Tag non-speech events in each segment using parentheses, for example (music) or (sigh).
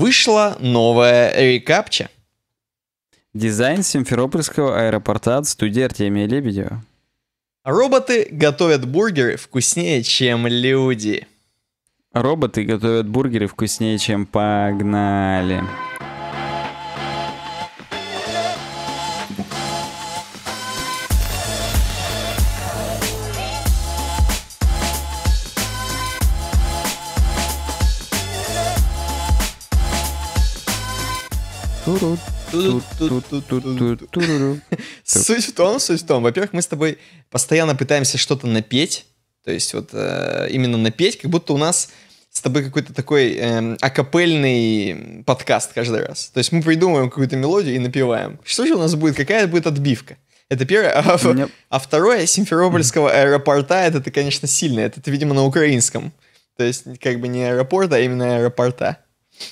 Вышла новая рекапча. Дизайн Симферопольского аэропорта от студии Артемия Лебедева. Роботы готовят бургеры вкуснее, чем люди. Роботы готовят бургеры вкуснее, чем погнали. Суть в том, суть в том. Во-первых, мы с тобой постоянно пытаемся что-то напеть. То есть вот именно напеть, как будто у нас с тобой какой-то такой эм, акапельный подкаст каждый раз. То есть мы придумываем какую-то мелодию и напеваем. Что же у нас будет? Какая будет отбивка? Это первое. А, yep. а второе, Симферопольского аэропорта, это, ты, конечно, сильно. Это, ты, видимо, на украинском. То есть как бы не аэропорт, а именно аэропорта.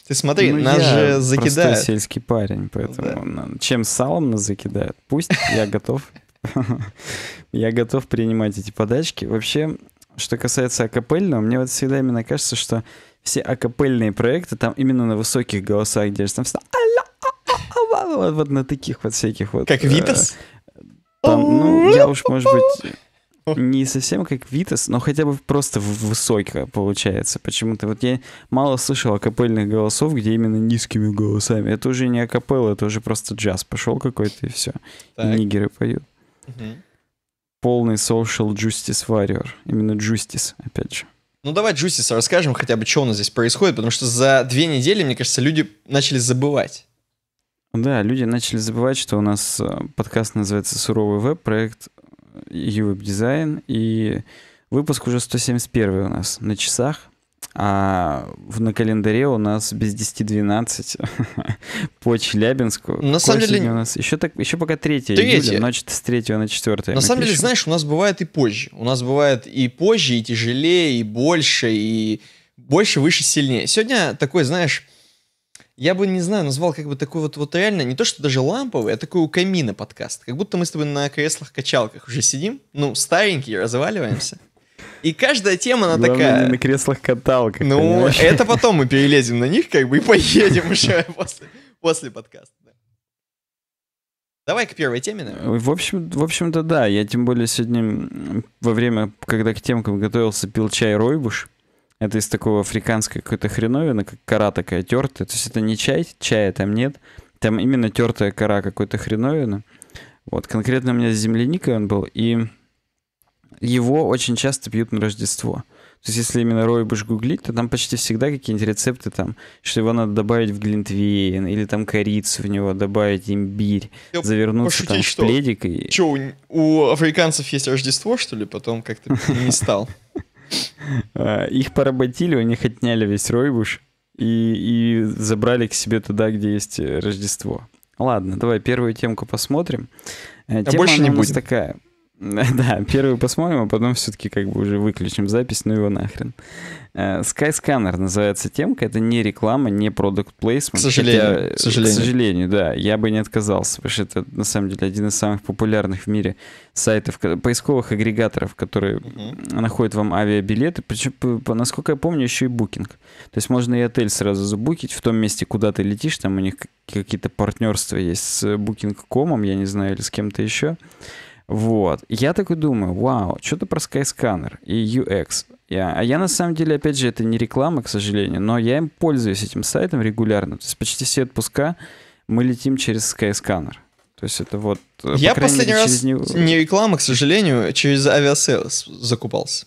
Ты смотри, ну, нас же закидают. Простой сельский парень, поэтому да. Ну, чем салом нас закидают? Пусть я готов. (laughs) Я готов принимать эти подачки. Вообще, что касается акапельного, мне вот всегда именно кажется, что все акапельные проекты там именно на высоких голосах держатся. Там а, а, а, вот, вот на таких вот всяких вот. Как э, Витас? Там, ну, я уж, может быть, не совсем как Витас, но хотя бы просто высоко получается. Почему-то вот я мало слышал акапельных голосов, где именно низкими голосами. Это уже не акапелла, это уже просто джаз пошел какой-то и все. Так. И нигеры поют. Угу. Полный social justice warrior. Именно justice, опять же. Ну давай Justice расскажем хотя бы, что у нас здесь происходит, потому что за две недели, мне кажется, люди начали забывать. Да, люди начали забывать, что у нас э, подкаст называется «Суровый веб», проект UWeb-дизайн, и выпуск уже 171 у нас на часах, а на календаре у нас без 10-12 (laughs) по Челябинску. На самом деле... У нас еще, так, еще пока 3 Третье. июля, ночь с 3 на 4. На самом пишем. деле, знаешь, у нас бывает и позже. У нас бывает и позже, и тяжелее, и больше, и больше, выше, сильнее. Сегодня такой, знаешь я бы, не знаю, назвал как бы такой вот, вот реально, не то что даже ламповый, а такой у камина подкаст. Как будто мы с тобой на креслах-качалках уже сидим, ну, старенькие, разваливаемся. И каждая тема, она Главное, такая... Не на креслах-каталках. Ну, понимаешь? это потом мы перелезем на них, как бы, и поедем (laughs) уже после, после подкаста. Давай к первой теме, наверное. В, общем, в общем-то, да. Я тем более сегодня во время, когда к темкам готовился, пил чай ройбуш. Это из такого африканской какой-то хреновины, как кора такая тертая. То есть это не чай, чая там нет. Там именно тертая кора какой-то хреновины. Вот, конкретно у меня с земляникой он был, и его очень часто пьют на Рождество. То есть, если именно рой будешь гуглить, то там почти всегда какие-нибудь рецепты там, что его надо добавить в глинтвейн, или там корицу в него добавить, имбирь, Я завернуться пошутить, там в что? И... Че, у, у африканцев есть Рождество, что ли, потом как-то не стал? А, их поработили, у них отняли весь ройбуш и, и забрали к себе туда, где есть э, Рождество. Ладно, давай первую темку посмотрим. Э, а тема а больше не будет. такая. (laughs) Да, первый посмотрим, а потом все-таки как бы уже выключим запись, ну его нахрен. Э, Skyscanner называется темка, это не реклама, не продукт плейсмент. К э, сожалению. к сожалению. да, я бы не отказался, потому что это на самом деле один из самых популярных в мире сайтов, поисковых агрегаторов, которые uh-huh. находят вам авиабилеты, причем, насколько я помню, еще и букинг. То есть можно и отель сразу забукить в том месте, куда ты летишь, там у них какие-то партнерства есть с booking.com, я не знаю, или с кем-то еще. uh вот. Я такой думаю, вау, что-то про Skyscanner и UX. Я, а я на самом деле, опять же, это не реклама, к сожалению, но я им пользуюсь этим сайтом регулярно. То есть почти все отпуска мы летим через Skyscanner. То есть это вот... Э, я по последний мере, раз него... не реклама, к сожалению, а через авиасейлс закупался.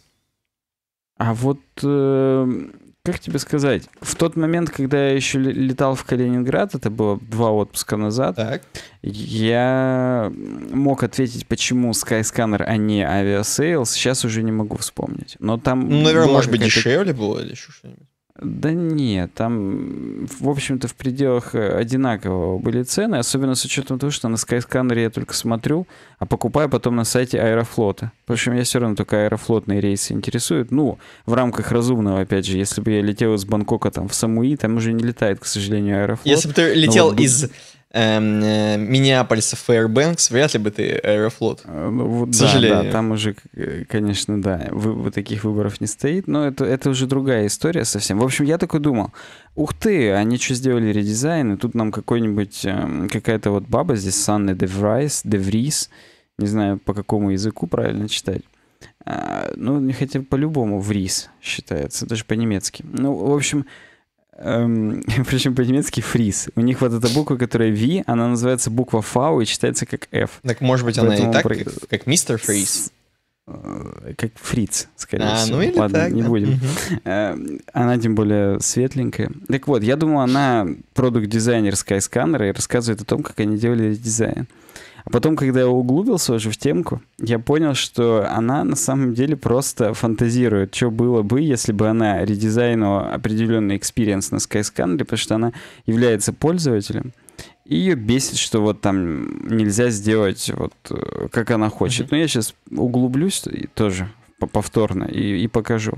А вот эм, как тебе сказать, в тот момент, когда я еще летал в Калининград, это было два отпуска назад, так. я мог ответить, почему Skyscanner, а не Aviasales, сейчас уже не могу вспомнить. Но там... Ну, наверное, может быть, дешевле было или еще что-нибудь? Да нет, там, в общем-то, в пределах э, одинакового были цены, особенно с учетом того, что на Skyscanner я только смотрю, а покупаю потом на сайте Аэрофлота. В общем, я все равно только аэрофлотные рейсы интересуют. Ну, в рамках разумного, опять же, если бы я летел из Бангкока там в Самуи, там уже не летает, к сожалению, аэрофлот. Если бы ты летел ну, вот... из эм, э, Миннеапольса вряд ли бы ты Аэрофлот. Э, ну, вот, К сожалению. Да, там уже, э, конечно, да, вы, вы, таких выборов не стоит, но это, это уже другая история совсем. В общем, я такой думал, ух ты, они что сделали редизайн, и тут нам какой-нибудь, эм, какая-то вот баба здесь, Санна Деврайс, Деврис, не знаю, по какому языку правильно читать, а, ну, хотя по-любому в рис считается, даже по-немецки. Ну, в общем, эм, (laughs) причем по-немецки фриз. У них вот эта буква, которая V, она называется буква Фау и читается как F. Так может быть Поэтому она и так, про... как мистер фриз? Э, как фриц, скорее а, всего. Ну или Ладно, так, не да. будем. Эм, она тем более светленькая. Так вот, я думаю, она продукт-дизайнер Skyscanner и рассказывает о том, как они делали дизайн. А Потом, когда я углубился уже в темку, я понял, что она на самом деле просто фантазирует, что было бы, если бы она редизайнула определенный экспириенс на Skyscanner, потому что она является пользователем, и ее бесит, что вот там нельзя сделать вот э, как она хочет. Mm-hmm. Но я сейчас углублюсь и тоже повторно и, и покажу.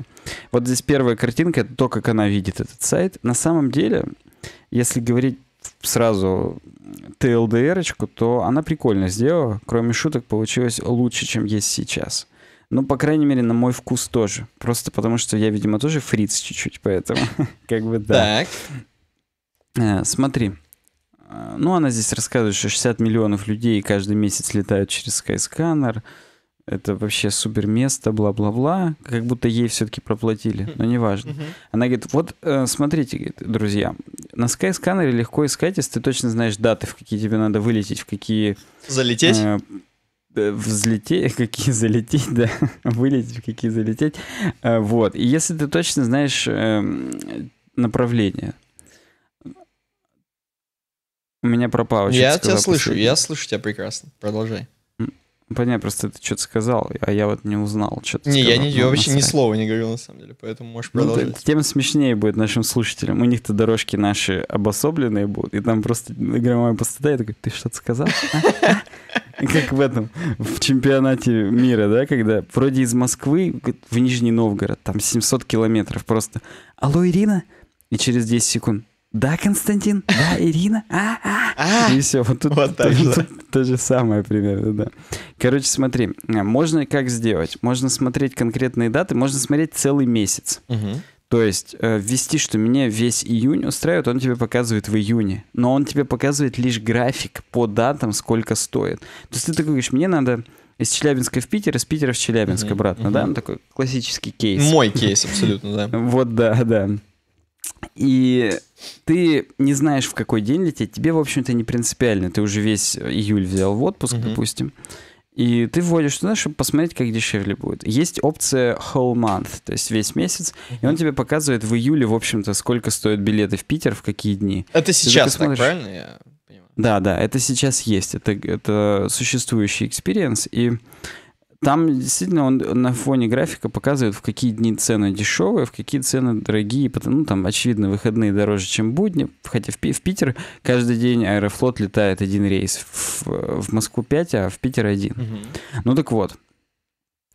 Вот здесь первая картинка, это то, как она видит этот сайт. На самом деле, если говорить сразу ТЛДРочку, то она прикольно сделала. Кроме шуток, получилось лучше, чем есть сейчас. Ну, по крайней мере, на мой вкус тоже. Просто потому, что я, видимо, тоже фриц чуть-чуть, поэтому (laughs) как бы да. Так. Э, смотри. Э, ну, она здесь рассказывает, что 60 миллионов людей каждый месяц летают через Skyscanner это вообще супер место, бла-бла-бла, как будто ей все-таки проплатили, но неважно. Она говорит, вот э, смотрите, друзья, на скайсканере легко искать, если ты точно знаешь даты, в какие тебе надо вылететь, в какие... Залететь? Э, э взлететь, (laughs) какие залететь, да, (laughs) вылететь, в какие залететь. Э, вот, и если ты точно знаешь э, направление, у меня пропало. Я тебя слышу, последний. я слышу тебя прекрасно. Продолжай. Ну, понятно, просто ты что-то сказал, а я вот не узнал, что то Не, сказал, я, не, я ну, вообще ни слова не говорил, на самом деле, поэтому можешь ну, продолжить. Ну, тем смешнее будет нашим слушателям. У них-то дорожки наши обособленные будут, и там просто игровая пустота, я такой, ты что-то сказал? Как в этом, в чемпионате мира, да, когда вроде из Москвы в Нижний Новгород, там 700 километров просто. Алло, Ирина? И через 10 секунд, да, Константин? Да, Ирина? А, а. а. И все, вот тут, вот так тут, же. (laughs) то же самое примерно, да. Короче, смотри, можно как сделать? Можно смотреть конкретные даты, можно смотреть целый месяц. Угу. То есть э, ввести, что меня весь июнь устраивает, он тебе показывает в июне. Но он тебе показывает лишь график по датам, сколько стоит. То есть ты такой говоришь, мне надо из Челябинска в Питер, из Питера в Челябинск угу, обратно, угу. да? Ну, такой классический кейс. Мой кейс, абсолютно, да. (laughs) Вот, да, да. И ты не знаешь, в какой день лететь, тебе, в общем-то, не принципиально. Ты уже весь июль взял в отпуск, mm-hmm. допустим. И ты вводишь туда, чтобы посмотреть, как дешевле будет. Есть опция whole month, то есть весь месяц, mm-hmm. и он тебе показывает в июле, в общем-то, сколько стоят билеты в Питер, в какие дни. Это сейчас, смотришь... правильно? Я понимаю. Да, да, это сейчас есть, это, это существующий экспириенс, и там действительно он на фоне графика показывает, в какие дни цены дешевые, в какие цены дорогие. Ну, там, очевидно, выходные дороже, чем будни. Хотя в, в Питер каждый день Аэрофлот летает один рейс. В, в Москву 5, а в Питер один. Угу. Ну так вот,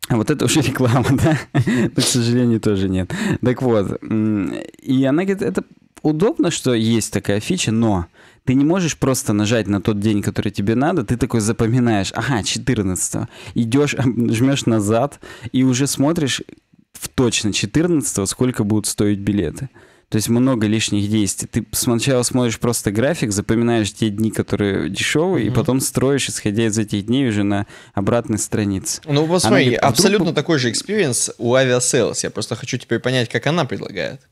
а вот это уже (laughs) реклама, да? Но, к сожалению, тоже нет. Так вот, и она говорит, это удобно, что есть такая фича, но ты не можешь просто нажать на тот день, который тебе надо, ты такой запоминаешь, ага, 14 Идешь, жмешь назад и уже смотришь в точно 14 сколько будут стоить билеты. То есть много лишних действий. Ты сначала смотришь просто график, запоминаешь те дни, которые дешевые, mm-hmm. и потом строишь, исходя из этих дней, уже на обратной странице. Ну, посмотри, говорит, абсолютно такой же экспириенс у авиасейлс. Я просто хочу теперь понять, как она предлагает.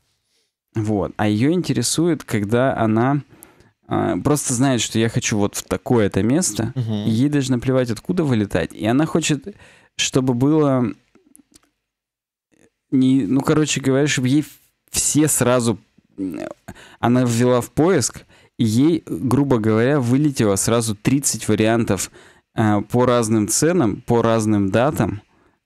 Вот. А ее интересует, когда она а, просто знает, что я хочу вот в такое-то место, угу. и ей даже наплевать, откуда вылетать. И она хочет, чтобы было... Не, ну, короче говоря, чтобы ей все сразу... Она ввела в поиск, и ей, грубо говоря, вылетело сразу 30 вариантов а, по разным ценам, по разным датам.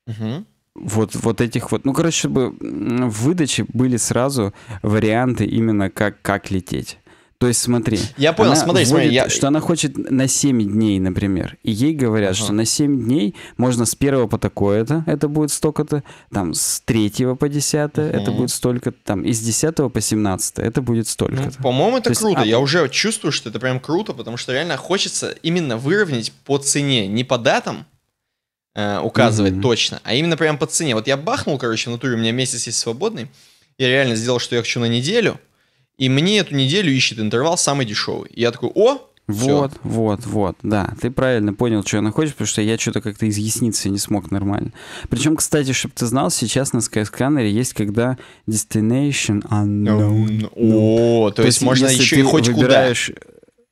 Угу. Вот, вот этих вот... Ну, короче, чтобы в выдаче были сразу варианты именно как, как лететь. То есть смотри. Я понял, смотри, смотри. Я... Что она хочет на 7 дней, например. И ей говорят, ага. что на 7 дней можно с первого по такое-то, это будет столько-то, там с третьего по десятое, mm это будет столько-то, там с десятого по семнадцатое, это будет ну, столько-то. Ну, по-моему, это То круто. Есть, а... Я уже чувствую, что это прям круто, потому что реально хочется именно выровнять по цене, не по датам, э, указывать mm-hmm. точно, а именно прям по цене. Вот я бахнул, короче, в натуре, у меня месяц есть свободный, я реально сделал, что я хочу на неделю, и мне эту неделю ищет интервал самый дешевый. И я такой, о, вот, Всё. вот, вот, да. Ты правильно понял, что я хочет, потому что я что-то как-то изъясниться не смог нормально. Причем, кстати, чтобы ты знал, сейчас на Skyscanner есть когда Destination Unknown. О, то, то есть, можно еще и хоть выбираешь, куда.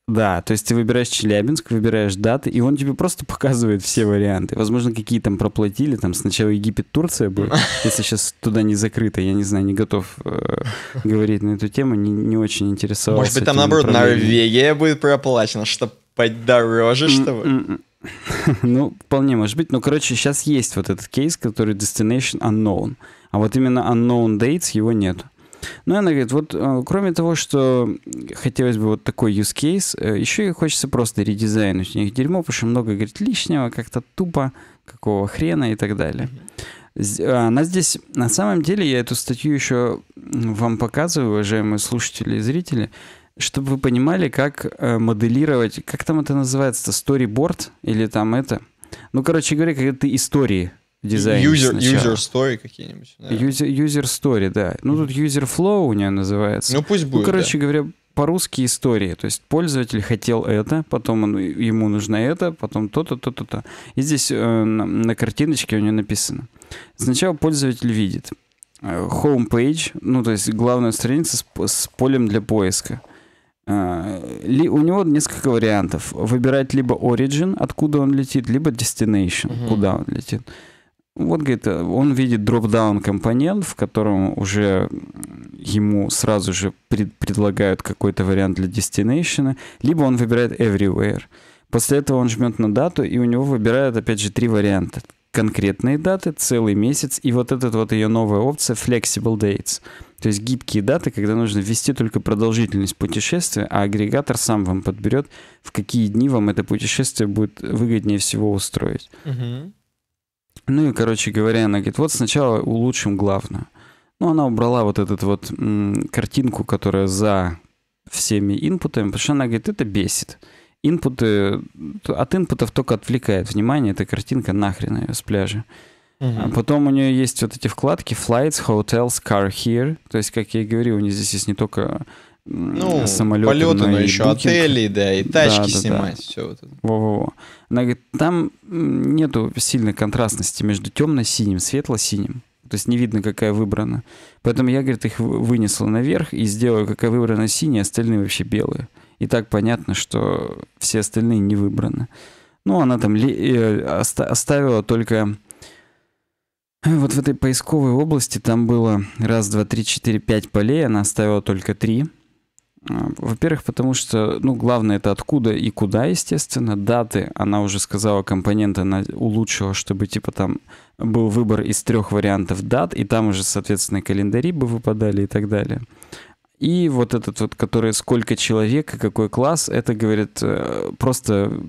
Да, то есть ты выбираешь Челябинск, выбираешь даты, и он тебе просто показывает все варианты. Возможно, какие там проплатили, там сначала Египет, Турция была, (laughs) если сейчас туда не закрыто, я не знаю, не готов э, говорить на эту тему, не, не очень интересовался. Может быть, там, наоборот, Норвегия будет проплачена, что подороже, что ли? (laughs) Ну, вполне может быть. Ну, короче, сейчас есть вот этот кейс, который Destination Unknown. А вот именно Unknown Dates его нету. Ну, она говорит, вот а, кроме того, что хотелось бы вот такой use case, э, еще и хочется просто редизайнуть у них дерьмо, потому что много, говорит, лишнего, как-то тупо, какого хрена и так далее. А, она здесь, на самом деле, я эту статью еще вам показываю, уважаемые слушатели и зрители, чтобы вы понимали, как э, моделировать, как там это называется, сториборд или там это. Ну, короче говоря, когда ты истории дизайн User, user story какие-нибудь. User, user story, да. Ну, тут user flow у нее называется. Ну, пусть ну, будет. Ну, короче да. говоря, по-русски истории. То есть пользователь хотел это, потом он, ему нужно это, потом то-то, то-то, то. И здесь э, на, на картиночке у нее написано. Сначала пользователь видит э, home page ну, то есть главная страница с, с полем для поиска. Uh, ли, у него несколько вариантов. Выбирать либо origin, откуда он летит, либо destination, Uh -huh. куда он летит. Вот, говорит, он видит дропдаун компонент, в котором уже ему сразу же пред, предлагают какой-то вариант для destination, либо он выбирает everywhere. После этого он жмет на дату, и у него выбирают, опять же, три варианта. Конкретные даты, целый месяц, и вот этот вот ее новая опция Flexible Dates. То есть гибкие даты, когда нужно ввести только продолжительность путешествия, а агрегатор сам вам подберет, в какие дни вам это путешествие будет выгоднее всего устроить. Угу. Ну и, короче говоря, она говорит, вот сначала улучшим главное. Ну, она убрала вот эту вот м, картинку, которая за всеми инпутами, потому что она говорит, это бесит. Инпуты, от инпутов только отвлекает внимание, эта картинка нахрен ее с пляжа. Uh-huh. А потом у нее есть вот эти вкладки flights, hotels, car here. То есть, как я и говорил, у нее здесь есть не только ну, э, самолеты полеты, на но еще букинг. отели, да, и тачки да, да, снимать, да. все вот это. Во-во-во. Она говорит, там нету сильной контрастности между темно-синим, светло-синим. То есть не видно, какая выбрана. Поэтому я, говорит, их вынесла наверх и сделаю, какая выбрана синяя, остальные вообще белые. И так понятно, что все остальные не выбраны. Ну, она там э, оставила только... Э, вот в этой поисковой области там было раз, два, три, четыре, пять полей, она оставила только три. Во-первых, потому что, ну, главное это откуда и куда, естественно. Даты, она уже сказала, компонент она улучшила, чтобы, типа, там был выбор из трех вариантов дат, и там уже, соответственно, календари бы выпадали и так далее. И вот этот вот, который сколько человек и какой класс, это, говорит, э, просто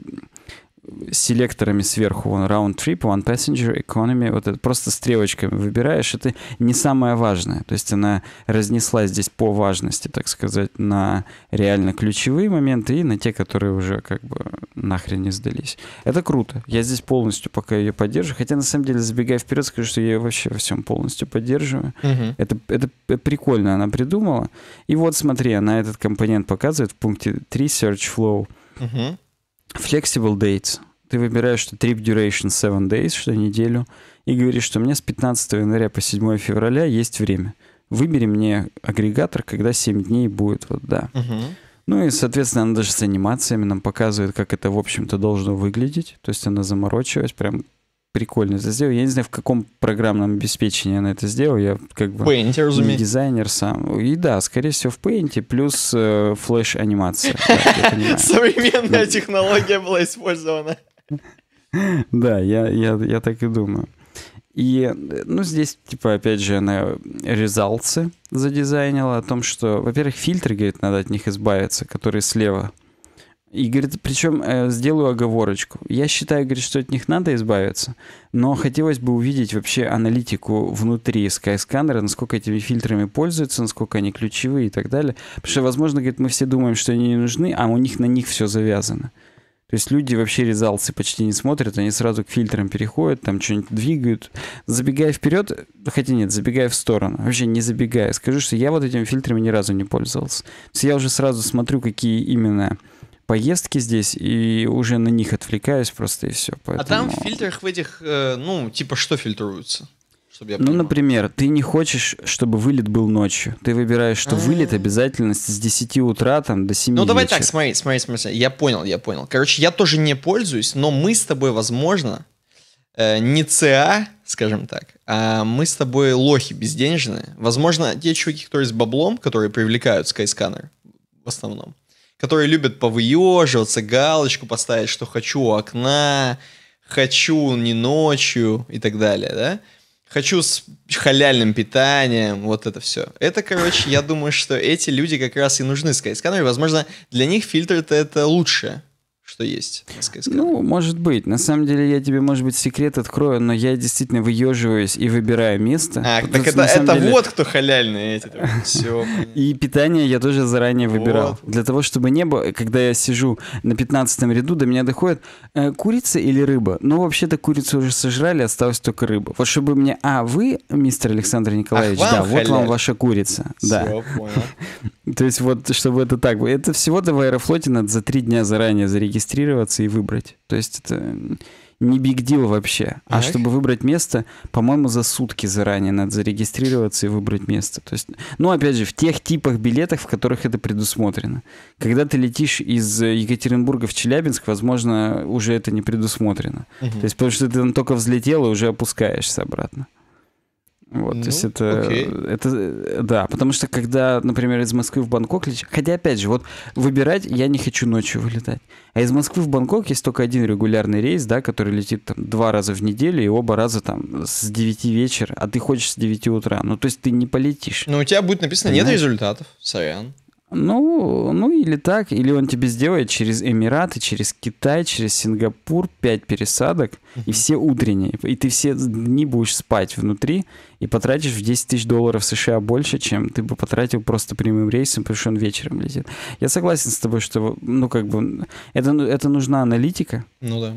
селекторами сверху, вон, round trip, one passenger, economy, вот это просто стрелочками выбираешь, это не самое важное. То есть она разнесла здесь по важности, так сказать, на реально ключевые моменты и на те, которые уже как бы нахрен не сдались. Это круто. Я здесь полностью пока ее поддерживаю, хотя на самом деле, забегая вперед, скажу, что я ее вообще во всем полностью поддерживаю. Угу. Это, это прикольно она придумала. И вот смотри, она этот компонент показывает в пункте 3 search flow. Угу. Flexible dates. Ты выбираешь, что trip duration 7 days, что неделю, и говоришь, что у меня с 15 января по 7 февраля есть время. Выбери мне агрегатор, когда 7 дней будет, вот да. Uh-huh. Ну и, соответственно, она даже с анимациями нам показывает, как это, в общем-то, должно выглядеть. То есть она заморочилась, прям прикольно это сделал. Я не знаю, в каком программном обеспечении она это сделал Я как бы Paint, разумеется. дизайнер сам. И да, скорее всего, в Paint плюс э, флеш-анимация. (laughs) Современная ну, технология была использована. (laughs) Да, я, я, я так и думаю. И, ну, здесь, типа, опять же, она резалцы задизайнила о том, что, во-первых, фильтры, говорит, надо от них избавиться, которые слева — и, говорит, причем э, сделаю оговорочку. Я считаю, говорит, что от них надо избавиться, но хотелось бы увидеть вообще аналитику внутри Skyscanner, насколько этими фильтрами пользуются, насколько они ключевые и так далее. Потому что, возможно, говорит, мы все думаем, что они не нужны, а у них на них все завязано. То есть люди вообще резалцы почти не смотрят, они сразу к фильтрам переходят, там что-нибудь двигают. Забегая вперед, хотя нет, забегая в сторону, вообще не забегая, скажу, что я вот этими фильтрами ни разу не пользовался. То есть я уже сразу смотрю, какие именно поездки здесь, и уже на них отвлекаюсь просто и все. Поэтому... А там в фильтрах в этих, э, ну, типа что фильтруется? чтобы я Ну, например, ты не хочешь, чтобы вылет был ночью. Ты выбираешь, что А-а-а. вылет обязательно с 10 утра там, до 7 Ну, давай вечера. так, смотри, смотри, смотри. Я понял, я понял. Короче, я тоже не пользуюсь, но мы с тобой, возможно, э, не ЦА, скажем так, а мы с тобой лохи безденежные. Возможно, те чуваки, которые с баблом, которые привлекают Skyscanner в основном, которые любят повыеживаться, галочку поставить, что хочу у окна, хочу не ночью и так далее, да? Хочу с халяльным питанием, вот это все. Это, короче, я думаю, что эти люди как раз и нужны SkyScanner. Возможно, для них фильтр это лучшее что есть. Ну, может быть. На самом деле я тебе, может быть, секрет открою, но я действительно выеживаюсь и выбираю место. А, так что, это, это деле... вот кто халяльный эти. (laughs) Все. И питание я тоже заранее вот. выбирал. Для того, чтобы не было, когда я сижу на 15 ряду, до меня доходит э, курица или рыба. Ну, вообще-то курицу уже сожрали, осталось только рыба. Вот чтобы мне, а, вы, мистер Александр Николаевич, Ах, да, халяль. вот вам ваша курица. Все, да. понял. (laughs) То есть вот, чтобы это так было. Это всего-то в аэрофлоте надо за три дня заранее зарегистрировать зарегистрироваться и выбрать. То есть это не биг дил вообще. А Эх. чтобы выбрать место, по-моему, за сутки заранее надо зарегистрироваться и выбрать место. То есть, ну, опять же, в тех типах билетов, в которых это предусмотрено. Когда ты летишь из Екатеринбурга в Челябинск, возможно, уже это не предусмотрено. Угу. То есть, потому что ты там только взлетел и уже опускаешься обратно. Вот, ну, то есть ну, это, окей. это, да, потому что когда, например, из Москвы в Бангкок летишь, хотя опять же, вот выбирать я не хочу ночью вылетать, а из Москвы в Бангкок есть только один регулярный рейс, да, который летит там два раза в неделю и оба раза там с 9 вечера, а ты хочешь с 9 утра, ну то есть ты не полетишь. Ну у тебя будет написано Понимаешь? нет результатов, сорян. Ну, ну или так, или он тебе сделает через Эмираты, через Китай, через Сингапур пять пересадок, и все утренние. И ты все дни будешь спать внутри, и потратишь в 10 тысяч долларов США больше, чем ты бы потратил просто прямым рейсом, потому что он вечером летит. Я согласен с тобой, что, ну, как бы, это, ну, это нужна аналитика. Ну да.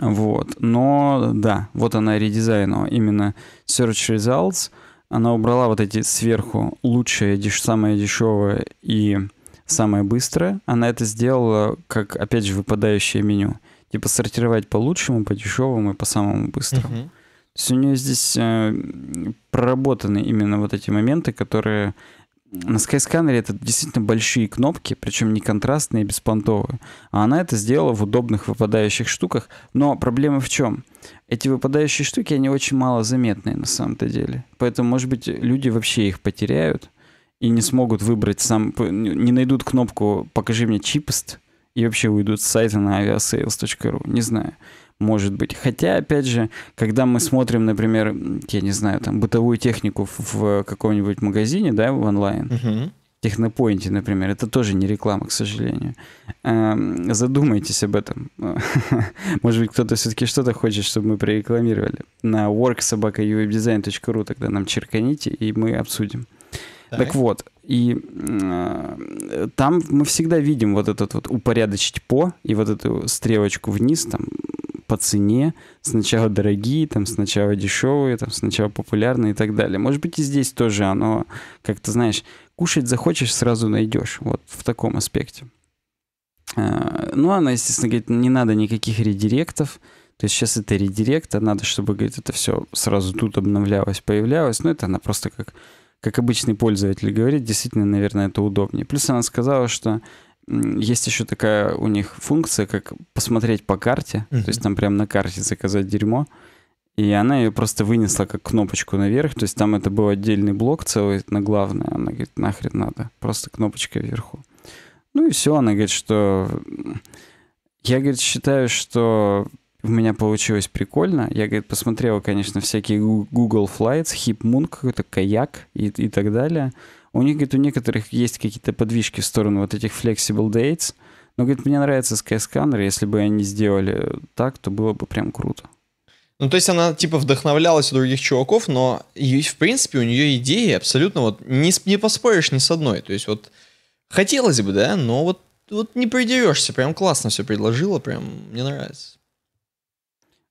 Вот, но да, вот она редизайна, именно Search Results — она убрала вот эти сверху лучшее, деш... самое дешевое и самое быстрое. Она это сделала как, опять же, выпадающее меню. Типа сортировать по лучшему, по дешевому и по самому быстрому. Uh-huh. То есть у нее здесь э, проработаны именно вот эти моменты, которые на Skyscanner это действительно большие кнопки, причем не контрастные, а беспонтовые. А она это сделала в удобных выпадающих штуках. Но проблема в чем? Эти выпадающие штуки, они очень мало заметные на самом-то деле. Поэтому, может быть, люди вообще их потеряют и не смогут выбрать сам, не найдут кнопку «покажи мне чипост» и вообще уйдут с сайта на aviasales.ru, не знаю может быть. Хотя, опять же, когда мы смотрим, например, я не знаю, там, бытовую технику в каком-нибудь магазине, да, в онлайн, uh-huh. Технопоинте, например, это тоже не реклама, к сожалению. Эм, задумайтесь об этом. (laughs) Может быть, кто-то все-таки что-то хочет, чтобы мы прорекламировали. На worksobaka.uwebdesign.ru тогда нам черканите, и мы обсудим. Так, так вот, и э, там мы всегда видим вот этот вот упорядочить по и вот эту стрелочку вниз, там по цене. Сначала дорогие, там сначала дешевые, там сначала популярные и так далее. Может быть, и здесь тоже оно как-то, знаешь, кушать захочешь, сразу найдешь. Вот в таком аспекте. А, ну, она, естественно, говорит, не надо никаких редиректов. То есть сейчас это редирект, а надо, чтобы, говорит, это все сразу тут обновлялось, появлялось. Но ну, это она просто как, как обычный пользователь говорит. Действительно, наверное, это удобнее. Плюс она сказала, что есть еще такая у них функция, как посмотреть по карте, uh-huh. то есть там прямо на карте заказать дерьмо. И она ее просто вынесла как кнопочку наверх, то есть там это был отдельный блок целый на главное. Она говорит, нахрен надо, просто кнопочка вверху. Ну и все, она говорит, что... Я, говорит, считаю, что у меня получилось прикольно. Я, говорит, посмотрел, конечно, всякие Google Flights, HipMunk, какой-то каяк и, и так далее у них, говорит, у некоторых есть какие-то подвижки в сторону вот этих flexible dates. Но, говорит, мне нравится Skyscanner, если бы они сделали так, то было бы прям круто. Ну, то есть она, типа, вдохновлялась у других чуваков, но, в принципе, у нее идеи абсолютно вот не, не поспоришь ни с одной. То есть вот хотелось бы, да, но вот, вот не придерешься. Прям классно все предложила, прям мне нравится.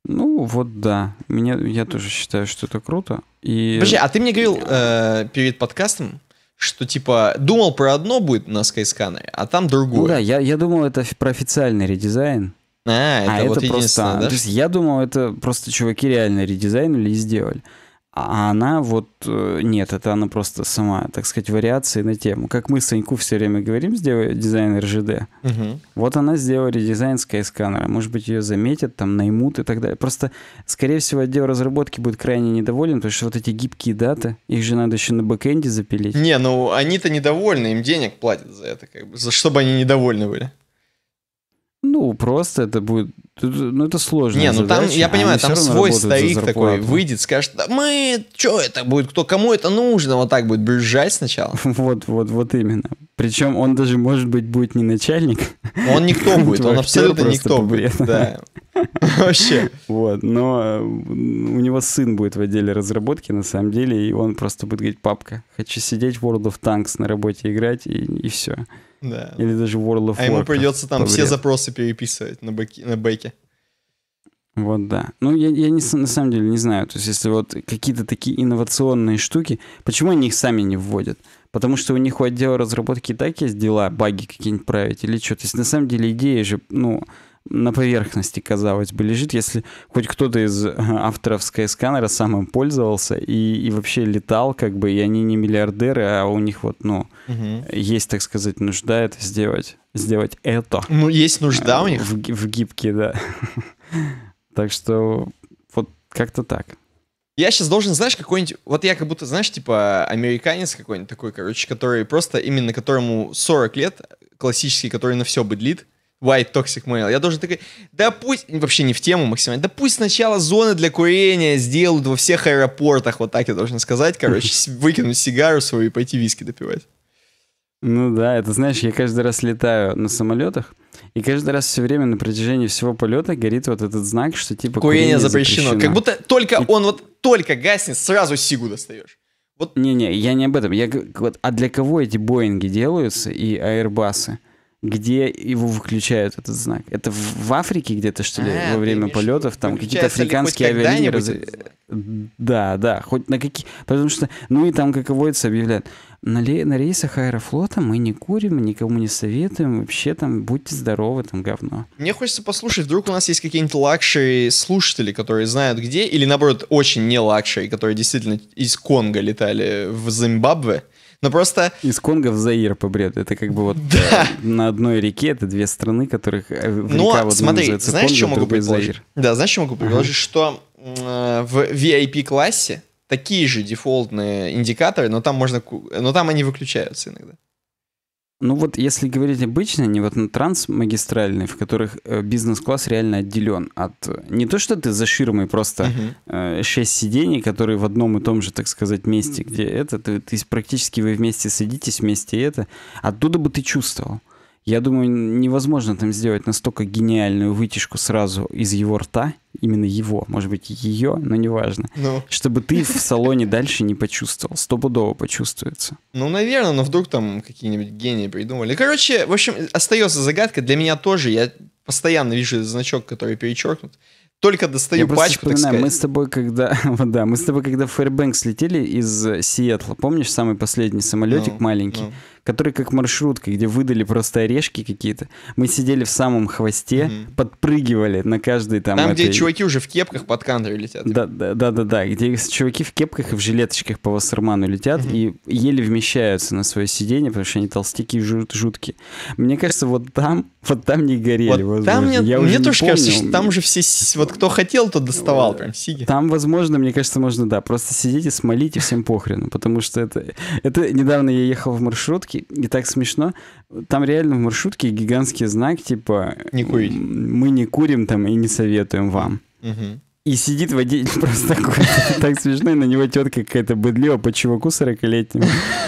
Ну, вот да. мне я тоже считаю, что это круто. И... Подожди, а ты мне говорил э, перед подкастом, что типа думал про одно будет на скайсканере, а там другое. Ну, да, я, я думал, это про официальный редизайн. А, это, а, вот это просто. Да? То есть я думал, это просто чуваки реально редизайнили и сделали. А она вот... Э, нет, это она просто сама, так сказать, вариации на тему. Как мы Саньку все время говорим, сделай дизайн РЖД. Угу. Вот она сделала редизайн скайсканера. Может быть, ее заметят, там, наймут и так далее. Просто, скорее всего, отдел разработки будет крайне недоволен, потому что вот эти гибкие даты, их же надо еще на бэкэнде запилить. Не, ну они-то недовольны, им денег платят за это, как бы, за чтобы они недовольны были. Ну, просто это будет ну, это сложно. Не, ну там, я понимаю, там свой старик такой выйдет, скажет, да мы, что это будет, кто, кому это нужно, вот так будет брюзжать сначала. (laughs) Вот, вот, вот именно. Причем он даже, может быть, будет не начальник. Он никто (laughs) будет, он абсолютно никто будет. Да. (laughs) Вообще. Вот, но у него сын будет в отделе разработки, на самом деле, и он просто будет говорить, папка, хочу сидеть в World of Tanks на работе играть, и все. Да. Или даже World of Warcraft. А ему придется там все запросы переписывать на, бэке, на бэке. Вот да. Ну, я, я не, на самом деле не знаю. То есть, если вот какие-то такие инновационные штуки, почему они их сами не вводят? Потому что у них у отдела разработки и так есть дела, баги какие-нибудь править или что. То есть, на самом деле, идея же, ну, на поверхности, казалось бы, лежит, если хоть кто-то из э, авторов Skyscanner сам им пользовался и, и вообще летал, как бы, и они не миллиардеры, а у них вот, ну, угу. есть, так сказать, нужда это сделать, сделать это. Ну, есть нужда у э, них? В, в гибке, да. (laughs) Так что вот как-то так. Я сейчас должен, знаешь, какой-нибудь... Вот я как будто, знаешь, типа американец какой-нибудь такой, короче, который просто именно которому 40 лет, классический, который на все быдлит, White Toxic Male. Я должен такой, да пусть, вообще не в тему максимально, да пусть сначала зоны для курения сделают во всех аэропортах, вот так я должен сказать, короче, (laughs) выкинуть сигару свою и пойти виски допивать. Ну да, это знаешь, я каждый раз летаю на самолетах, и каждый раз все время на протяжении всего полета горит вот этот знак, что типа курение, курение запрещено. запрещено. Как будто только и... он вот только гаснет, сразу сигу достаешь. Вот. Не-не, я не об этом. Я, вот, а для кого эти Боинги делаются и Аэрбасы? где его выключают этот знак. Это в Африке где-то, что ли, а, во время полетов, там какие-то африканские авиалинии. Раз... Да, да, хоть на какие... Потому что, ну и там, как водится, объявляют, на, ле... на рейсах аэрофлота мы не курим, никому не советуем, вообще там будьте здоровы, там говно. Мне хочется послушать, вдруг у нас есть какие-нибудь лакшери слушатели, которые знают где, или наоборот, очень не лакшери, которые действительно из Конго летали в Зимбабве. Но ну, просто... Из Конго в Заир побред. Это как бы вот (laughs) да. Э, на одной реке, это две страны, которых... Э, ну, а вот смотри, знаешь, что могу предложить? Да, знаешь, что могу предложить? Ага. Что э, в VIP-классе такие же дефолтные индикаторы, но там можно, но там они выключаются иногда. Ну вот если говорить обычно, не вот на трансмагистральные, в которых э, бизнес-класс реально отделен от... Э, не то, что ты за ширмой просто э, шесть uh сидений, которые в одном и том же, так сказать, месте, где это, ты, ты практически вы вместе садитесь, вместе это. Оттуда бы ты чувствовал. Я думаю, невозможно там сделать настолько гениальную вытяжку сразу из его рта, именно его, может быть, ее, но неважно, ну. чтобы ты в салоне дальше не почувствовал, стопудово почувствуется. Ну, наверное, но вдруг там какие-нибудь гении придумали. Короче, в общем, остается загадка для меня тоже, я постоянно вижу значок, который перечеркнут только достаю Я пачку, так сказать. Мы с тобой когда, (laughs) да, мы с тобой когда в Фэрбэнкс летели из Сиэтла, помнишь самый последний самолетик no, ну, маленький, no. Ну который как маршрутка, где выдали просто орешки какие-то. Мы сидели в самом хвосте, mm подпрыгивали на каждый там... Там, этой... где чуваки уже в кепках под кандры летят. Да-да-да, да. где чуваки в кепках и в жилеточках по Вассерману летят mm и еле вмещаются на свое сиденье, потому что они толстяки и жут, жуткие. Мне кажется, вот там, вот там не горели, вот Там нет, Я мне тоже помню. кажется, что там же все, вот кто хотел, тот доставал прям сиги. Там, возможно, мне кажется, можно, да, просто сидеть и смолить, и всем похрену, потому что это... Это недавно я ехал в маршрутке, маршрутке, и так смешно, там реально в маршрутке гигантский знак, типа... Не курить. Мы не курим там и не советуем вам. Угу. И сидит водитель (laughs) просто такой, так смешно, и на него тетка какая-то быдлива по чуваку 40-летнему.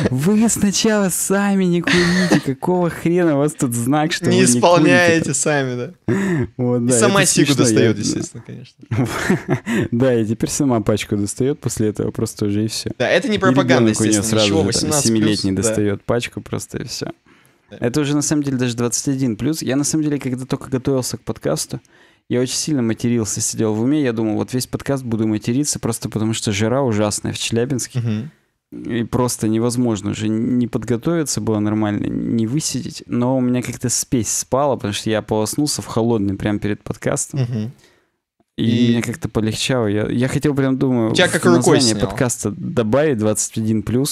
Вы сначала сами не курите, какого хрена у вас тут знак, что не вы не исполняете курите? сами, да. Вот, да и сама сику достает, я... Ну, естественно, конечно. (laughs) да, и теперь сама пачку достает после этого просто уже и все. Да, это не пропаганда, и у нее сразу ничего, 18 же, там, 7-летний плюс, достает да. пачку просто и все. Да. Это уже на самом деле даже 21 плюс. Я на самом деле, когда только готовился к подкасту, я очень сильно матерился, сидел в уме. Я думал, вот весь подкаст буду материться, просто потому что жара ужасная в Челябинске. Угу. И просто невозможно уже не подготовиться было нормально, не высидеть. Но у меня как-то спесь спала, потому что я полоснулся в холодный прямо перед подкастом. Угу. И, и мне как-то полегчало. Я, я хотел прям, думаю, Тебя как в название снял. подкаста добавить 21+,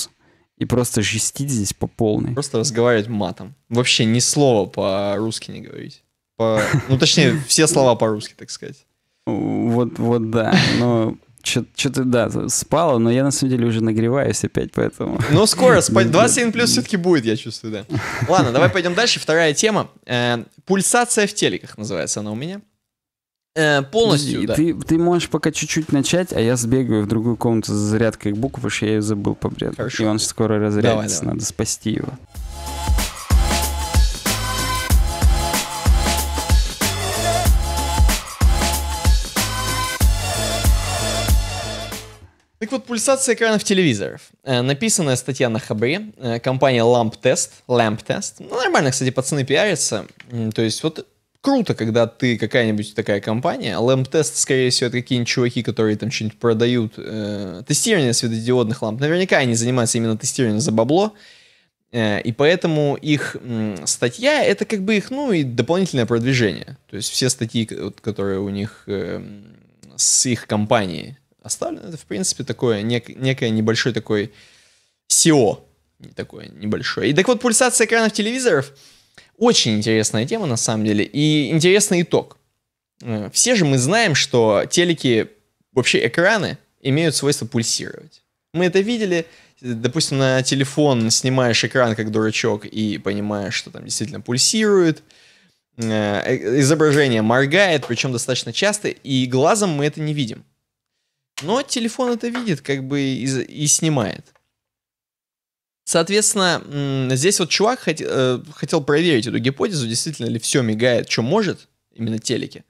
и просто жестить здесь по полной. Просто разговаривать матом. Вообще ни слова по-русски не говорить. По... Ну, точнее, (laughs) все слова по-русски, так сказать. Вот, вот, да. Но что-то, да, спало, но я на самом деле уже нагреваюсь опять, поэтому... Ну, скоро (laughs) спать. 27 плюс все-таки будет, я чувствую, да. Ладно, давай пойдем дальше. Вторая тема. Э, пульсация в телеках называется она у меня. Э, полностью, ты, да. Ты, ты можешь пока чуть-чуть начать, а я сбегаю в другую комнату за зарядкой букв, потому что я ее забыл по бреду. Хорошо. И он скоро разрядится, давай, давай. надо спасти его. Так вот, пульсация экранов телевизоров. Э, написанная статья на Хабре, э, компания Lamp Test, Lamp Test. Ну, нормально, кстати, пацаны пиарятся. То есть вот круто, когда ты какая-нибудь такая компания. Lamp Test, скорее всего, это какие-нибудь чуваки, которые там что-нибудь продают. Э, тестирование светодиодных ламп. Наверняка они занимаются именно тестированием за бабло. и поэтому их статья, это как бы их, ну, и дополнительное продвижение. То есть все статьи, которые у них с их компанией оставлено. Это, в принципе, такое нек- некое небольшой такой SEO. Такое небольшое. И так вот, пульсация экранов телевизоров очень интересная тема, на самом деле, и интересный итог. Э, все же мы знаем, что телеки, вообще экраны, имеют свойство пульсировать. Мы это видели, допустим, на телефон снимаешь экран как дурачок и понимаешь, что там действительно пульсирует, э, э, изображение моргает, причем достаточно часто, и глазом мы это не видим. Но телефон это видит, как бы и, и снимает. Соответственно, здесь вот чувак хот, э, хотел проверить эту гипотезу, действительно ли все мигает, что может, именно телеки.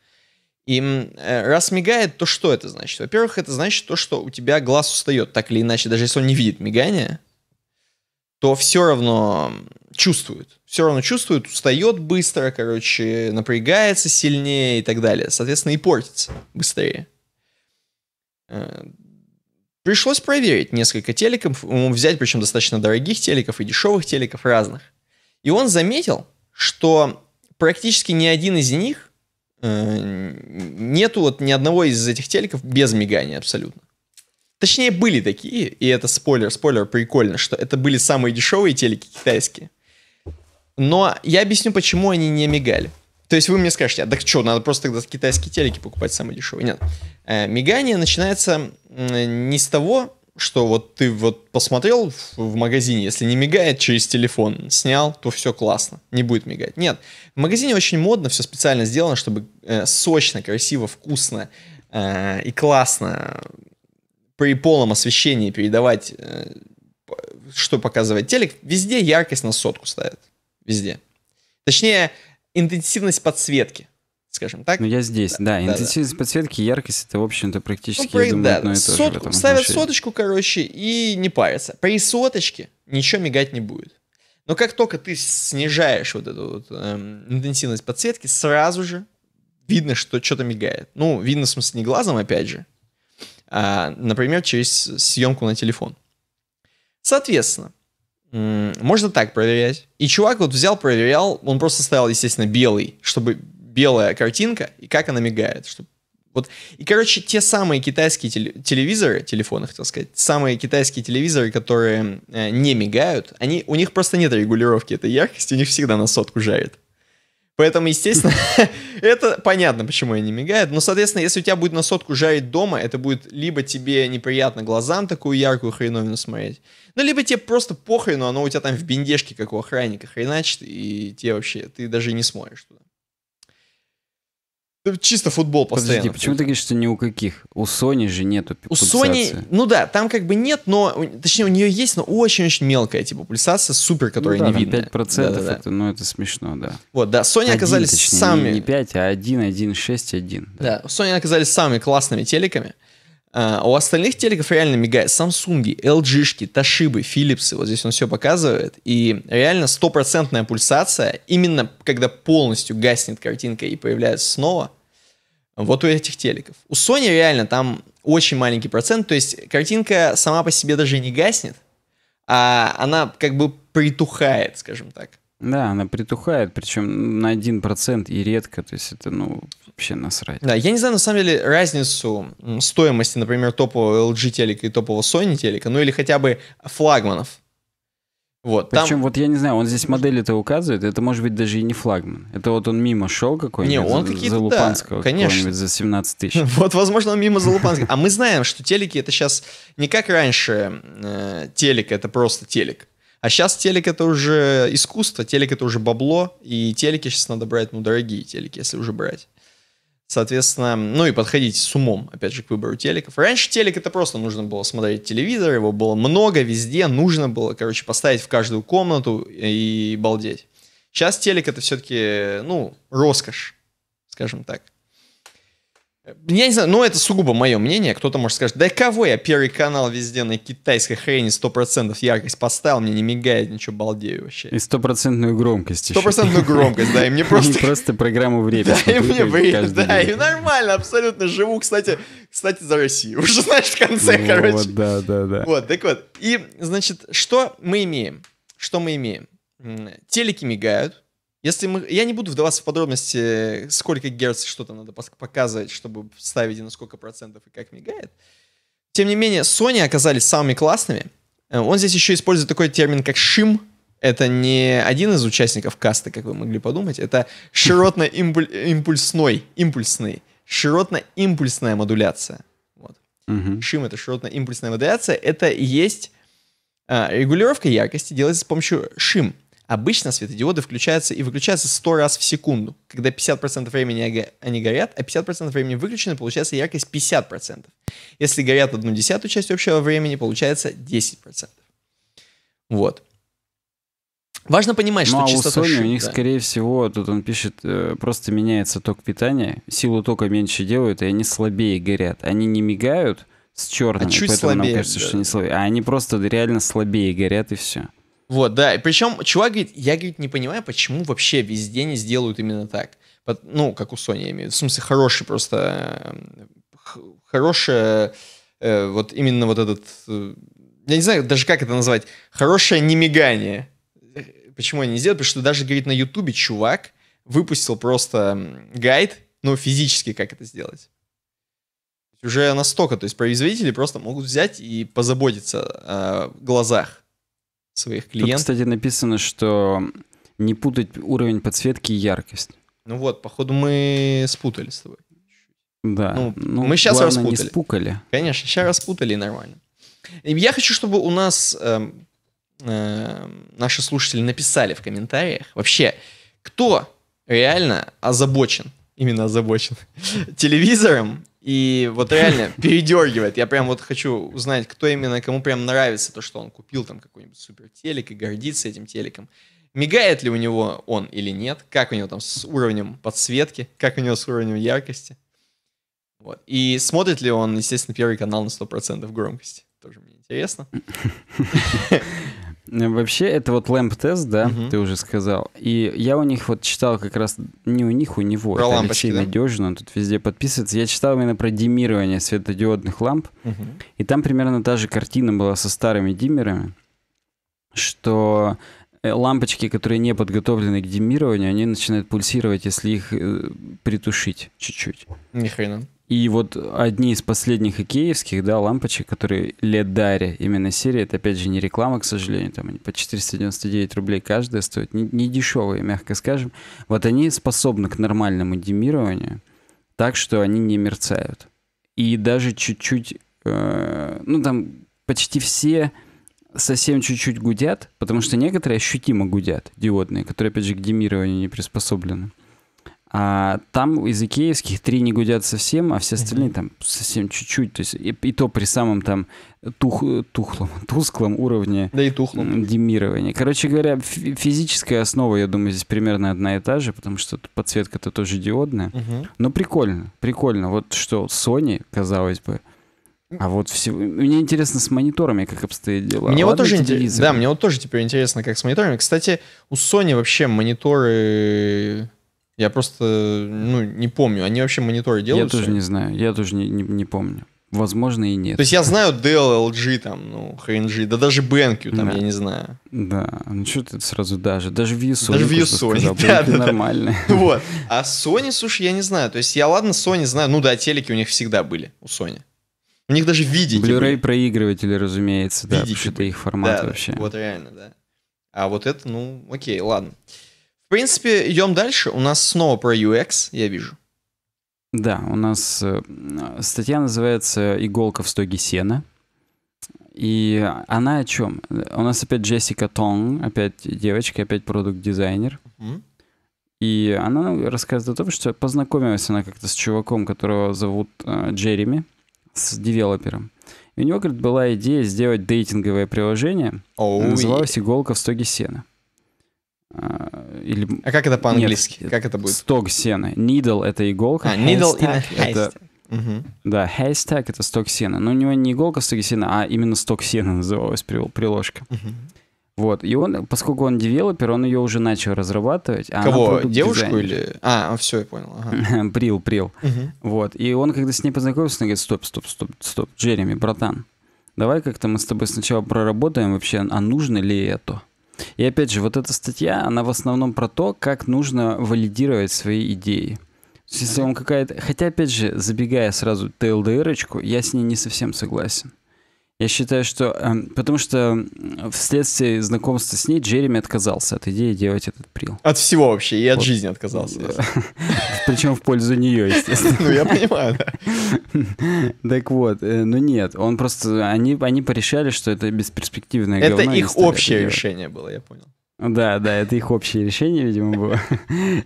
И э, раз мигает, то что это значит? Во-первых, это значит то, что у тебя глаз устает, так или иначе, даже если он не видит мигания, то все равно чувствует. Все равно чувствует, устает быстро, короче, напрягается сильнее и так далее. Соответственно, и портится быстрее. Э, пришлось проверить несколько телеков, взять причем достаточно дорогих телеков и дешевых телеков разных. И он заметил, что практически ни один из них э, нету вот ни одного из этих телеков без мигания абсолютно. Точнее, были такие, и это спойлер, спойлер, прикольно, что это были самые дешевые телеки китайские. Но я объясню, почему они не мигали. То есть вы мне скажете, а так что, надо просто тогда китайские телеки покупать самые дешевые. Нет. Э, мигание начинается не с того, что вот ты вот посмотрел в, магазине, если не мигает через телефон, снял, то все классно, не будет мигать. Нет, в магазине очень модно, все специально сделано, чтобы э, сочно, красиво, вкусно э, и классно при полном освещении передавать, что показывает телек. Везде яркость на сотку ставят, везде. Точнее, интенсивность подсветки, скажем так. Ну, я здесь, да. да интенсивность да, подсветки, яркость, это, в общем-то, практически, ну, при, я думаю, да, одно и то сотку, же Ставят отношении. соточку, короче, и не парятся. При соточке ничего мигать не будет. Но как только ты снижаешь вот эту вот, эм, интенсивность подсветки, сразу же видно, что что-то мигает. Ну, видно, в смысле, не глазом, опять же, а, например, через съемку на телефон. Соответственно, можно так проверять. И чувак вот взял, проверял, он просто ставил, естественно, белый, чтобы белая картинка, и как она мигает, чтобы вот, и, короче, те самые китайские теле- телевизоры, телефоны, хотел сказать, самые китайские телевизоры, которые э, не мигают, они, у них просто нет регулировки этой яркости, у них всегда на сотку жарит. Поэтому, естественно, (laughs) это понятно, почему они мигают. Но, соответственно, если у тебя будет на сотку жарить дома, это будет либо тебе неприятно глазам такую яркую хреновину смотреть, ну, либо тебе просто похрену, оно у тебя там в бендежке, как у охранника, хреначит, и тебе вообще, ты даже не смотришь туда. Чисто футбол постоянно. Подожди, почему ты говоришь, что ни у каких? У Sony же нету пульсации. У Sony, ну да, там как бы нет, но, точнее, у нее есть, но очень-очень мелкая, типа, пульсация супер, ну которая ну, да, не видно. 5% да, да, да. это, ну, это смешно, да. Вот, да, Sony 1, оказались точнее, самыми... Не, не 5, а 1, 1, 6, 1. Да. да, Sony оказались самыми классными телеками. А, а у остальных телеков реально мигает. Samsung, LG, Toshiba, Philips, вот здесь он все показывает. И реально стопроцентная пульсация, именно когда полностью гаснет картинка и появляется снова, вот у этих телеков. У Sony реально там очень маленький процент, то есть картинка сама по себе даже не гаснет, а она как бы притухает, скажем так. Да, она притухает, причем на 1% и редко, то есть это, ну вообще насрать. Да, я не знаю на самом деле разницу стоимости, например, топового LG телека и топового Sony телека, ну или хотя бы флагманов. Вот, Причем там... вот я не знаю, он здесь модели-то указывает, это может быть даже и не флагман. Это вот он мимо шел какой-нибудь. Не, он за, за Лупанского да, конечно. за 17 тысяч. (laughs) Вот, возможно, он мимо за Лупанского. А мы знаем, что телеки это сейчас не как раньше э, телек, это просто телек. А сейчас телек это уже искусство, телек это уже бабло, и телеки сейчас надо брать, ну, дорогие телеки, если уже брать. Соответственно, ну и подходить с умом, опять же, к выбору телеков. Раньше телек это просто нужно было смотреть телевизор, его было много везде, нужно было, короче, поставить в каждую комнату и балдеть. Сейчас телек это все-таки, ну, роскошь, скажем так. Я не знаю, но это сугубо мое мнение. Кто-то может сказать, да кого я первый канал везде на китайской хрени 100% яркость поставил, мне не мигает, ничего балдею вообще. И стопроцентную громкость Стопроцентную громкость, да, и мне (laughs) просто... Просто программу время. Да, и мне время, да, и нормально, абсолютно живу, кстати, кстати, за Россию. (laughs) Уже, знаешь, в конце, короче. Вот, да, да, да. Вот, так вот. И, значит, что мы имеем? Что мы имеем? Телеки мигают, если мы, я не буду вдаваться в подробности, сколько герц что-то надо показывать, чтобы вставить и на сколько процентов и как мигает. Тем не менее, Sony оказались самыми классными. Э, он здесь еще использует такой термин, как шим. Это не один из участников каста, как вы могли подумать. Это широтно-импульсной, импульсный, широтно-импульсная модуляция. Вот. Угу. Шим — это широтно-импульсная модуляция. Это и есть э, регулировка яркости делается с помощью шим. Обычно светодиоды включаются и выключаются 100 раз в секунду, когда 50% времени они горят, а 50% времени выключены, получается яркость 50%. Если горят одну десятую часть общего времени, получается 10%. Вот. Важно понимать, ну, что а частота... у Sony шит, у них, да. скорее всего, тут он пишет, э, просто меняется ток питания, силу тока меньше делают, и они слабее горят. Они не мигают с черным, а чуть поэтому слабее, нам кажется, да. что они слабее. А они просто реально слабее горят, и все. Вот, да. И причем чувак говорит, я, говорит, не понимаю, почему вообще везде не сделают именно так. Ну, как у Sony, я имею в виду. В смысле, хороший просто... Э, Хорошая... Э, вот именно вот этот... Э, я не знаю даже, как это назвать. Хорошее не мигание. Э, почему они не сделают, Потому что даже, говорит, на Ютубе чувак выпустил просто гайд, ну, физически, как это сделать уже настолько, то есть производители просто могут взять и позаботиться о глазах своих клиентов. Тут, кстати, написано, что не путать уровень подсветки и яркость. Ну вот, походу мы спутали с тобой. Да. Ну, ну мы сейчас распутали. Не спукали. Конечно, сейчас распутали и нормально. Я хочу, чтобы у нас э, э, наши слушатели написали в комментариях вообще, кто реально озабочен, именно озабочен, (laughs) телевизором и вот реально (laughs) передергивает. Я прям вот хочу узнать, кто именно, кому прям нравится то, что он купил там какой-нибудь супер телек и гордится этим телеком. Мигает ли у него он или нет? Как у него там с уровнем подсветки? Как у него с уровнем яркости? Вот. И смотрит ли он, естественно, первый канал на 100% громкости? Тоже мне интересно. (laughs) Вообще, это вот лэмп-тест, да, угу. ты уже сказал. И я у них вот читал как раз, не у них, у него, про это лампочки, Алексей да? Надежин, он тут везде подписывается. Я читал именно про димирование светодиодных ламп. Угу. И там примерно та же картина была со старыми диммерами, что э, лампочки, которые не подготовлены к димированию, они начинают пульсировать, если их э, притушить чуть-чуть. Ни хрена. И вот одни из последних икеевских, да, лампочек, которые ледари именно серии, это опять же не реклама, к сожалению, там они по 499 рублей каждая стоит, не, не дешевые, мягко скажем. Вот они способны к нормальному демированию, так что они не мерцают. И даже чуть-чуть, э, ну там почти все совсем чуть-чуть гудят, потому что некоторые ощутимо гудят, диодные, которые опять же к демированию не приспособлены. А там из икеевских три не гудят совсем, а все остальные mm-hmm. там совсем чуть-чуть. То есть и, и то при самом там тух, тухлом, (laughs) тусклом уровне да и тухлом. демирования. Короче говоря, физическая основа, я думаю, здесь примерно одна и та же, потому что подсветка-то тоже диодная. Mm-hmm. Но прикольно, прикольно. Вот что Sony, казалось бы, а вот все... Мне интересно с мониторами, как обстоят дела. Мне Ладно вот тоже интересно. Да, мне вот тоже теперь интересно, как с мониторами. Кстати, у Sony вообще мониторы я просто, ну, не помню. Они вообще мониторы делают? Я тоже не знаю. Я тоже не, не, не помню. Возможно, и нет. То есть я знаю Dell, LG, там, ну, HNG, да даже BenQ, там, да. я не знаю. Да, ну что ты сразу даже, даже ViewSonic. Даже ViewSonic, (laughs) да, да, нормально. (laughs) Вот, а Sony, слушай, я не знаю, то есть я, ладно, Sony знаю, ну да, телеки у них всегда были, у Sony. У них даже видеть. Blu-ray проигрыватели, разумеется, да, потому что это их формат да, вообще. вот реально, да. А вот это, ну, окей, Ладно принципе, идем дальше. У нас снова про UX, я вижу. Да, у нас э, статья называется «Иголка в стоге сена». И она о чем? У нас опять Джессика Тонг, опять девочка, опять продукт-дизайнер. Mm-hmm. И она рассказывает о том, что познакомилась она как-то с чуваком, которого зовут э, Джереми, с девелопером. И у него, говорит, была идея сделать дейтинговое приложение. Oh, называлось yeah. «Иголка в стоге сена». А, или... А как это по-английски? Нет, э, как это будет? Сток сена. Needle — это иголка. А, needle это... Угу. Да, haystack — это сток сена. Но у него не иголка сток сена, а именно сток сена (laughs) называлась приложка. Угу. Вот, и он, поскольку он девелопер, он ее уже начал разрабатывать. А Кого, девушку дизайнер. или... А, а все, я понял. Ага. (laughs) прил, прил. Угу. Вот, и он, когда с ней познакомился, он говорит, стоп, стоп, стоп, стоп, Джереми, братан, давай как-то мы с тобой сначала проработаем вообще, а нужно ли это? И опять же, вот эта статья, она в основном про то, как нужно валидировать свои идеи. если вам какая-то... Хотя, опять же, забегая сразу ТЛДРочку, я с ней не совсем согласен. Я считаю, что... Эм, потому что вследствие знакомства с ней Джереми отказался от идеи делать этот прил. От всего вообще, и от вот. жизни отказался. (laughs) Причем в пользу нее, естественно. Ну, я понимаю, да. (laughs) Так вот, э, ну нет, он просто... Они, они порешали, что это бесперспективное Это их общее решение было, я понял. Да, да, это их общее решение, видимо, (laughs) было.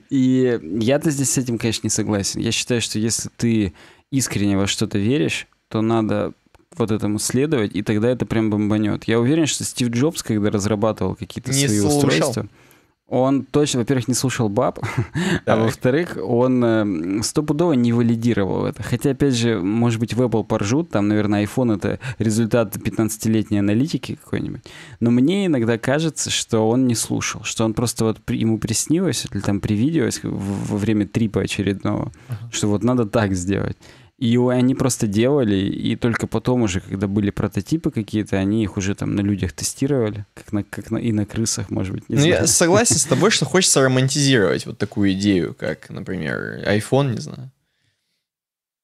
И я-то здесь с этим, конечно, не согласен. Я считаю, что если ты искренне во что-то веришь, то надо вот этому следовать, и тогда это прям бомбанет. Я уверен, что Стив Джобс, когда разрабатывал какие-то свои слушал. устройства, он точно, во-первых, не слушал баб, (laughs) а во-вторых, он эм, стопудово не валидировал это. Хотя, опять же, может быть, в Apple поржут, там, наверное, iPhone — это результат 15-летней аналитики какой-нибудь. Но мне иногда кажется, что он не слушал, что он просто вот ему приснилось или там привиделось во время трипа очередного, что вот надо так сделать. И они просто делали, и только потом уже, когда были прототипы какие-то, они их уже там на людях тестировали, как на, как на, и на крысах, может быть. Не ну, знаю. я согласен с тобой, (laughs) что хочется романтизировать вот такую идею, как, например, iPhone, не знаю.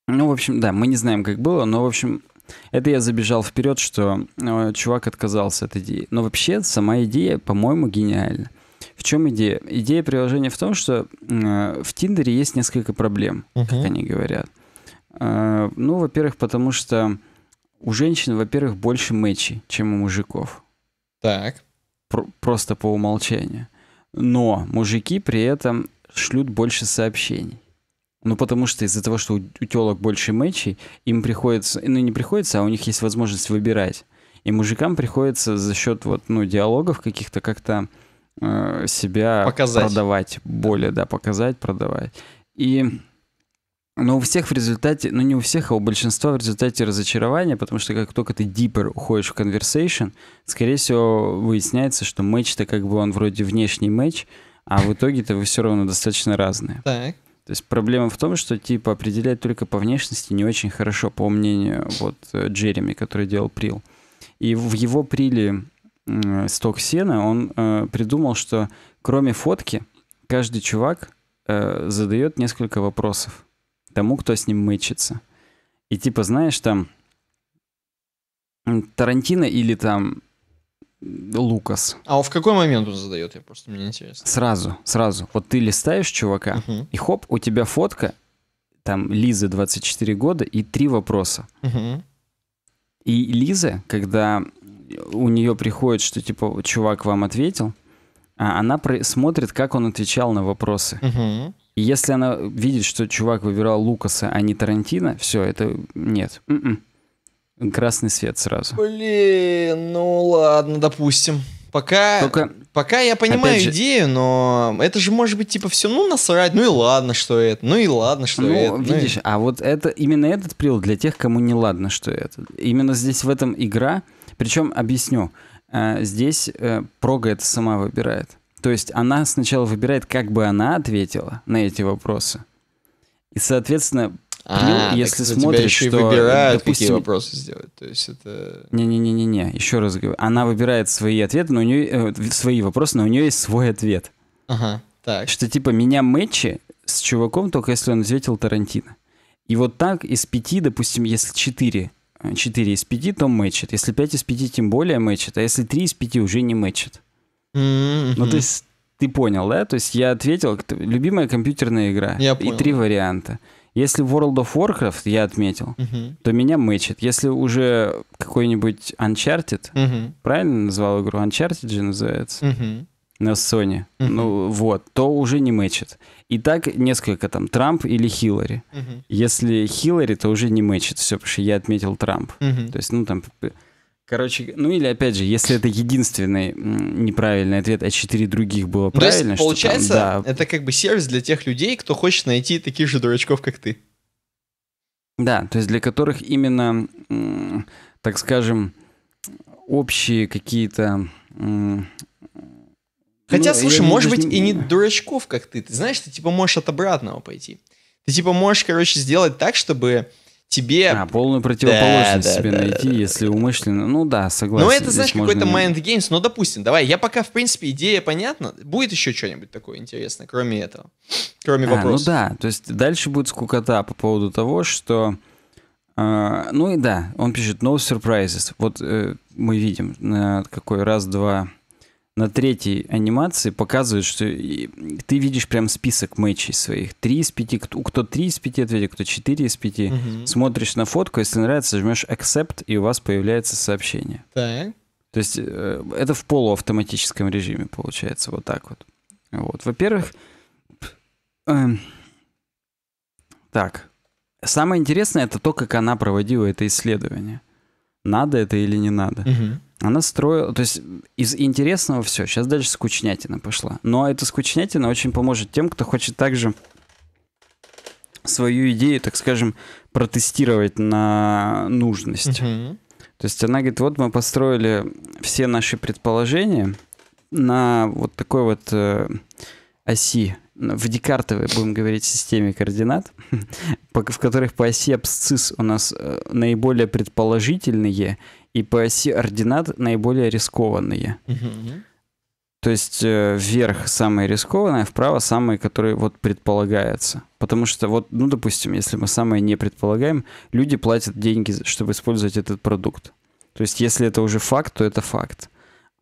Ну, в общем, да, мы не знаем, как было, но, в общем, это я забежал вперед, что ну, чувак отказался от идеи. Но вообще сама идея, по-моему, гениальна. В чем идея? Идея приложения в том, что э, в Тиндере есть несколько проблем, uh-huh. как они говорят. Э, ну, во-первых, потому что у женщин, во-первых, больше мечей, чем у мужиков. Так. Про- просто по умолчанию. Но мужики при этом шлют больше сообщений. Ну, потому что из-за того, что у, телок больше мечей, им приходится, ну, не приходится, а у них есть возможность выбирать. И мужикам приходится за счет вот, ну, диалогов каких-то как-то э, себя показать. продавать более, да, показать, продавать. И но у всех в результате, ну не у всех, а у большинства в результате разочарования, потому что как только ты deeper уходишь в conversation, скорее всего выясняется, что матч-то как бы он вроде внешний матч, а в итоге-то вы все равно достаточно разные. Так. То есть проблема в том, что типа определять только по внешности не очень хорошо, по мнению вот э, Джереми, который делал прил. И в его приле э, сток сена он э, придумал, что кроме фотки каждый чувак э, задает несколько вопросов тому, кто с ним мычится, И типа, знаешь, там Тарантино или там Лукас. А в какой момент он задает? Я просто мне интересно. Сразу, сразу. Вот ты листаешь чувака, uh-huh. и хоп, у тебя фотка, там Лиза 24 года и три вопроса. Uh-huh. И Лиза, когда у нее приходит, что типа чувак вам ответил, а она смотрит, как он отвечал на вопросы. Uh-huh. И если она видит, что чувак выбирал Лукаса, а не Тарантино, все, это нет. М м-м. -м. Красный свет сразу. Блин, ну ладно, допустим. Пока, Только, пока я понимаю же, идею, но это же может быть типа все, ну насрать, ну и ладно, что это, ну и ладно, что ну, это. Видишь, ну и... а вот это именно этот прил для тех, кому не ладно, что это. Именно здесь в этом игра, причем объясню, э, здесь э, прога это сама выбирает. То есть она сначала выбирает, как бы она ответила на эти вопросы. И, соответственно, а, если так смотришь, тебя еще что... выбирают, допустим... какие вопросы сделать. То есть это... Не-не-не-не, еще раз говорю. Она выбирает свои ответы, но у нее... Э, свои вопросы, но у нее есть свой ответ. Ага, так. Что типа меня мэтчи с чуваком, только если он ответил Тарантино. И вот так из пяти, допустим, если четыре 4 э, из 5, то мэчит. Если 5 из 5, тем более мэчит. А если 3 из 5, уже не мэчит. Ну, то есть ты понял, да? То есть я ответил, любимая компьютерная игра. Я понял. И три варианта. Если World of Warcraft я отметил, uh-huh. то меня мэчит. Если уже какой-нибудь Uncharted, uh-huh. правильно назвал игру? Uncharted же называется. Uh-huh. На Sony. Uh-huh. Ну вот, то уже не мэчит. И так несколько там, Трамп или Хиллари. Uh-huh. Если Хиллари, то уже не мэчит все, потому что я отметил Трамп. Uh-huh. То есть, ну там Короче, ну или опять же, если это единственный неправильный ответ, а четыре других было ну, правильно. То есть, получается, там, да. это как бы сервис для тех людей, кто хочет найти таких же дурачков, как ты. Да, то есть для которых именно, так скажем, общие какие-то... Хотя, ну, слушай, может быть, не... и не дурачков, как ты. Ты знаешь, ты типа можешь от обратного пойти. Ты типа можешь, короче, сделать так, чтобы тебе... А, полную противоположность да, себе да, найти, да, если да. умышленно. Ну да, согласен. Ну это, знаешь, какой-то можно... mind games, но допустим, давай, я пока, в принципе, идея понятна. Будет еще что-нибудь такое интересное, кроме этого? Кроме а, ну вопросов. ну да, то есть дальше будет скукота по поводу того, что... Э, ну и да, он пишет no surprises. Вот э, мы видим, на э, какой раз, два, на третьей анимации показывают, что ты видишь прям список матчей своих. Три из пяти, кто, кто три из пяти ответит, кто четыре из пяти. Угу. Смотришь на фотку, если нравится, жмешь accept, и у вас появляется сообщение. Так. То есть э, это в полуавтоматическом режиме получается, вот так вот. Вот, во-первых, э, так, самое интересное это то, как она проводила это исследование. Надо это или не надо. Угу. Она строила, то есть из интересного все. Сейчас дальше скучнятина пошла. Но ну, а эта скучнятина очень поможет тем, кто хочет также свою идею, так скажем, протестировать на нужность. Угу. То есть она говорит, вот мы построили все наши предположения на вот такой вот э, оси, в декартовой, будем говорить, системе координат, (laughs) в которых по оси абсцисс у нас э, наиболее предположительные и по оси ординат наиболее рискованные. То есть э, вверх самые рискованные, вправо самые, которые вот предполагаются. Потому что вот, ну, допустим, если мы самые не предполагаем, люди платят деньги, чтобы использовать этот продукт. То есть если это уже факт, то это факт.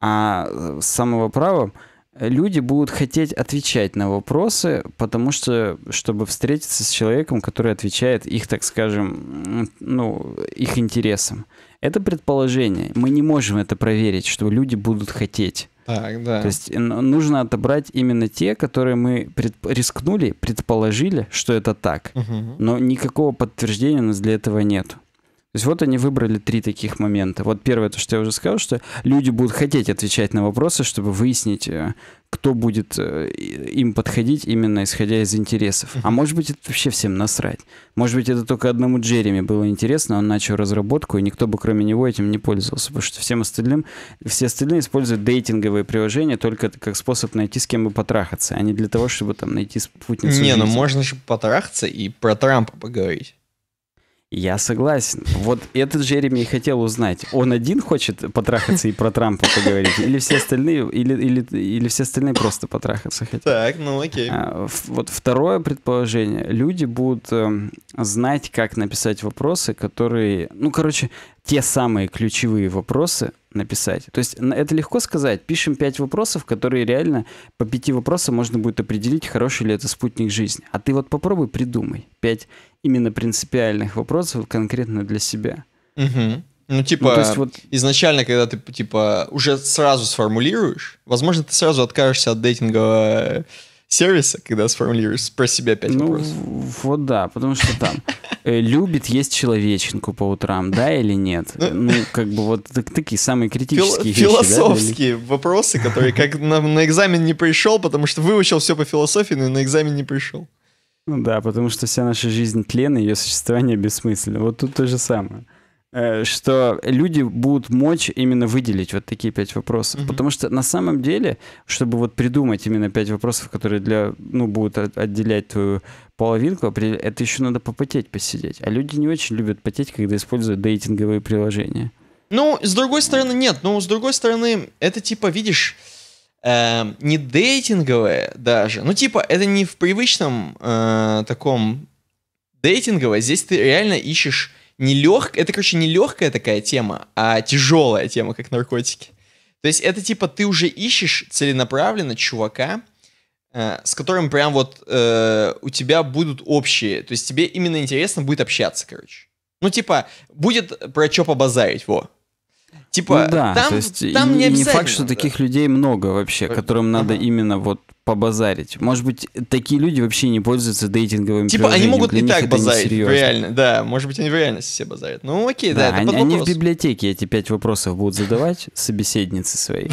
А э, с самого права люди будут хотеть отвечать на вопросы, потому что, чтобы встретиться с человеком, который отвечает их, так скажем, ну, их интересам. Это предположение. Мы не можем это проверить, что люди будут хотеть. Так, да. То есть нужно отобрать именно те, которые мы предп... рискнули, предположили, что это так. Угу. Но никакого подтверждения у нас для этого нет. То есть вот они выбрали три таких момента. Вот первое, то, что я уже сказал, что люди будут хотеть отвечать на вопросы, чтобы выяснить, э, кто будет э, им подходить именно исходя из интересов. А может быть, это вообще всем насрать. Может быть, это только одному Джереми было интересно, он начал разработку, и никто бы кроме него этим не пользовался, потому что всем остальным, все остальные используют дейтинговые приложения только как способ найти с кем бы потрахаться, а не для того, чтобы там найти спутницу. Не, ну жизни. ну можно же потрахаться и про Трампа поговорить. Я согласен. Вот этот Джереми и хотел узнать. Он один хочет потрахаться и про Трампа поговорить? Или все остальные, или, или, или все остальные просто потрахаться хотят? Так, ну окей. А, вот второе предположение. Люди будут э, знать, как написать вопросы, которые... Ну, короче, те самые ключевые вопросы написать. То есть это легко сказать. Пишем пять вопросов, которые реально по пяти вопросам можно будет определить, хороший ли это спутник жизни. А ты вот попробуй придумай пять именно принципиальных вопросов конкретно для себя. Угу. Ну, типа, ну, есть, вот... изначально, когда ты, типа, уже сразу сформулируешь, возможно, ты сразу откажешься от дейтингового э, сервиса, когда сформулируешь про себя пять ну, вопросов. Вот да, потому что там э, любит есть человеченку по утрам, да или нет? Ну, ну как бы вот такие самые критические Фил- вещи, Философские да, вопросы, которые как на, на экзамен не пришел, потому что выучил все по философии, но на экзамен не пришел. Ну да, потому что вся наша жизнь тлен, и ее существование бессмысленно. Вот тут то же самое э, что люди будут мочь именно выделить вот такие пять вопросов. Mm-hmm. Потому что на самом деле, чтобы вот придумать именно пять вопросов, которые для, ну, будут отделять твою половинку, а это еще надо попотеть, посидеть. А люди не очень любят потеть, когда используют дейтинговые приложения. Ну, с другой стороны, нет. Ну, с другой стороны, это типа, видишь, э, не дейтинговое даже, ну типа это не в привычном э, таком дейтинговое, здесь ты реально ищешь не лег... это, короче, не легкая такая тема, а тяжелая тема, как наркотики. То есть это типа ты уже ищешь целенаправленно чувака, э, с которым прям вот э, у тебя будут общие, то есть тебе именно интересно будет общаться, короче. Ну типа будет про что побазарить, во. Типа, ну, да, там, то есть, там и, не, не факт, что таких людей много вообще, э, которым надо ага. именно вот побазарить. Может быть, такие люди вообще не пользуются дейтинговым Типа, они могут Для и так базарить, реально, да. Может быть, они в реальности все базарят. Ну, окей, да, да они, они в библиотеке эти пять вопросов будут задавать собеседнице своей.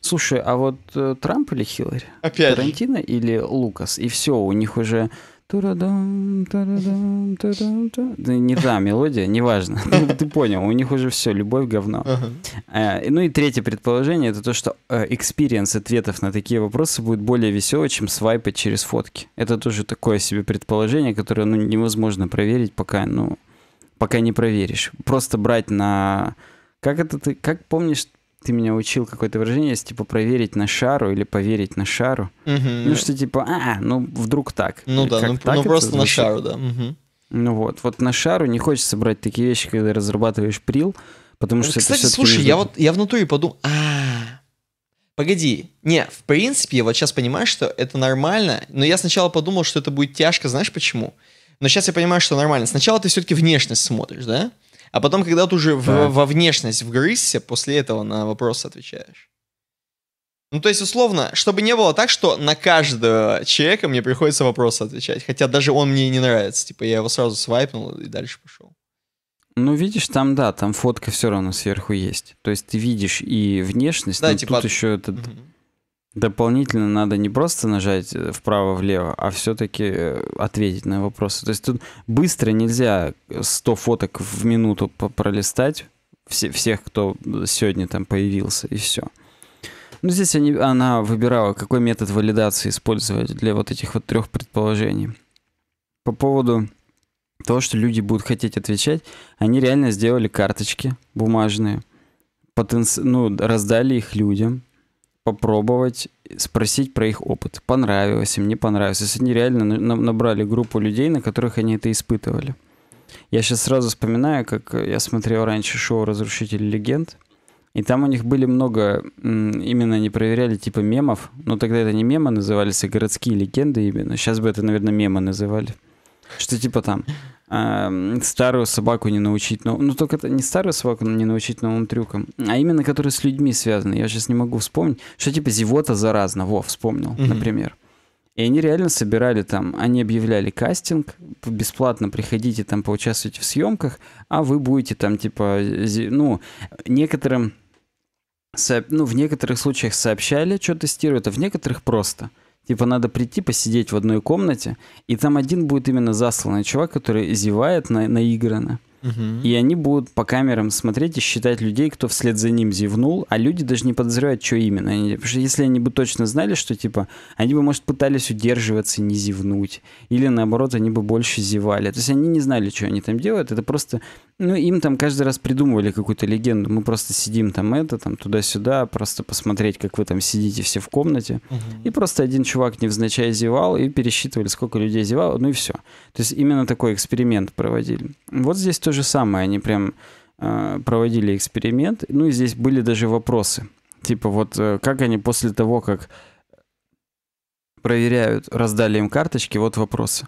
Слушай, а вот э, Трамп или Хиллари? Опять Тарантино или Лукас? И все, у них уже Та-да-дам, та-да-дам, Да ну, не та мелодия, неважно. (laughs) Ну, ты, понял, у них уже все, любовь говно. Э, ну и третье предположение это то, что э, экспириенс ответов на такие вопросы будет более веселый, чем свайпать через фотки. Это тоже такое себе предположение, которое ну, невозможно проверить, пока, ну, пока не проверишь. Просто брать на. Как это ты. Как помнишь, ты меня учил какое-то выражение, есть типа проверить на шару или поверить на шару. Угу. Ну что типа, а, ну вдруг так. Ну да, ну, так ну просто звучит? на шару, да. Угу. Ну вот, вот на шару не хочется брать такие вещи, когда разрабатываешь прил, потому ну, что Кстати, это слушай, я вот я в натуре подумал, а, Погоди, не, в принципе, я вот сейчас понимаю, что это нормально, но я сначала подумал, что это будет тяжко, знаешь почему? Но сейчас я понимаю, что нормально. Сначала ты все-таки внешность смотришь, да? А потом, когда ты уже да. в, во внешность вгрызся, после этого на вопрос отвечаешь. Ну, то есть, условно, чтобы не было так, что на каждого человека мне приходится вопрос отвечать. Хотя даже он мне не нравится. Типа, я его сразу свайпнул и дальше пошел. Ну, видишь, там, да, там фотка все равно сверху есть. То есть ты видишь и внешность, да, но типа... тут еще этот... Угу дополнительно надо не просто нажать э, вправо-влево, а все-таки э, ответить на вопросы. То есть тут быстро нельзя 100 э, фоток в минуту пролистать всех, кто сегодня там появился, и все. Ну, здесь они, она выбирала, какой метод валидации использовать для вот этих вот трех предположений. По поводу того, что люди будут хотеть отвечать, они реально сделали карточки бумажные, потенци... ну, раздали их людям – попробовать спросить про их опыт. Понравилось им, не понравилось. Если они реально набрали группу людей, на которых они это испытывали. Я сейчас сразу вспоминаю, как э, я смотрел раньше шоу «Разрушители легенд», и там у них были много, именно они проверяли типа мемов, но тогда это не мемы назывались, а городские легенды именно. Сейчас бы это, наверное, мемы называли. Что типа там? Эм, старую собаку не научить, но, ну только это не старую собаку не научить новым трюкам, а именно которые с людьми связаны. Я сейчас не могу вспомнить, что типа зевота заразно. во, вспомнил, mm-hmm. например. И они реально собирали там, они объявляли кастинг, бесплатно приходите там, поучаствуйте в съемках, а вы будете там типа, ну, некоторым, ну, в некоторых случаях сообщали, что тестируют, а в некоторых просто. Типа надо прийти, посидеть в одной комнате, и там один будет именно засланный чувак, который зевает на, наигранно. И они будут по камерам смотреть и считать людей, кто вслед за ним зевнул, а люди даже не подозревают, что именно. Они, потому что если они бы точно знали, что типа, они бы, может, пытались удерживаться и не зевнуть. Или наоборот, они бы больше зевали. То есть они не знали, что они там делают. Это просто ну, им там каждый раз придумывали какую-то легенду. Мы просто сидим там это, там туда-сюда, просто посмотреть, как вы там сидите все в комнате. Угу. И просто один чувак невзначай зевал и пересчитывали, сколько людей зевало, ну и все. То есть именно такой эксперимент проводили. Вот здесь то же самое, они прям э, проводили эксперимент. Ну и здесь были даже вопросы. Типа вот э, как они после того, как проверяют, раздали им карточки, вот вопросы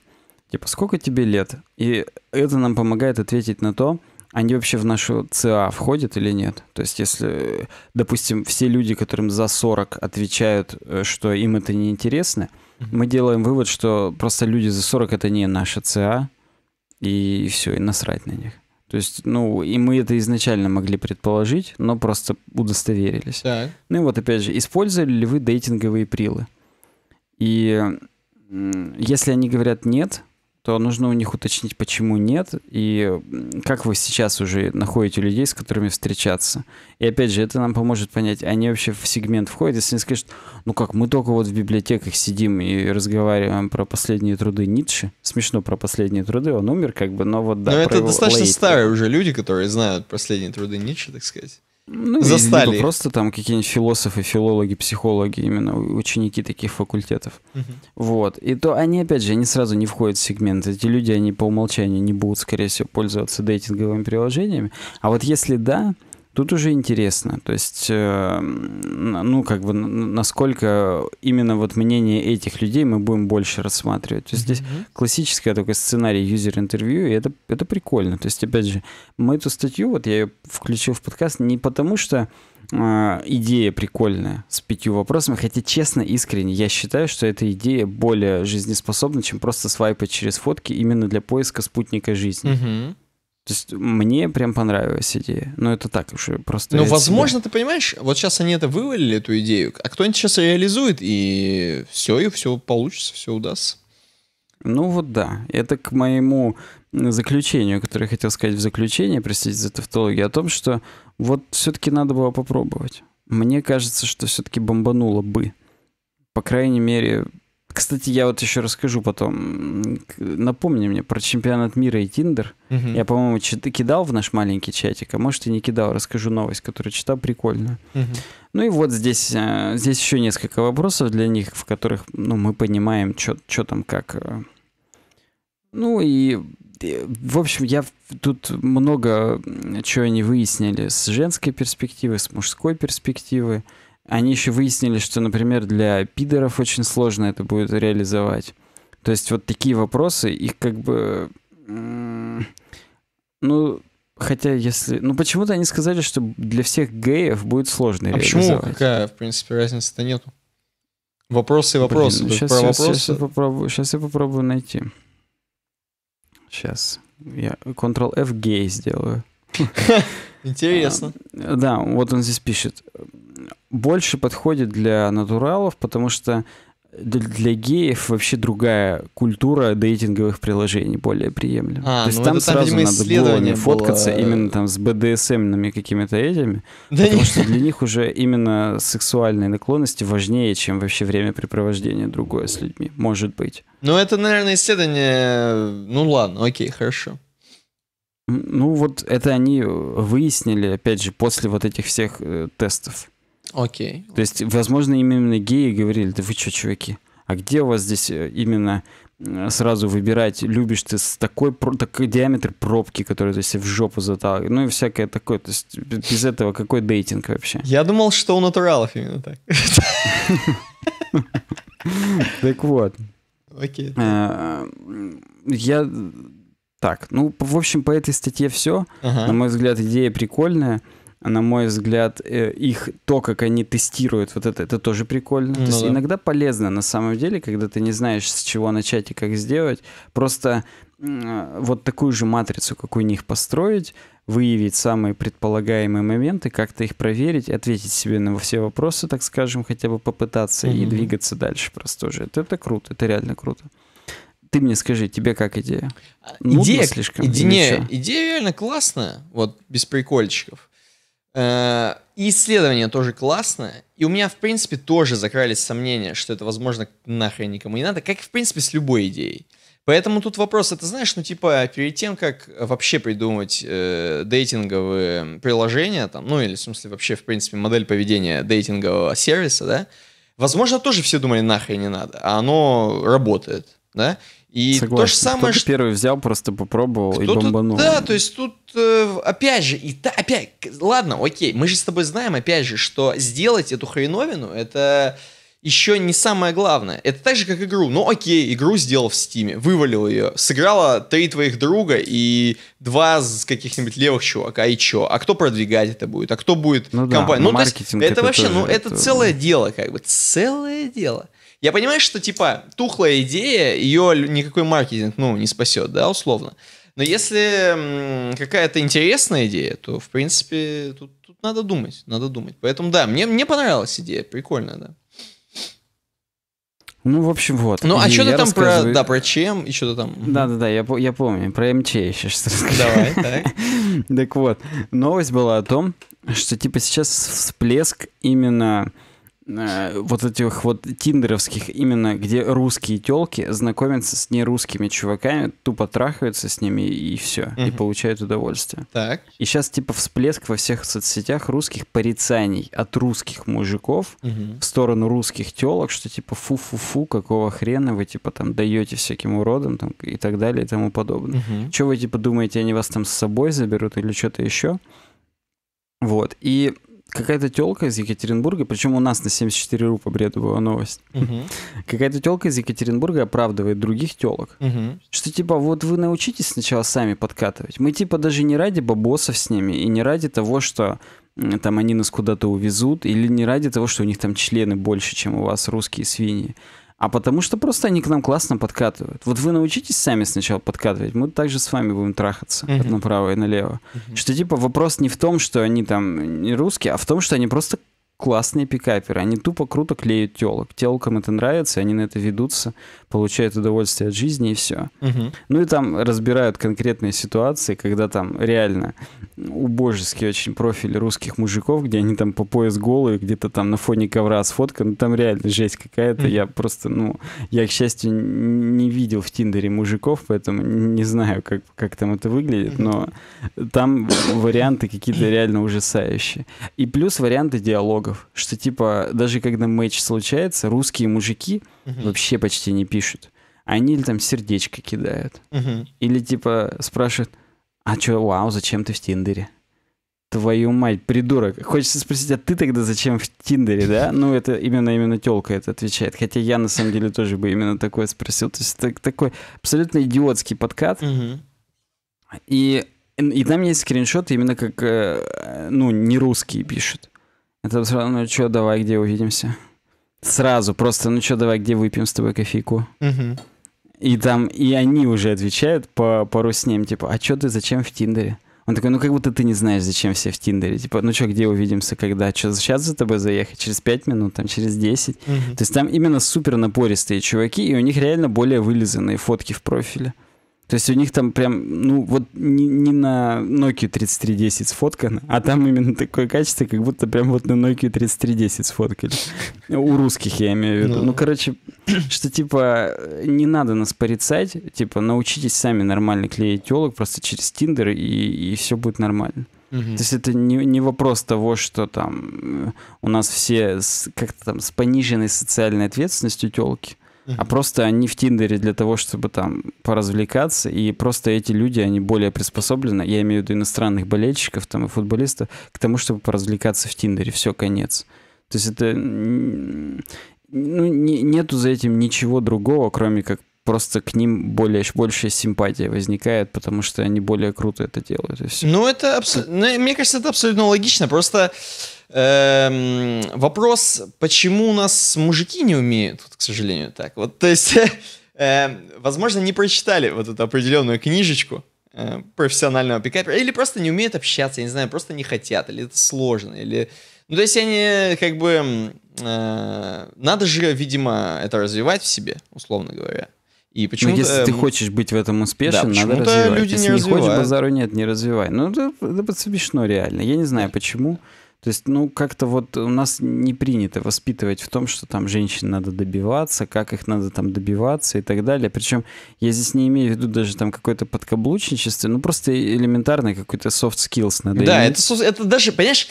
типа, сколько тебе лет? И это нам помогает ответить на то, они вообще в нашу ЦА входят или нет? То есть, если, допустим, все люди, которым за 40 отвечают, э, что им это неинтересно, mm мы делаем вывод, что просто люди за 40 это не наша ЦА, и все, и насрать на них. То есть, ну, и мы это изначально могли предположить, но просто удостоверились. Так. Ну и вот опять же, использовали ли вы дейтинговые прилы? И если они говорят нет, то нужно у них уточнить, почему нет, и как вы сейчас уже находите людей, с которыми встречаться. И опять же, это нам поможет понять, они вообще в сегмент входят, если они скажут, ну как, мы только вот в библиотеках сидим и разговариваем про последние труды Ницше. Смешно про последние труды, он умер как бы, но вот да. Но это достаточно лейт. старые уже люди, которые знают последние труды Ницше, так сказать. Ну, Застали. Виду, ну, просто там какие-нибудь философы, филологи, психологи, именно ученики таких факультетов. Угу. Вот. И то они, опять же, они сразу не входят в сегмент. Эти люди, они по умолчанию не будут, скорее всего, пользоваться дейтинговыми приложениями. А вот если да, Тут уже интересно, то есть, э, ну, как бы, насколько именно вот мнение этих людей мы будем больше рассматривать. То есть mm-hmm. здесь классический такой сценарий юзер-интервью, и это, это прикольно. То есть, опять же, мы эту статью, вот я ее включил в подкаст не потому, что э, идея прикольная с пятью вопросами, хотя честно, искренне, я считаю, что эта идея более жизнеспособна, чем просто свайпать через фотки именно для поиска спутника жизни. Угу. То есть мне прям понравилась идея. Но ну, это так уже просто... Ну, возможно, себя... ты понимаешь, вот сейчас они это вывалили, эту идею, а кто-нибудь сейчас реализует, и все, и все получится, все удастся. Ну вот да, это к моему заключению, которое я хотел сказать в заключение, простите за тавтологию, о том, что вот все-таки надо было попробовать. Мне кажется, что все-таки бомбануло бы. По крайней мере, кстати, я вот еще расскажу потом. Напомни мне про чемпионат мира и Тиндер. Угу. Я, по-моему, кидал в наш маленький чатик, а может и не кидал. Расскажу новость, которую читал, прикольно. Угу. Ну и вот здесь, э, здесь еще несколько вопросов для них, в которых ну, мы понимаем, что там как. Э. Ну и э, в общем, я тут много чего они выяснили с женской перспективы, с мужской перспективы. Они еще выяснили, что, например, для пидоров очень сложно это будет реализовать. То есть вот такие вопросы, их как бы... Ну, хотя если... Ну, почему-то они сказали, что для всех геев будет сложно а реализовать. почему? Какая, в принципе, разницы-то нету? Вопросы и вопросы. Блин, ну, сейчас, Про сейчас, вопросы... Сейчас, я попробую, сейчас я попробую найти. Сейчас. Я Ctrl-F гей сделаю. (laughs) Интересно. Э, да, вот он здесь пишет. Больше подходит для натуралов, потому что для геев вообще другая культура дейтинговых приложений более приемлема. А, То есть ну там это, там, сразу видимо, надо было не фоткаться э, именно там с БДСМными эм какими-то этими, да потому нет. что для них уже именно сексуальные наклонности важнее, чем вообще времяпрепровождение другое с людьми, может быть. Ну это, наверное, исследование... Ну ладно, окей, хорошо. Ну вот это они э, выяснили, опять же, после вот этих всех э, тестов. Окей. То есть, возможно, им именно геи говорили, да вы что, чуваки, а где у вас здесь э, именно э, сразу выбирать, любишь ты с такой, такой диаметр пробки, который ты себе в жопу заталкиваешь, ну и всякое такое. То есть без этого какой дейтинг вообще? Я думал, что у натуралов именно так. (laughs) Так вот. Окей. Я так, ну, в общем, по этой статье все. Ага. На мой взгляд, идея прикольная. На мой взгляд, э, их то, как они тестируют, вот это, это тоже прикольно. Ну, то есть да. иногда полезно на самом деле, когда ты не знаешь, с чего начать и как сделать. Просто э, вот такую же матрицу, какую у них построить, выявить самые предполагаемые моменты, как-то их проверить, ответить себе на все вопросы, так скажем, хотя бы попытаться mm-hmm. и двигаться дальше просто уже. Это, это круто, это реально круто ты мне скажи, тебе как а, идея? Нудно идея слишком. Иде... Не, идея реально классная, вот без прикольчиков. Э, и исследование тоже классное. И у меня, в принципе, тоже закрались сомнения, что это, возможно, нахрен никому не надо, как и, в принципе, с любой идеей. Поэтому тут вопрос, это знаешь, ну типа перед тем, как вообще придумать э, дейтинговые приложения, там, ну или в смысле вообще, в принципе, модель поведения дейтингового сервиса, да, возможно, тоже все думали, нахрен не надо, а оно работает, да. И Согласен. то же самое, то что... первый взял, просто попробовал и бомбанул. Да, то есть тут, э, опять же, и та, опять, ладно, окей, мы же с тобой знаем, опять же, что сделать эту хреновину, это еще не самое главное. Это так же, как игру. Ну окей, игру сделал в Стиме, вывалил ее, сыграла три твоих друга и два с каких-нибудь левых чувака, и чё? А кто продвигать это будет? А кто будет ну, компания? Да, ну, то есть, это, это вообще, тоже, ну, это, это целое дело, как бы, целое дело. Я понимаю, что, типа, тухлая идея, ее никакой маркетинг, ну, не спасет, да, условно. Но если какая-то интересная идея, то, в принципе, тут, тут надо думать, надо думать. Поэтому, да, мне, мне понравилась идея, прикольная, да. Ну, в общем, вот. Ну, а что ты там про, да, про чем и что-то там... Да-да-да, я, я помню, про МЧ еще что расскажу. Давай, так. (laughs) так вот, новость была о том, что, типа, сейчас всплеск именно Э, вот этих вот тиндеровских, именно где русские телки знакомятся с нерусскими чуваками, тупо трахаются с ними и все, угу. и получают удовольствие. Так. И сейчас типа всплеск во всех соцсетях русских порицаний от русских мужиков угу. в сторону русских телок, что типа фу-фу-фу, какого хрена вы типа там даете всяким уродам там, и так далее и тому подобное. Угу. Что вы типа думаете, они вас там с собой заберут или что-то еще? Вот. И какая-то телка из Екатеринбурга, причем у нас на 74 ру по бреду была новость. Угу. Какая-то телка из Екатеринбурга оправдывает других телок. Угу. Что типа, вот вы научитесь сначала сами подкатывать. Мы типа даже не ради бабосов с ними и не ради того, что там они нас куда-то увезут, или не ради того, что у них там члены больше, чем у вас русские свиньи а потому что просто они к нам классно подкатывают. Вот вы научитесь сами сначала подкатывать, мы также с вами будем трахаться uh-huh. направо и налево. Uh-huh. Что типа вопрос не в том, что они там не русские, а в том, что они просто классные пикаперы. Они тупо круто клеют телок. Телкам это нравится, они на это ведутся, получают удовольствие от жизни и все. Угу. Ну и там разбирают конкретные ситуации, когда там реально убожеский очень профиль русских мужиков, где они там по пояс голые, где-то там на фоне ковра сфотканы. Ну, там реально жесть какая-то. Угу. Я просто, ну, я, к счастью, не видел в Тиндере мужиков, поэтому не знаю, как, как там это выглядит, но там варианты какие-то (clears throat) реально ужасающие. И плюс варианты диалога диалогов, что типа даже когда матч случается, русские мужики угу. вообще почти не пишут. Они там сердечко кидают. Угу. Или типа спрашивают, а чё, вау, зачем ты в Тиндере? Твою мать, придурок. Хочется спросить, а ты тогда зачем в Тиндере, да? (laughs) Ну, это именно именно телка это отвечает. Хотя я на самом деле тоже бы именно такое спросил. То есть так, такой абсолютно идиотский подкат. Угу. И, и там есть скриншоты именно как, э, ну, не русские пишут. Это сразу, ну чё, давай, где увидимся? Сразу, просто, ну чё, давай, где выпьем с тобой кофейку? И там, и они уже отвечают по пару с ним, типа, а чё ты, зачем в Тиндере? Он такой, ну как будто ты не знаешь, зачем все в Тиндере. Типа, ну что, где увидимся, когда? Что, сейчас за тобой заехать? Через 5 минут, там, через 10? Mm-hmm. То есть там именно супер напористые чуваки, и у них реально более вылизанные фотки в профиле. То есть у них там прям, ну вот не, не на Nokia 3310 сфоткано, а там именно такое качество, как будто прям вот на Nokia 3310 сфоткали. У русских я имею в виду. Ну, ну короче, что типа не надо нас порицать, типа научитесь сами нормально клеить телок просто через Тиндер и, и все будет нормально. Угу. То есть это не, не вопрос того, что там э, у нас все как-то там с пониженной социальной ответственностью телки а просто они в Тиндере для того, чтобы там поразвлекаться, и просто эти люди, они более приспособлены, я имею в виду иностранных болельщиков там и футболистов, к тому, чтобы поразвлекаться в Тиндере, все, конец. То есть это... Ну, не, нету за этим ничего другого, кроме как просто к ним более, большая симпатия возникает, потому что они более круто это делают. Ну, это абсолютно... Ну, мне кажется, это абсолютно логично. Просто Эм, вопрос, почему у нас мужики не умеют, вот, к сожалению, так. Вот, то есть, (laughs) э, возможно, не прочитали вот эту определенную книжечку э, профессионального пикапера, или просто не умеют общаться, я не знаю, просто не хотят, или это сложно, или... Ну, то есть они как бы... Э, надо же, видимо, это развивать в себе, условно говоря. И почему ну, если ты эм, хочешь быть в этом успешен, да, надо развивать. Люди если не, не хочешь, базару нет, не развивай. Ну, это, это подсобишно реально. Я не знаю, почему. То есть, ну, как-то вот у нас не принято воспитывать в том, что там женщин надо добиваться, как их надо там добиваться и так далее. Причем я здесь не имею в виду даже там какое-то подкаблучничество, ну, просто элементарный какой-то soft skills надо Да, иметь. это, это даже, понимаешь,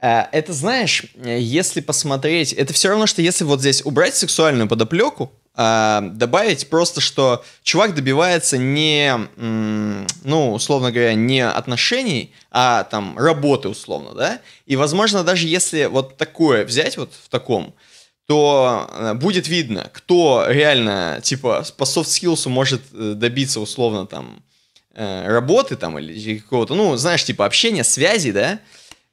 э, это, знаешь, э, если посмотреть, это все равно, что если вот здесь убрать сексуальную подоплеку, Эм, добавить просто, что чувак добивается не, ну, условно говоря, не отношений, а там работы, условно, да? И, возможно, даже если вот такое взять, вот в таком, то э, будет видно, кто реально, типа, по софт-скиллсу может э, добиться, условно, там, э, работы там или какого-то, ну, знаешь, типа общения, связи, да,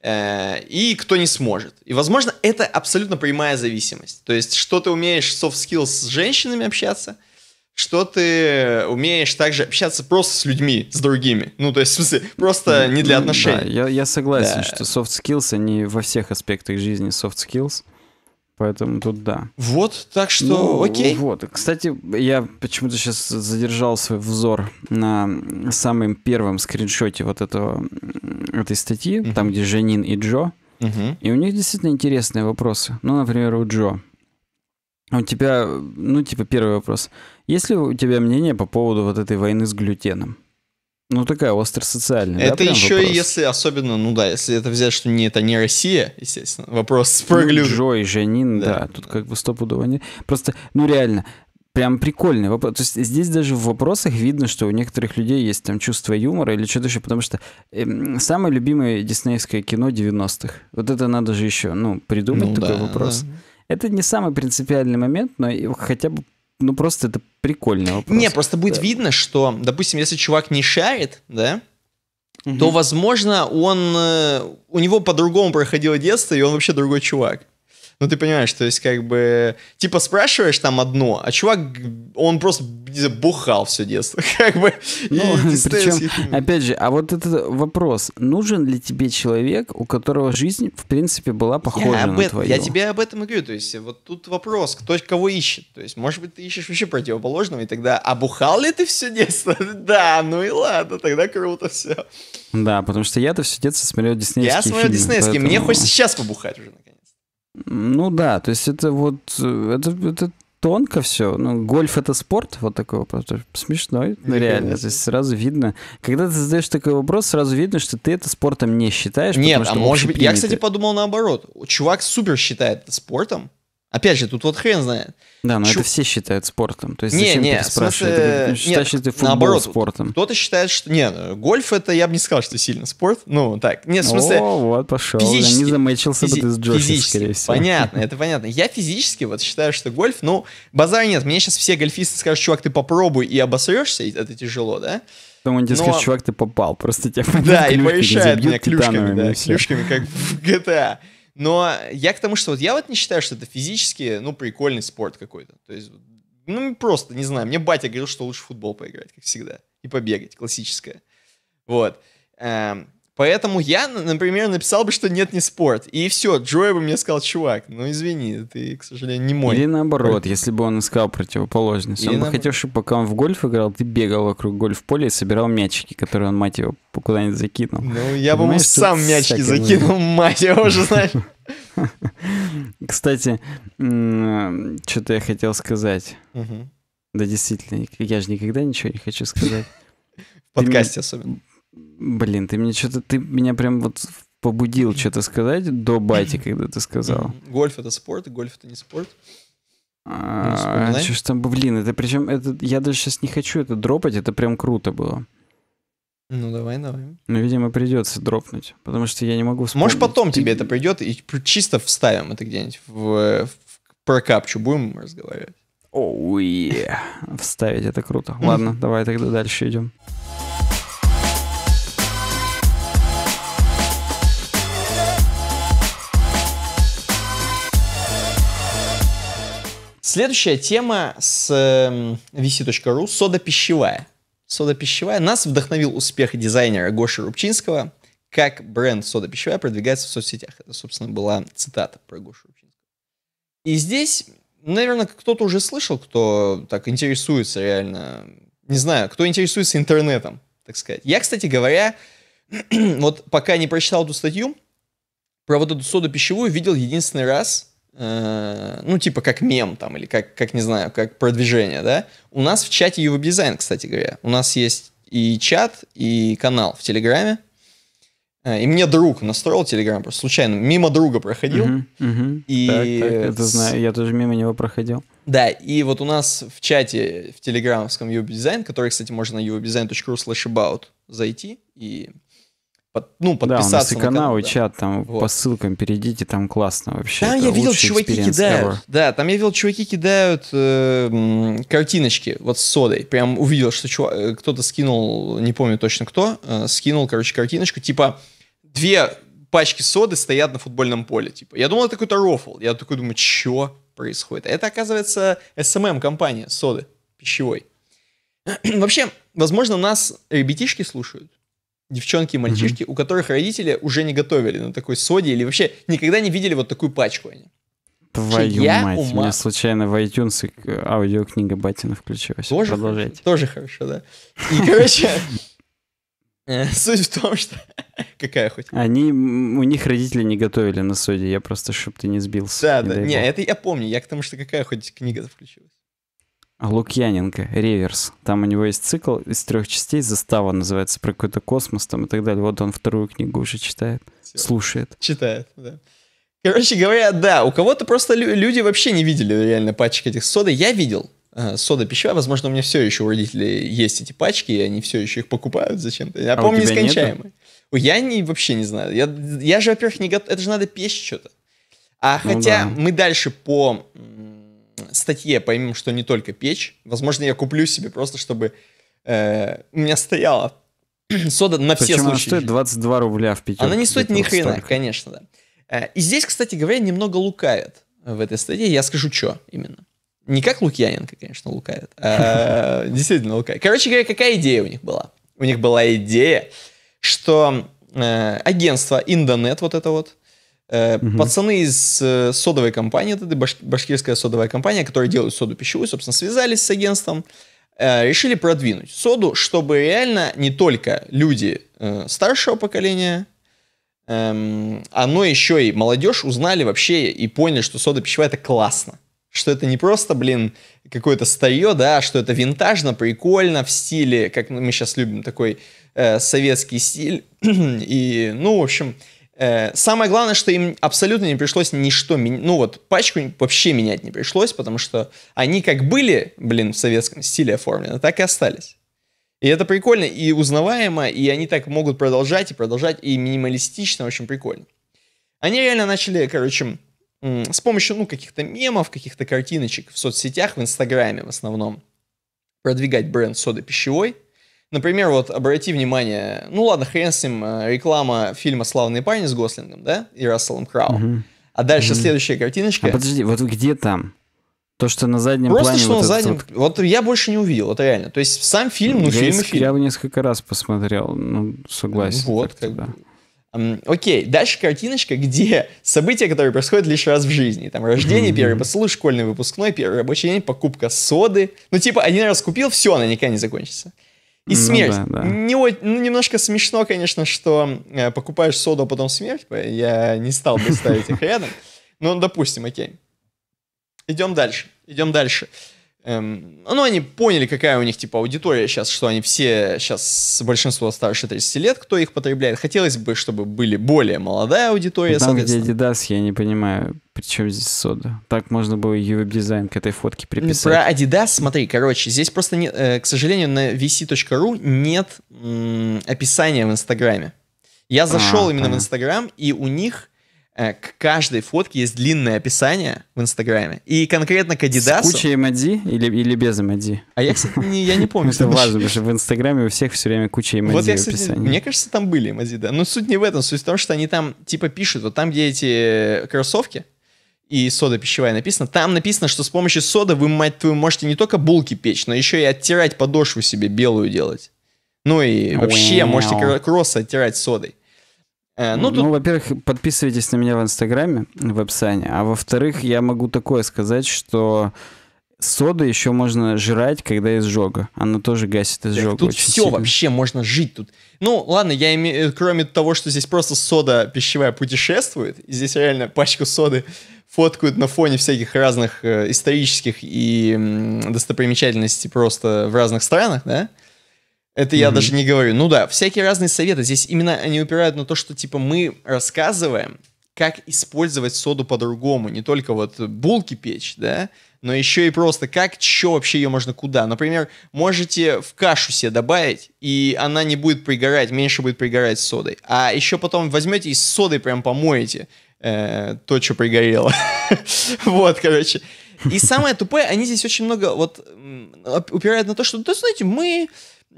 Э, и кто не сможет. И, возможно, это абсолютно прямая зависимость. То есть, что ты умеешь soft skills с женщинами общаться, что ты умеешь также общаться просто с людьми, с другими. Ну, то есть, в смысле, просто не для отношений. Да, я, я согласен, да. что soft skills, они во всех аспектах жизни soft skills. Поэтому тут да. Вот, так что ну, окей. Вот. Кстати, я почему-то сейчас задержал свой взор на самом первом скриншоте вот этого, этой статьи, угу. там, где Жанин и Джо. Угу. И у них действительно интересные вопросы. Ну, например, у Джо. У тебя, ну, типа, первый вопрос. Есть ли у тебя мнение по поводу вот этой войны с глютеном? Ну, такая остросоциальная. Это да, еще вопрос? если, особенно, ну да, если это взять, что не, это не Россия, естественно. Вопрос с проглюжем. Ну, Джой, Жанин, да. да, тут как бы стопудово не... Просто, ну реально, прям прикольный вопрос. То есть здесь даже в вопросах видно, что у некоторых людей есть там чувство юмора или что-то еще, потому что э, самое любимое диснеевское кино 90-х. Вот это надо же еще, ну, придумать ну, такой да, вопрос. Да. Это не самый принципиальный момент, но хотя бы ну просто это прикольный вопрос. Не, просто будет да. видно, что, допустим, если чувак не шарит, да, угу. то, возможно, он э, у него по-другому проходило детство, и он вообще другой чувак. Ну, ты понимаешь, то есть, как бы, типа, спрашиваешь там одно, а чувак, он просто бухал все детство, (laughs) как бы. Ну, причем, опять же, а вот этот вопрос, нужен ли тебе человек, у которого жизнь, в принципе, была похожа я на это, твою? Я тебе об этом и говорю, то есть, вот тут вопрос, кто кого ищет, то есть, может быть, ты ищешь вообще противоположного, и тогда, а бухал ли ты все детство? (laughs) Да, ну и ладно, тогда круто все. Да, потому что я-то все детство смотрел диснеевские. Я смотрел диснеевские, поэтому... мне хочется сейчас побухать уже, наконец. Ну да, то есть это вот э, это, это тонко все. Ну, гольф это спорт, вот такой вопрос. Смешной, ну, реально. То есть сразу видно. Когда ты задаешь такой вопрос, сразу видно, что ты это спортом не считаешь. Нет, а может быть. Я, кстати, подумал наоборот. Чувак супер считает это спортом. Опять же, тут вот хрен знает. Да, но Чу... это все считают спортом. То есть не, зачем не, смысле... это, считаешь нет, ты футбол наоборот, спортом? Кто-то считает, что... Не, ну, гольф это, я бы не сказал, что сильно спорт. Ну, так, нет, в смысле... О, вот, пошел. Физически. Да, не замычился Физи... бы ты с Джошем, скорее всего. Понятно, это (laughs) понятно. Я физически вот считаю, что гольф, ну, базара нет. Мне сейчас все гольфисты скажут, чувак, ты попробуй и обосрешься, и это тяжело, да? Потом он тебе Но... скажет, чувак, ты попал, просто тебя Да, и порешает меня клюшками, да, клюшками, как в GTA. Но я к тому, что вот я вот не считаю, что это физически, ну, прикольный спорт какой-то. То есть, ну, просто, не знаю, мне батя говорил, что лучше в футбол поиграть, как всегда, и побегать, классическое. Вот. Эм, Поэтому я, например, написал бы, что нет, не спорт. И все, Джоя бы мне сказал, чувак, ну извини, ты, к сожалению, не мой. Или наоборот, Ой. если бы он искал противоположность. Или он наоборот. бы хотел, чтобы пока он в гольф играл, ты бегал вокруг гольф-поля и собирал мячики, которые он, мать его, куда-нибудь закинул. Ну, я бы ему сам мячики закинул, было. (laughs) мать его, уже знаешь. (laughs) Кстати, что-то я хотел сказать. Да действительно, я же никогда ничего не хочу сказать. (laughs) В подкасте особенно. Блин, ты мне что-то, ты меня прям вот побудил что-то сказать до бати, когда ты сказал. Гольф это спорт, гольф это не спорт. А, ну, что ж там, блин, это причем, это, я даже сейчас не хочу это дропать, это прям круто было. Ну давай, давай. Ну, видимо, придется дропнуть, потому что я не могу вспомнить. Может, потом тебе это придет, и чисто вставим это где-нибудь в, в прокапчу, будем разговаривать. Оу, oh, yeah. (laughs) вставить это круто. Ладно, (laughs) давай тогда дальше идем. Следующая тема с эм, vc.ru – сода пищевая. Сода пищевая. Нас вдохновил успех дизайнера Гоши Рубчинского, как бренд сода пищевая продвигается в соцсетях. Это, собственно, была цитата про Гошу Рубчинского. И здесь, наверное, кто-то уже слышал, кто так интересуется реально, не знаю, кто интересуется интернетом, так сказать. Я, кстати говоря, (clears throat) вот пока не прочитал эту статью, про вот эту соду пищевую видел единственный раз – Э, ну, типа как мем там, или как, как, не знаю, как продвижение, да. У нас в чате UV дизайн, кстати говоря. У нас есть и чат, и канал в Телеграме. Э, и мне друг настроил Телеграм, просто случайно, мимо друга проходил. Uh-huh, И... Так, так, это знаю, я тоже мимо него проходил. Да, и вот у нас в чате в телеграмском UB Design, который, кстати, можно на uvdesign.ru slash about зайти и под, ну, подписаться. Да, у нас и на канал, канал и чат, там вот. по ссылкам перейдите, там классно вообще. Там я видел, чуваки кидают. Ever. Да, там я видел, чуваки кидают э, картиночки вот с содой. Прям увидел, что чувак, э, кто-то скинул, не помню точно кто, э, скинул, короче, картиночку, типа две пачки соды стоят на футбольном поле. Типа, я думал, это какой-то рофл. Я такой думаю, чё происходит? А это, оказывается, СММ-компания эм эм соды пищевой. (clears throat) Вообще, возможно, нас ребятишки слушают девчонки и мальчишки, угу. у которых родители уже не готовили на такой соде или вообще никогда не видели вот такую пачку они. Твою я мать, ума... у меня случайно в iTunes аудиокнига Батина включилась. Тоже Продолжайте. Хорошо, тоже хорошо, да. И, короче, (laughs) э, суть в том, что... (laughs) Какая хоть? Они, у них родители не готовили на соде, я просто, чтобы ты не сбился. Да, да, не, это я помню, я к тому, что какая хоть книга включилась. Лукьяненко, Реверс. Там у него есть цикл из трех частей, застава называется, про какой-то космос там и так далее. Вот он вторую книгу уже читает, Все. слушает. Читает, да. Короче говоря, да, у кого-то просто люди вообще не видели реально пачек этих соды. Я видел, э, сода пищевая. Возможно, у меня все еще у родителей есть эти пачки, и они все еще их покупают зачем-то. Я а помню, нескончаемые. Нету? Я не, вообще не знаю. Я, я же, во-первых, не готов... Это же надо печь что-то. А ну, хотя да. мы дальше по статье поймем, что не только печь. Возможно, я куплю себе просто, чтобы э, у меня стояла (clears throat) сода на все Причем случаи. она стоит 22 рубля в пятерке. Она не стоит ни хрена, столько. конечно, да. Э, и здесь, кстати говоря, немного лукавят в этой статье. Я скажу, что именно. Не как Лукьяненко, конечно, лукавит. А, (laughs) действительно лукавит. Короче говоря, какая идея у них была? У них была идея, что э, агентство Индонет, вот это вот, Угу. Пацаны из э, содовой компании, это башкирская содовая компания, которая делает соду пищевую, собственно, связались с агентством, э, решили продвинуть соду, чтобы реально не только люди старшего поколения, эм, оно еще и молодежь узнали вообще и поняли, что сода пищевая это классно. Что это не просто, блин, какое-то старье, да, а что это винтажно, прикольно, в стиле, как мы сейчас любим, такой э, советский стиль. (clears throat) и, ну, в общем, Э, самое главное, что им абсолютно не пришлось ничто менять. Ну вот, пачку вообще менять не пришлось, потому что они как были, блин, в советском стиле оформлены, так и остались. И это прикольно и узнаваемо, и они так могут продолжать и продолжать, и минималистично очень прикольно. Они реально начали, короче, с помощью, ну, каких-то мемов, каких-то картиночек в соцсетях, в Инстаграме в основном, продвигать бренд соды пищевой – Например, вот обрати внимание, ну ладно, хрен с ним, э, реклама фильма «Славные парни» с Гослингом, да, и Расселом Крау. Угу. А дальше угу. следующая картиночка. А подожди, вот где там? То, что на заднем Просто плане... Просто что вот на заднем... Вот... вот я больше не увидел, это реально. То есть сам фильм, ну я фильм и фильм. Я его несколько раз посмотрел, ну согласен. Вот, как бы. Окей, okay. дальше картиночка, где события, которые происходят лишь раз в жизни. Там рождение, первый поцелуй, школьный выпускной, первый рабочий день, покупка соды. Ну, типа, один раз купил, все, она никогда не закончится. И ну, смерть. Да, да. Не, ну, немножко смешно, конечно, что э, покупаешь соду, а потом смерть. Я не стал бы ставить их рядом. Но, допустим, окей. Идем дальше. Идем дальше. Э, Эм, ну, они поняли, какая у них, типа, аудитория сейчас, что они все сейчас, большинство старше 30 лет, кто их потребляет. Хотелось бы, чтобы были более молодая аудитория, Там, где Adidas, я не понимаю, при чем здесь сода? Так можно было ее веб-дизайн к этой фотке приписать. Про Adidas, смотри, короче, здесь просто, не, э, к сожалению, на vc.ru нет м, описания в Инстаграме. Я зашел а, именно понятно. в Инстаграм, и у них Э, к каждой фотке есть длинное описание в Инстаграме. И конкретно к Адидасу... С кучей эмодзи или, или без эмодзи? А я, кстати, не, я не (laughs) помню. Это важно, потому что в Инстаграме у всех все время куча эмодзи Вот я, кстати, мне кажется, там были эмодзи, да. Но суть не в этом. Суть в том, что они там типа пишут, вот там, где эти э, кроссовки, и сода пищевая написано, там написано, что с помощью соды вы, мать твою, можете не только булки печь, но еще и оттирать подошву себе белую делать. Ну и вообще можете кроссы оттирать содой. Э, ну, ну, тут... ну, во-первых, подписывайтесь на меня в Инстаграме, в описании. А во-вторых, я могу такое сказать, что соду еще можно жрать, когда изжога. Она тоже гасит изжогу. Так, тут все сильно. вообще можно жить тут. Ну, ладно, я имею... Э, кроме того, что здесь просто сода пищевая путешествует, и здесь реально пачку соды фоткают на фоне всяких разных э, исторических и достопримечательностей просто в разных странах, да? Это я mm-hmm. даже не говорю. Ну да, всякие разные советы. Здесь именно они упирают на то, что типа мы рассказываем, как использовать соду по-другому. Не только вот булки печь, да, но еще и просто как, что вообще ее можно куда. Например, можете в кашу себе добавить, и она не будет пригорать, меньше будет пригорать содой. А еще потом возьмете и с содой прям помоете э, то, что пригорело. (laughs) Вот, короче. И самое тупое, они здесь очень много вот упирают на то, что, да, знаете, мы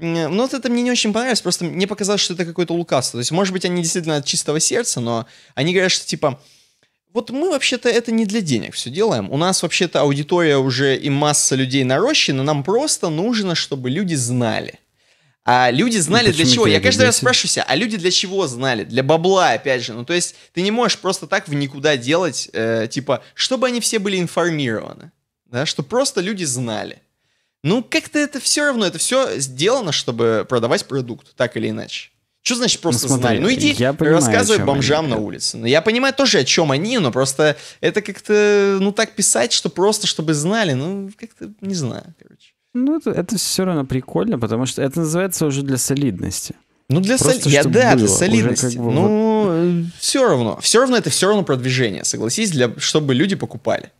ну, вот это мне не очень понравилось, просто мне показалось, что это какое-то лукавство. То есть, может быть, они действительно от чистого сердца, но они говорят, что типа, вот мы вообще-то это не для денег все делаем. У нас вообще-то аудитория уже и масса людей нарощена, нам просто нужно, чтобы люди знали. А люди ну, знали ну, для чего? Я каждый раз спрашиваю себя, а люди для чего знали? Для бабла, опять же. Ну, то есть, ты не можешь просто так в никуда делать, э, типа, чтобы они все были информированы. Да, что просто люди знали. Ну, как-то это все равно, это все сделано, чтобы продавать продукт, так или иначе. Что значит ну, просто ну, смотри, знали? Ну иди я понимаю, рассказывай бомжам они, на улице. Ну, я понимаю тоже, о чем они, но просто это как-то, ну так писать, что просто, чтобы знали, ну как-то не знаю, короче. Ну это, это все равно прикольно, потому что это называется уже для солидности. Ну для солидности. я, да, было. для солидности. как бы ну вот... все равно, все равно это все равно продвижение, согласись, для чтобы люди покупали.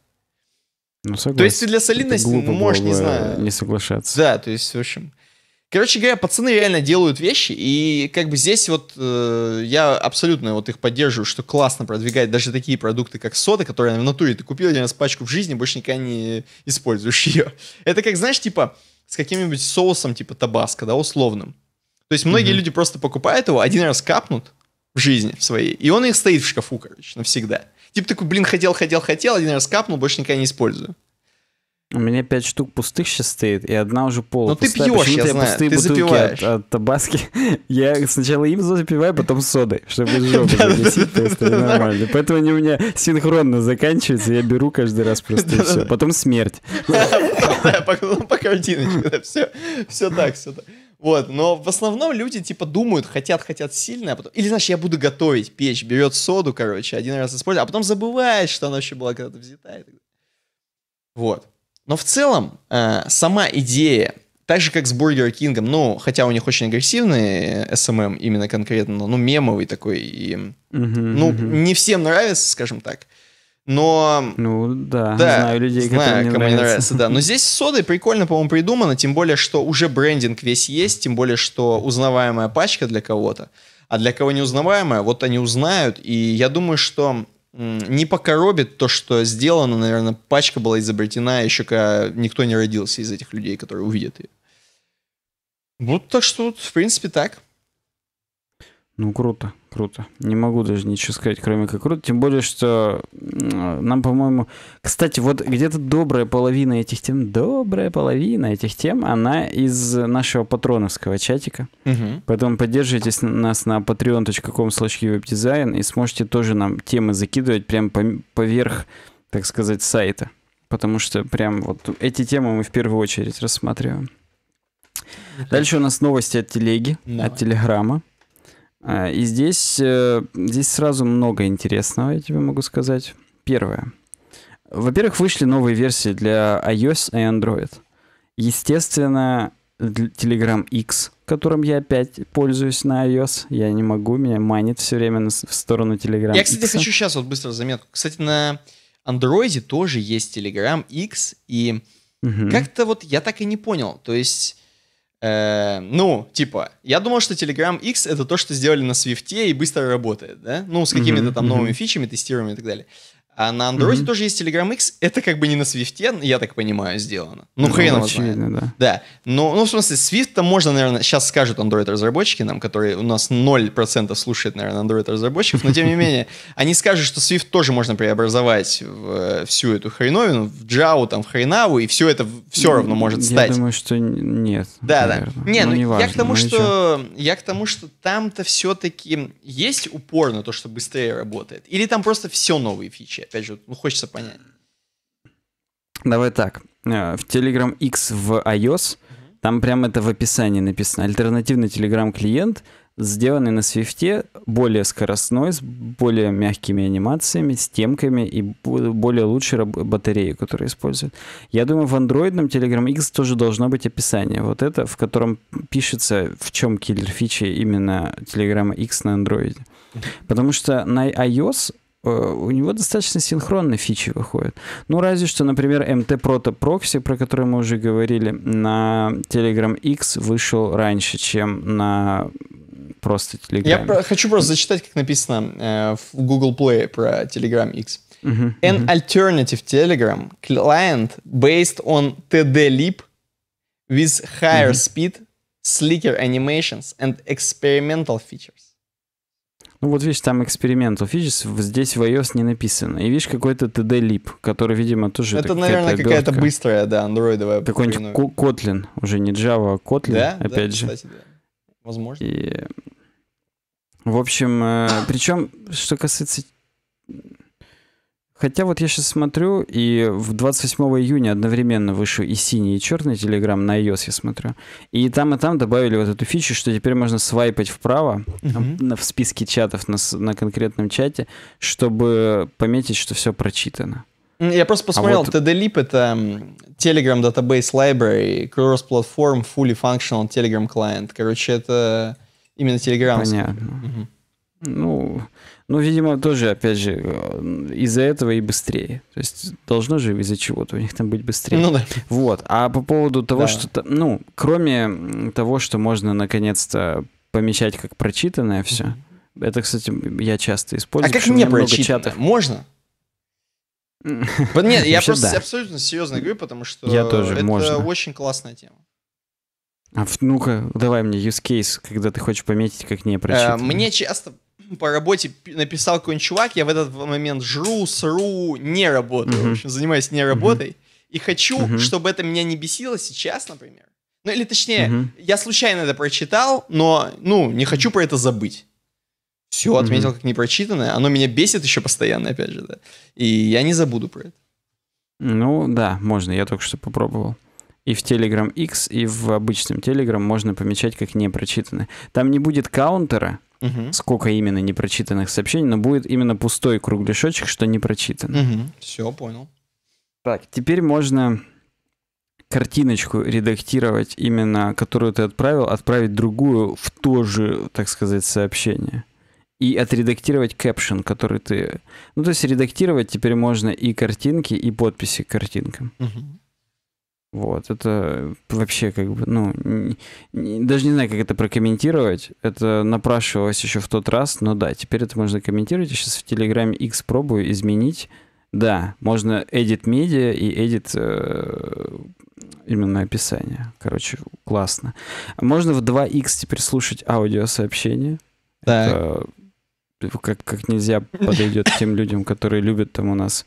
Ну, То есть для солидности ну, можешь, не знаю. Не соглашаться. Да, то есть, в общем. Короче говоря, пацаны реально делают вещи, и как бы здесь вот э, я абсолютно вот их поддерживаю, что классно продвигать даже такие продукты, как сода, которые в натуре ты купил один раз пачку в жизни, больше никогда не используешь (laughs) ее. Это как, знаешь, типа с каким-нибудь соусом типа табаско, да, условным. То есть многие mm-hmm. люди просто покупают его, один раз капнут в жизни в своей, и он их стоит в шкафу, короче, навсегда. Типа такой, блин, хотел, хотел, хотел, один раз капнул, больше никогда не использую. У меня пять штук пустых сейчас стоит, и одна уже полная. Ну ты пьешь, я, я знаю, пустые ты бутылки запиваешь. От, от табаски. (laughs) Я сначала им запиваю, потом содой, чтобы жопу (laughs) загасить, нормально. Поэтому они у меня синхронно заканчиваются, я беру каждый раз просто и все. Потом смерть. По картиночке, все так, все так. Вот, но в основном люди, типа, думают, хотят, хотят сильно, а потом... Или, знаешь, я буду готовить печь, берет соду, короче, один раз использует, а потом забывает, что она вообще была когда-то взята. Вот. Но в целом, э, сама идея, так же, как с Бургер Кингом, ну, хотя у них очень агрессивный СММ, эм эм именно конкретно, ну, мемовый такой, и, mm ну, mm не всем нравится, скажем так, но... Ну, да, да знаю людей, знаю, которые не кому нравятся. нравится. Да. Но здесь с содой прикольно, по-моему, придумано, тем более, что уже брендинг весь есть, тем более, что узнаваемая пачка для кого-то, а для кого неузнаваемая, вот они узнают, и я думаю, что не покоробит то, что сделано, наверное, пачка была изобретена а еще когда никто не родился из этих людей, которые увидят ее. Вот так что, в принципе, так. Ну, круто круто. Не могу даже ничего сказать, кроме как круто. Тем более, что нам, по-моему... Кстати, вот где-то добрая половина этих тем, добрая половина этих тем, она из нашего патроновского чатика. Угу. Поэтому поддерживайте нас на patreon.com slash и сможете тоже нам темы закидывать прям поверх, так сказать, сайта. Потому что прям вот эти темы мы в первую очередь рассматриваем. Дальше у нас новости от телеги, Давай. от телеграмма. А, и здесь, э, здесь сразу много интересного, я тебе могу сказать. Первое. Во-первых, вышли новые версии для iOS и Android. Естественно, Telegram X, которым я опять пользуюсь на iOS, я не могу, меня манит все время в сторону Telegram Я, кстати, X. хочу сейчас вот быстро заметку. Кстати, на Android тоже есть Telegram X, и угу. как-то вот я так и не понял. То есть Э, ну, типа, я думал, что Telegram X это то, что сделали на Swift и быстро работает, да? Ну, с какими-то там новыми фичами, тестируемыми и так далее. А на Android mm-hmm. тоже есть Telegram X. Это как бы не на Swift, я так понимаю, сделано. Ну, ну хрен его знает. Да. да. Но, ну, в смысле, Swift-то можно, наверное, сейчас скажут Android-разработчики нам, которые у нас 0% слушает, наверное, Android-разработчиков, но тем не (laughs) менее, они скажут, что Swift тоже можно преобразовать в э, всю эту хреновину, в Java, там, в хренаву, и все это все равно может стать. Я думаю, что нет. Да, да. Не, ну, ну, я к тому, ну что... Я к тому, что там-то все-таки есть упор на то, что быстрее работает? Или там просто все новые фичи? опять же, ну, хочется понять. Давай так. Э, в Telegram X в iOS, угу. там прямо это в описании написано. Альтернативный Telegram клиент, сделанный на Swift, более скоростной, с более мягкими анимациями, с темками и более лучшей батареей, которую использует. Я думаю, в андроидном Telegram X тоже должно быть описание. Вот это, в котором пишется, в чем киллер фичи именно Telegram X на андроиде. Потому что на iOS у него достаточно синхронно фичи выходят. Ну, разве что, например, MT Proto Proxy, про который мы уже говорили, на Telegram X вышел раньше, чем на просто Telegram. Я хочу просто зачитать, как написано э, в Google Play про Telegram X. Uh -huh, An uh -huh. alternative Telegram client based on TD-lib with higher uh -huh. speed, slicker animations and experimental features. Ну вот видишь, там экспериментов. Видишь, здесь в iOS не написано. И видишь какой-то TD-лип, который, видимо, тоже... Это, так, наверное, какая-то какая быстрая, да, андроидовая. Какой-нибудь Kotlin, уже не Java, а Kotlin, да? опять да, же. Кстати, да. Возможно. И... В общем, э, причем, что касается Хотя вот я сейчас смотрю, и в 28 июня одновременно вышел и синий, и черный Telegram на iOS, я смотрю. И там, и там добавили вот эту фичу, что теперь можно свайпать вправо uh-huh. в списке чатов на, на конкретном чате, чтобы пометить, что все прочитано. Я просто а посмотрел, а вот... TDLIP — это Telegram Database Library, Cross-Platform Fully Functional Telegram Client. Короче, это именно Telegram. Понятно. Угу. Ну, ну, видимо, тоже, опять же, э, из-за этого и быстрее. То есть должно же из-за чего-то у них там быть быстрее. Ну да. Вот. А по поводу того, да. что... Ну, кроме того, что можно наконец-то помечать как прочитанное все. Mm-hmm. Это, кстати, я часто а использую. А как не прочитанное? Чатов... Можно? Нет, я просто абсолютно серьезно говорю, потому что это очень классная тема. А ну-ка, давай мне use case, когда ты хочешь пометить, как не э, прочитано. Мне часто по работе написал какой-нибудь чувак, я в этот момент жру, сру, не работаю, mm-hmm. в общем, занимаюсь не работой, mm-hmm. и хочу, mm-hmm. чтобы это меня не бесило сейчас, например. Ну, или точнее, mm-hmm. я случайно это прочитал, но, ну, не хочу про это забыть. Все, mm-hmm. отметил как непрочитанное, оно меня бесит еще постоянно, опять же, да. И я не забуду про это. Ну, да, можно, я только что попробовал и в Telegram X, и в обычном Telegram можно помечать как непрочитанное. Там не будет каунтера, угу. сколько именно непрочитанных сообщений, но будет именно пустой кругляшочек, что не прочитано. Угу. Все, понял. Так, теперь можно картиночку редактировать именно, которую ты отправил, отправить другую в то же, так сказать, сообщение. И отредактировать кэпшн, который ты... Ну, то есть редактировать теперь можно и картинки, и подписи к картинкам. Угу. Вот, это вообще как бы, ну, не, не, даже не знаю, как это прокомментировать. Это напрашивалось еще в тот раз, но да, теперь это можно комментировать. Я сейчас в Телеграме X пробую изменить. Да, можно edit Media и edit э, именно описание. Короче, классно. Можно в 2x теперь слушать аудиосообщение. Да. Это типа, как, как нельзя подойдет тем людям, которые любят там у нас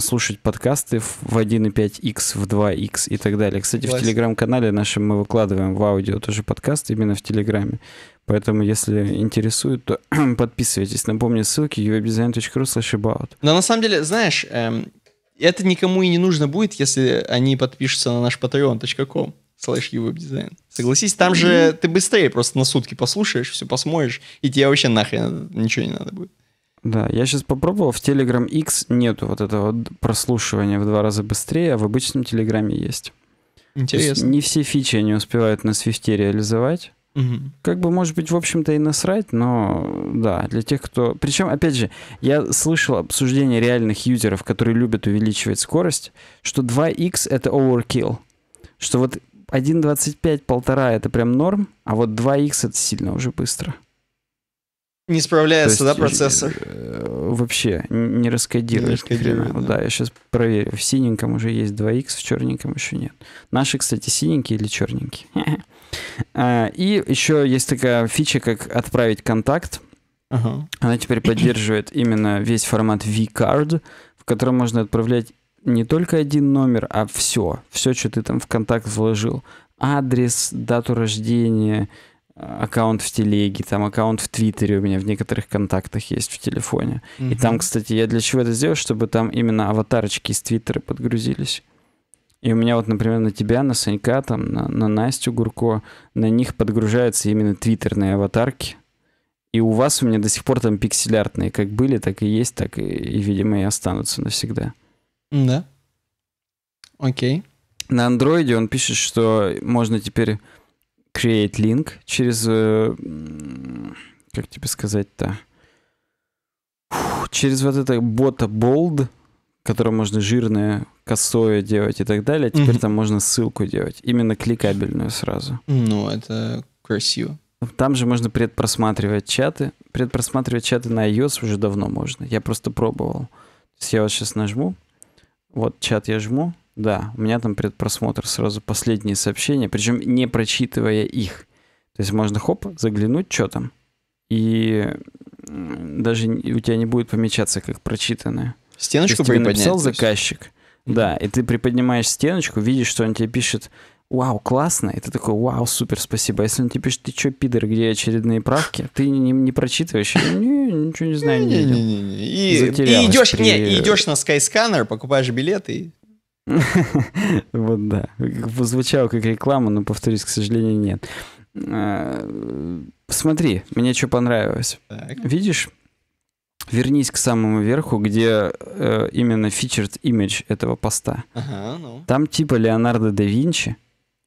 слушать подкасты в 1.5x, в 2x и так далее. Кстати, Класс. в телеграм-канале нашем мы выкладываем в аудио тоже подкаст именно в телеграме. Поэтому, если интересует, то (clears throat) подписывайтесь. Напомню, ссылки uwebdesign.ru slash about. Но на самом деле, знаешь, эм, это никому и не нужно будет, если они подпишутся на наш patreon.com slash uwebdesign. Согласись, там же ты быстрее просто на сутки послушаешь, все посмотришь, и тебе вообще нахрен ничего не надо будет. Да, я сейчас попробовал, в Telegram X нету вот этого прослушивания в два раза быстрее, а в обычном Телеграме есть. Интересно. Не все фичи они успевают на Swift реализовать. Угу. Как бы, может быть, в общем-то и насрать, но да, для тех, кто... Причем, опять же, я слышал обсуждение реальных юзеров, которые любят увеличивать скорость, что 2x — это overkill. Что вот 1.25, полтора — это прям норм, а вот 2x — это сильно уже быстро. Не справляется, есть, да, э, процессор? Э, вообще, не раскодирует. Не да. да, я сейчас проверю. В синеньком уже есть 2x, в черненьком еще нет. Наши, кстати, синенькие или черненькие. (laughs) А, и еще есть такая фича, как отправить контакт. Ага. Она теперь поддерживает именно весь формат V-Card, в котором можно отправлять не только один номер, а все. Все, что ты там в контакт вложил. Адрес, дату рождения, Э, аккаунт в телеге, там аккаунт в Твиттере у меня в некоторых контактах есть в телефоне. Угу. И там, кстати, я для чего это сделал, чтобы там именно аватарочки из Твиттера подгрузились. И у меня вот, например, на тебя, на Санька, там, на, на Настю Гурко, на них подгружаются именно твиттерные аватарки. И у вас у меня до сих пор там пикселяртные, как были, так и есть, так и, и видимо, и останутся навсегда. Да. Окей. На андроиде он пишет, что можно теперь create link через... Э, как тебе сказать-то? Через вот это бота bold, которое можно жирное, косое делать и так далее, теперь mm-hmm. там можно ссылку делать. Именно кликабельную сразу. Ну, это красиво. Там же можно предпросматривать чаты. Предпросматривать чаты на iOS уже давно можно. Я просто пробовал. То есть я вот сейчас нажму. Вот чат я жму. Да, у меня там предпросмотр сразу последние сообщения, причем не прочитывая их. То есть можно хоп, заглянуть, что там, и даже у тебя не будет помечаться как прочитанное. Стеночку То есть, тебе написал заказчик, да, и ты приподнимаешь стеночку, видишь, что он тебе пишет, вау, классно, и ты такой, вау, супер, спасибо. А если он тебе пишет, ты что, пидор, где очередные правки, ты не, не, не прочитываешь, не, ничего не знаю, не, не, не, не, не. И, и идешь, при... не, и идешь на Skyscanner, покупаешь билеты. и (laughs) Вот да. Звучало как реклама, но, повторюсь, к сожалению, нет. А, смотри, мне что понравилось. Видишь, вернись к самому верху, где э, именно featured image этого поста. Ага, ну. Там типа Леонардо да Винчи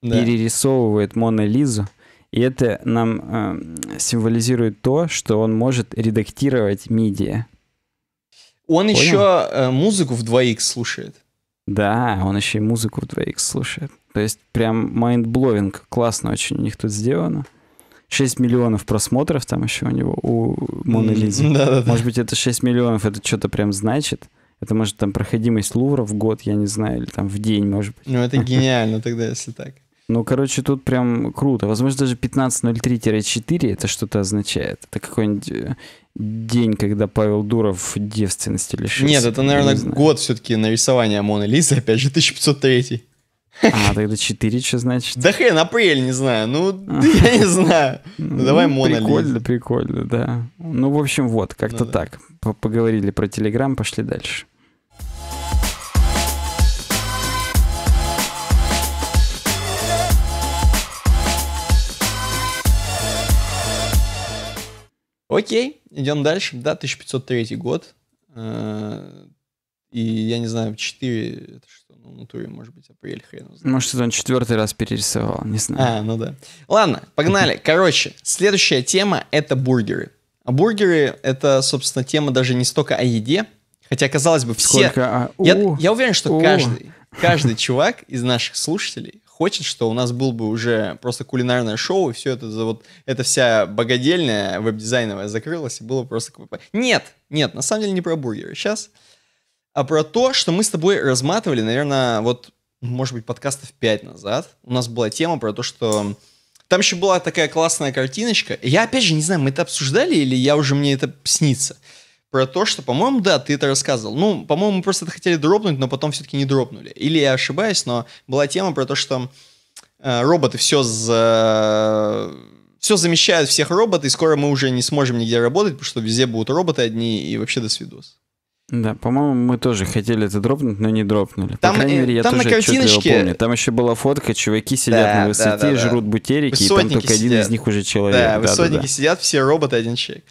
да. перерисовывает Мона Лизу, и это нам э, символизирует то, что он может редактировать медиа. Он Понял? еще э, музыку в 2x слушает. Да, он еще и музыку в 2X слушает. То есть прям майндбловинг. Классно очень у них тут сделано. 6 миллионов просмотров там еще у него, у Моны Mm, да, да. Может быть, это 6 миллионов, это что-то прям значит. Это может там проходимость Лувра в год, я не знаю, или там в день, может быть. Ну, это гениально тогда, если так. Ну, короче, тут прям круто. Возможно, даже 15.03-4 это что-то означает. Это какой-нибудь э, день, когда Павел Дуров девственности лишился. Нет, это, наверное, не год все-таки нарисования Моны Лизы, опять же, 1503. А, тогда 4 что значит? Да хрен, апрель, не знаю. Ну, (laughs) я не знаю. Ну, ну давай Мона Прикольно, прикольно, да. Ну, в общем, вот, как-то ну, так. Поговорили про Телеграм, пошли дальше. Окей, идем дальше. Да, 1503 год. Э, и я не знаю, 4, это что, ну, на туре, может быть, апрель, хрен знает. Может, это он четвертый раз перерисовал, не знаю. А, ну да. Ладно, погнали. (laughs) Короче, следующая тема — это бургеры. А бургеры — это, собственно, тема даже не столько о еде, хотя, казалось бы, все... Сколько? Я, я уверен, что каждый, каждый чувак из наших слушателей хочет, что у нас был бы уже просто кулинарное шоу, и все это вот эта вся богадельная веб-дизайновая закрылась, и было просто Нет, нет, на самом деле не про бургеры сейчас, а про то, что мы с тобой разматывали, наверное, вот, может быть, подкастов 5 назад. У нас была тема про то, что там еще была такая классная картиночка. Я опять же не знаю, мы это обсуждали или я уже мне это снится про то, что, по-моему, да, ты это рассказывал. Ну, по-моему, мы просто это хотели дропнуть, но потом все-таки не дропнули. Или я ошибаюсь, но была тема про то, что э, роботы все за... Э, все замещают всех роботы, и скоро мы уже не сможем нигде работать, потому что везде будут роботы одни, и вообще до свидос. Да, по-моему, мы тоже хотели это дропнуть, но не дропнули. Там, По крайней э, мере, я там тоже на картиночке... помню. Там еще была фотка, чуваки сидят да, на высоте, да, да, жрут бутерики, высотники и там только сидят. один из них уже человек. Да, да высотники да, да. сидят, все роботы, один человек.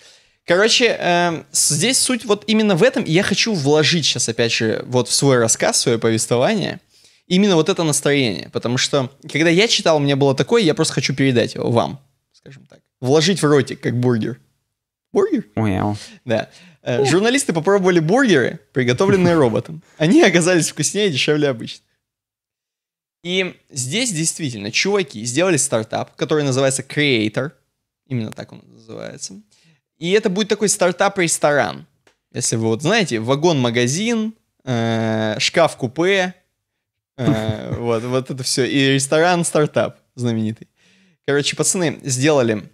Короче, э, здесь суть вот именно в этом, я хочу вложить сейчас, опять же, вот в свой рассказ, в свое повествование, именно вот это настроение. Потому что, когда я читал, у меня было такое, я просто хочу передать его вам, скажем так. Вложить в ротик, как бургер. Бургер? Мяу. Да. Э, журналисты попробовали бургеры, приготовленные (laughs) роботом. Они оказались вкуснее и дешевле обычных. И здесь действительно чуваки сделали стартап, который называется Creator. Именно так он называется. И это будет такой стартап-ресторан. Если вы вот знаете, вагон-магазин, э, шкаф-купе, э, (laughs) вот, вот это все. И ресторан-стартап знаменитый. Короче, пацаны сделали,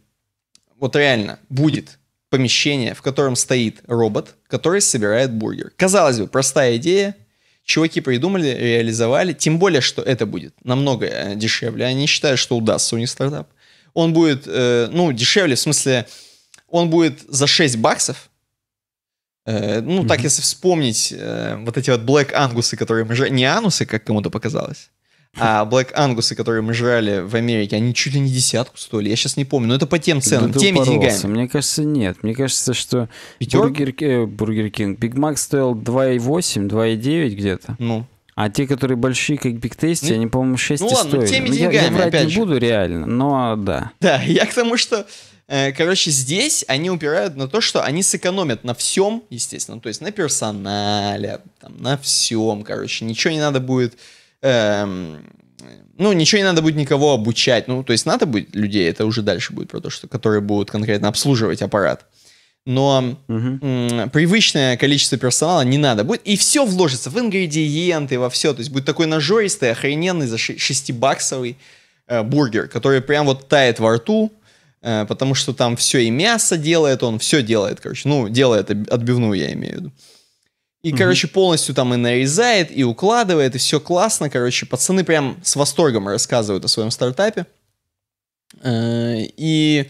вот реально, будет помещение, в котором стоит робот, который собирает бургер. Казалось бы, простая идея, чуваки придумали, реализовали, тем более, что это будет намного э, дешевле. Они считают, что удастся у них стартап. Он будет, э, ну, дешевле, в смысле, он будет за 6 баксов. Э, ну, так, если вспомнить э, вот эти вот Black Ангусы, которые мы жрали... Не анусы, как кому-то показалось. А Black Ангусы, которые мы жрали в Америке, они чуть ли не десятку стоили. Я сейчас не помню, но это по тем ценам, да теми упоролся. деньгами. Мне кажется, нет. Мне кажется, что Пятерка? Бургер, э, Бургер Кинг, Биг Мак стоил 2,8, 2,9 где-то. Ну. А те, которые большие, как Биг Тейсти, ну, они, по-моему, 6 ну, ладно, стоили. Теми ну, деньгами, я, я опять не же. буду реально, но да. Да, (laughs) я к тому, что Э, короче, здесь они упирают на то, что они сэкономят на всем, естественно, то есть на персонале, там, на всем, короче, ничего не надо будет, эм, ну, ничего не надо будет никого обучать, ну, то есть надо будет людей, это уже дальше будет про то, что, которые будут конкретно обслуживать аппарат, но угу. привычное количество персонала не надо будет, и все вложится в ингредиенты, во все, то есть будет такой нажористый, охрененный, за 6-баксовый э, бургер, который прям вот тает во рту, Э, потому что там все и мясо делает, он все делает, короче. Ну, делает отбивную, я имею в виду. И, угу. короче, полностью там и нарезает, и укладывает, и все классно, короче. Пацаны прям с восторгом рассказывают о своем стартапе. Э, и,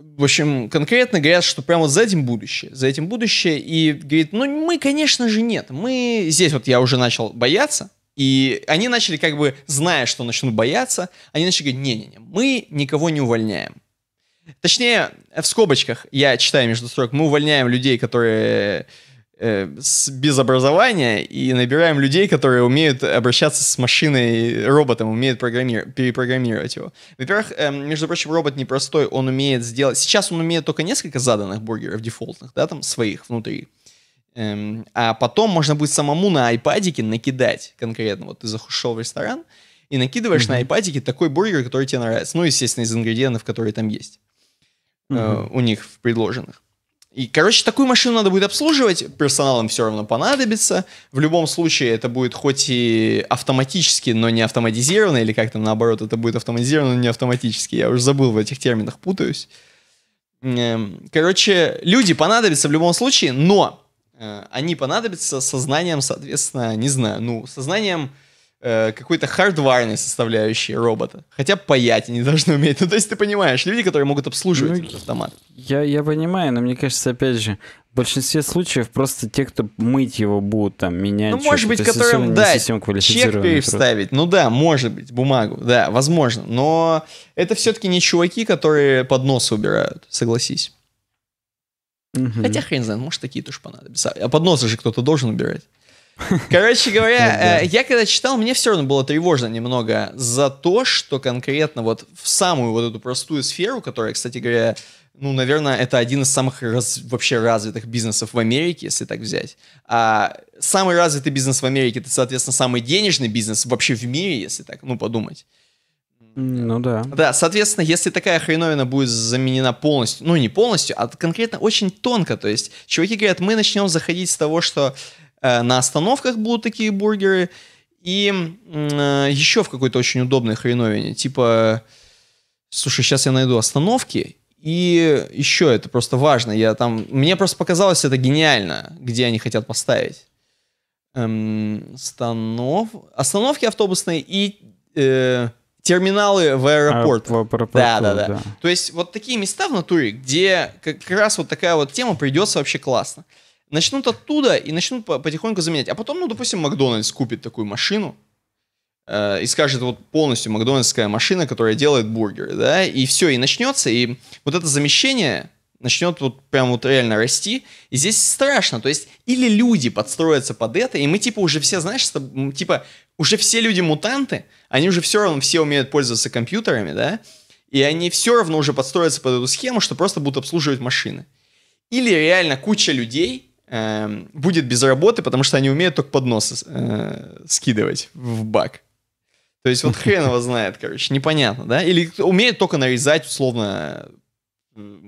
в общем, конкретно говорят, что прямо вот за этим будущее, за этим будущее. И говорит, ну, мы, конечно же, нет. Мы здесь вот я уже начал бояться, и они начали как бы, зная, что начнут бояться, они начали говорить, не-не-не, мы никого не увольняем Точнее, в скобочках, я читаю между строк, мы увольняем людей, которые э, с, без образования, и набираем людей, которые умеют обращаться с машиной, роботом, умеют программир... перепрограммировать его. Во-первых, э, между прочим, робот непростой, он умеет сделать... Сейчас он умеет только несколько заданных бургеров дефолтных, да, там, своих внутри. Эм, а потом можно будет самому на айпадике накидать конкретно. Вот ты зашел в ресторан, и накидываешь mm-hmm. на айпадике такой бургер, который тебе нравится. Ну, естественно, из ингредиентов, которые там есть. Э, у них в предложенных. И, короче, такую машину надо будет обслуживать, персоналом все равно понадобится. В любом случае это будет хоть и автоматически, но не автоматизировано, или как там наоборот, это будет автоматизировано, но не автоматически. Я уже забыл в этих терминах, путаюсь. Эм, короче, люди понадобятся в любом случае, но э, они понадобятся сознанием, соответственно, не знаю, ну, сознанием э, какой-то хардварной составляющей робота. Хотя паять они должны уметь. Ну, то есть ты понимаешь, люди, которые могут обслуживать ну, этот автомат. Я, я понимаю, но мне кажется, опять же, в большинстве случаев просто те, кто мыть его будут, там, менять. Ну, может быть, которым дать чек перевставить. Ну да, может быть, бумагу, да, возможно. Но это все-таки не чуваки, которые под нос убирают, согласись. Угу. Хотя хрен знает, может, такие тоже понадобятся. А подносы же кто-то должен убирать. Короче говоря, ну, э, я когда читал, мне все равно было тревожно немного за то, что конкретно вот в самую вот эту простую сферу, которая, кстати говоря, ну, наверное, это один из самых раз, вообще развитых бизнесов в Америке, если так взять. А самый развитый бизнес в Америке, это, соответственно, самый денежный бизнес вообще в мире, если так, ну, подумать. Ну да. Да, соответственно, если такая хреновина будет заменена полностью, ну не полностью, а конкретно очень тонко, то есть чуваки говорят, мы начнем заходить с того, что Э, на остановках будут такие бургеры, и э, еще в какой-то очень удобной хреновине, типа, слушай, сейчас я найду остановки, и еще это просто важно, я там, мне просто показалось это гениально, где они хотят поставить. Эм, станов... Остановки автобусные и э, терминалы в аэропорт. А, в аэропорту, да, да, да, да. То есть вот такие места в натуре, где как раз вот такая вот тема придется вообще классно начнут оттуда и начнут потихоньку заменять. А потом, ну, допустим, Макдональдс купит такую машину э, и скажет, вот полностью макдональдская машина, которая делает бургеры, да, и все, и начнется, и вот это замещение начнет вот прям вот реально расти, и здесь страшно, то есть или люди подстроятся под это, и мы типа уже все, знаешь, типа уже все люди мутанты, они уже все равно все умеют пользоваться компьютерами, да, и они все равно уже подстроятся под эту схему, что просто будут обслуживать машины. Или реально куча людей, э, будет без работы, потому что они умеют только подносы э, скидывать в бак. То есть вот хрен его знает, короче, непонятно, да? Или умеют только нарезать, условно,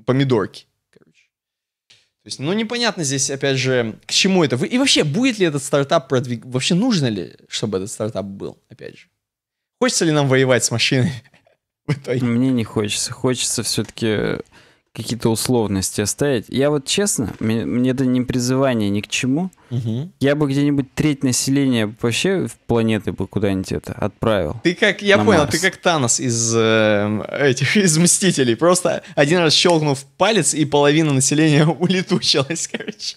помидорки. То есть, ну, непонятно здесь, опять же, к чему это. И вообще, будет ли этот стартап продвиг... Вообще, нужно ли, чтобы этот стартап был, опять же? Хочется ли нам воевать с машиной? (laughs) Мне не хочется. Хочется все-таки какие-то условности оставить. Я вот честно, мне, мне это не призывание ни к чему. Угу. Я бы где-нибудь треть населения вообще в планеты бы куда-нибудь это отправил. Ты как, я понял, Марс. ты как Танос из э, этих (laughs) из Мстителей. Просто один раз щелкнув палец и половина населения (laughs) улетучилась, короче.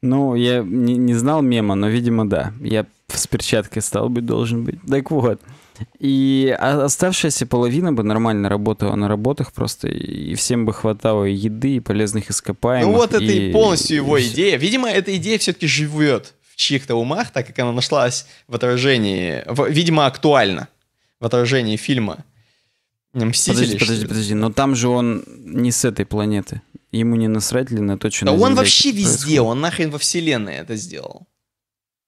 Ну, я не, не знал мема, но, видимо, да. Я с перчаткой стал быть должен быть. Так вот. И оставшаяся половина бы нормально работала на работах просто, и всем бы хватало и еды, и полезных ископаемых. Ну вот это и полностью его и идея. Видимо, эта идея все-таки живет в чьих-то умах, так как она нашлась в отражении, в, видимо, актуально в отражении фильма. Мстители. Подожди, подожди, подожди, но там же он не с этой планеты. Ему не насрать ли на то, что Да на он вообще везде, происходит. он нахрен во вселенной это сделал.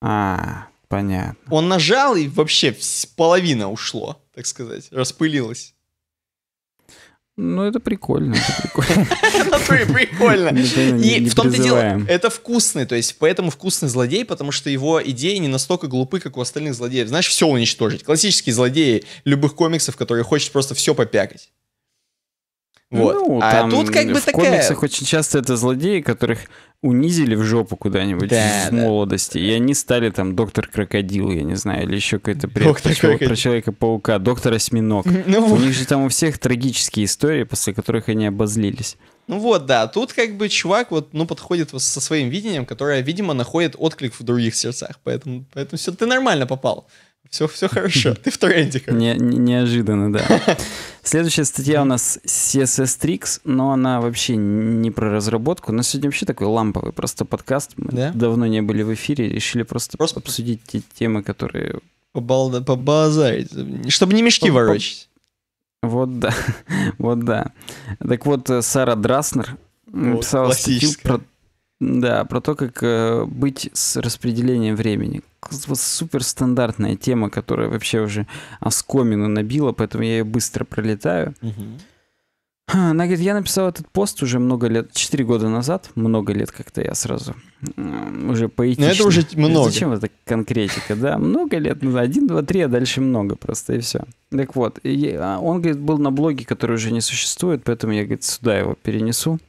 А, Понятно. Он нажал, и вообще половина ушло, так сказать, распылилось. Ну, это прикольно, это прикольно. (laughs) И в том-то дело, это вкусный, то есть поэтому вкусный злодей, потому что его идеи не настолько глупы, как у остальных злодеев. Знаешь, все уничтожить. Классические злодеи любых комиксов, которые хочет просто все попякать. Вот. Ну, а тут как бы такая. в такая... комиксах очень часто это злодеи, которых унизили в жопу куда-нибудь да, с да. молодости, и они стали там доктор крокодил, я не знаю, или еще какой-то бред про, человек, про Человека-паука, доктор осьминог. (laughs) Ну, у них же там у всех трагические истории, после которых они обозлились. Ну вот, да, тут как бы чувак вот, ну, подходит со своим видением, которое, видимо, находит отклик в других сердцах, поэтому, поэтому все, ты нормально попал. Все, все хорошо, (laughs) ты в тренде. Не, не, неожиданно, да. (laughs) Следующая статья у нас CSS Tricks, но она вообще не про разработку. Но сегодня вообще такой ламповый просто подкаст. Мы да? давно не были в эфире, решили просто, просто... обсудить те темы, которые... Побалда, побазарить, чтобы не мешки ворочать. Вот да, (laughs) вот да. Так вот, э, Сара Драснер написала статью про да, про то, как э, быть с распределением времени. Вот супер стандартная тема, которая вообще уже оскомину набила, поэтому я ее быстро пролетаю. Угу. Она говорит, я написал этот пост уже много лет, 4 года назад, много лет как-то я сразу, уже поэтично. Но это уже (laughs) много. Зачем это конкретика, да? Много лет назад, 1, 2, 3, а дальше много просто, и все. Так вот, и а он, говорит, был на блоге, который уже не существует, поэтому я, говорит, сюда его перенесу.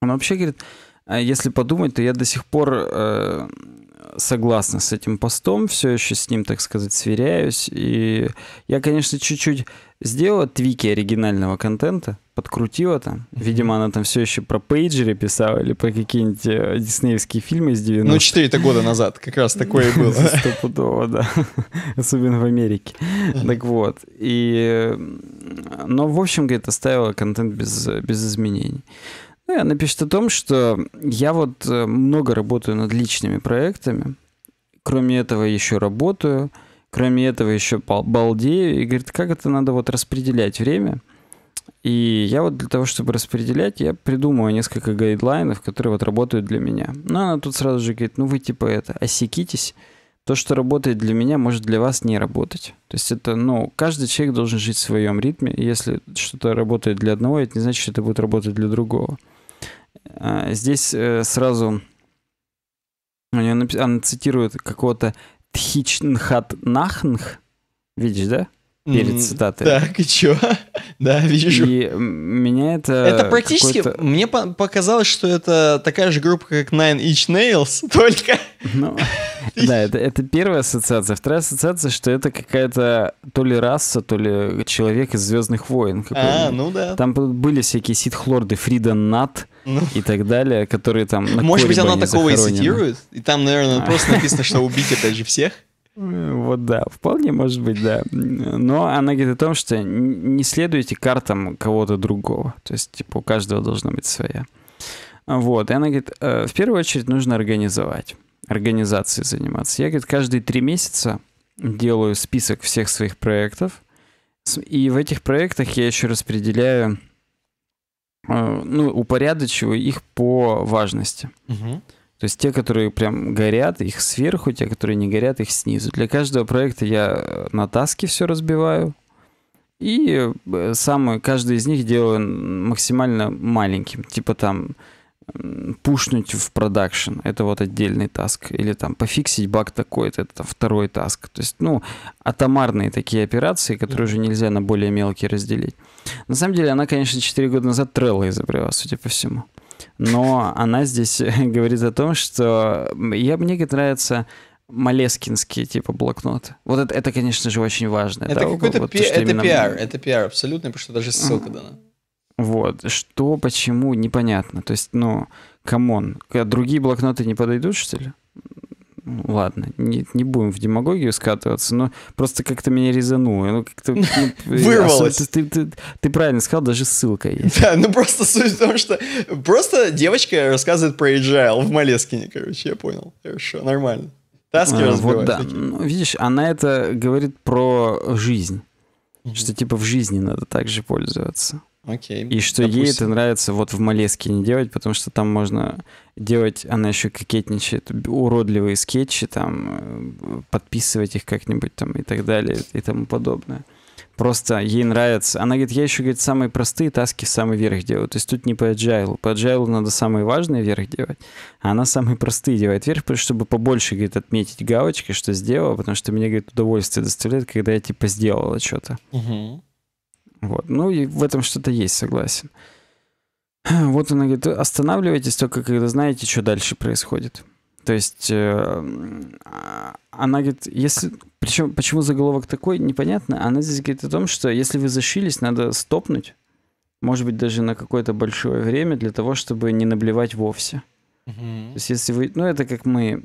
Он вообще, говорит, а если подумать, то я до сих пор э, согласна с этим постом, все еще с ним, так сказать, сверяюсь. И я, конечно, чуть-чуть сделала твики оригинального контента, подкрутила там. Видимо, она там все еще про пейджеры писала или про какие-нибудь э, диснеевские фильмы из 90-х. Ну, 4 года назад как раз такое и было. (laughs) Стопудово, да. (laughs) Особенно в Америке. Так вот. И... Э, но, в общем, то оставила контент без, без изменений. Ну, Она пишет о том, что я вот э, много работаю над личными проектами. Кроме этого еще работаю. Кроме этого еще балдею. И говорит, как это надо вот распределять время? И я вот для того, чтобы распределять, я придумываю несколько гайдлайнов, которые вот работают для меня. Но она тут сразу же говорит, ну вы типа это, осекитесь. То, что работает для меня, может для вас не работать. То есть это, ну, каждый человек должен жить в своем ритме. Если что-то работает для одного, это не значит, что это будет работать для другого. А, здесь э, сразу она цитирует какого-то Тхичнхат Нахнх, видишь, да? перед цитатой. Так, и чё? (laughs) да, вижу. И меня это... Это практически... Мне показалось, что это такая же группа, как Nine Inch Nails, (laughs) только... Ну, да, это, это первая ассоциация. Вторая ассоциация, что это какая-то то ли раса, то ли человек из «Звездных войн». А, ну да. Там были всякие Сид Хлорды, Фрида Нат ну. и так далее, которые там на Может быть, она такого и цитирует? И там, наверное, а. просто написано, что (laughs) убить опять же всех? Вот да, вполне может быть, да. Но она говорит о том, что не следуйте картам кого-то другого. То есть, типа, у каждого должна быть своя. Вот, и она говорит, э, в первую очередь нужно организовать, организацией заниматься. Я, говорит, каждые три месяца делаю список всех своих проектов, и в этих проектах я еще распределяю, э, ну, упорядочиваю их по важности. Угу. То есть те, которые прям горят, их сверху, те, которые не горят, их снизу. Для каждого проекта я э, на таски все разбиваю. И э, самый, э, каждый из них делаю максимально маленьким. Типа там пушнуть в продакшн, это вот отдельный таск. Или там пофиксить баг такой-то, это второй таск. То есть, ну, атомарные такие операции, которые уже нельзя на более мелкие разделить. На самом деле, она, конечно, 4 года назад Trello изобрела, судя по всему но она здесь (laughs) говорит о том, что я, мне нравится малескинские типа блокнот Вот это, это конечно же, очень важно. Это да, какой-то вот пи- то, это именно... пиар, это пиар абсолютно, потому что даже ссылка дана. Вот, что, почему, непонятно. То есть, ну, камон, другие блокноты не подойдут, что ли? ладно, не, не будем в демагогию скатываться, но просто как-то меня резануло. Ну, как-то, ну, (laughs) Вырвалось. Ты, ты, ты правильно сказал, даже ссылка есть. Да, ну просто суть в том, что просто девочка рассказывает про agile в Малескине, короче, я понял. Хорошо, нормально. Таски а, Вот да. Ну, видишь, она это говорит про жизнь. Mm-hmm. Что типа в жизни надо также пользоваться. Окей. И что допустим. ей это нравится вот в Малеске не делать, потому что там можно делать, она еще кокетничает, уродливые скетчи, там, э, подписывать их как-нибудь там и так далее и тому подобное. Просто ей нравится. Она говорит, я еще, говорит, самые простые таски в самый верх делаю. То есть тут не по agile. По agile надо самые важные вверх делать, а она самые простые делает вверх, чтобы побольше, говорит, отметить галочки, что сделала, потому что мне, говорит, удовольствие доставляет, когда я, типа, сделала что-то. Угу. Вот. Ну и в этом что-то есть, согласен. (clears throat) Вот она говорит, останавливайтесь только, когда знаете, что дальше происходит. То есть э, а, она говорит, если... Причем, почему заголовок такой, непонятно. Она здесь говорит о том, что если вы зашились, надо стопнуть. Может быть, даже на какое-то большое время для того, чтобы не наблевать вовсе. То есть, если вы... Ну, это как мы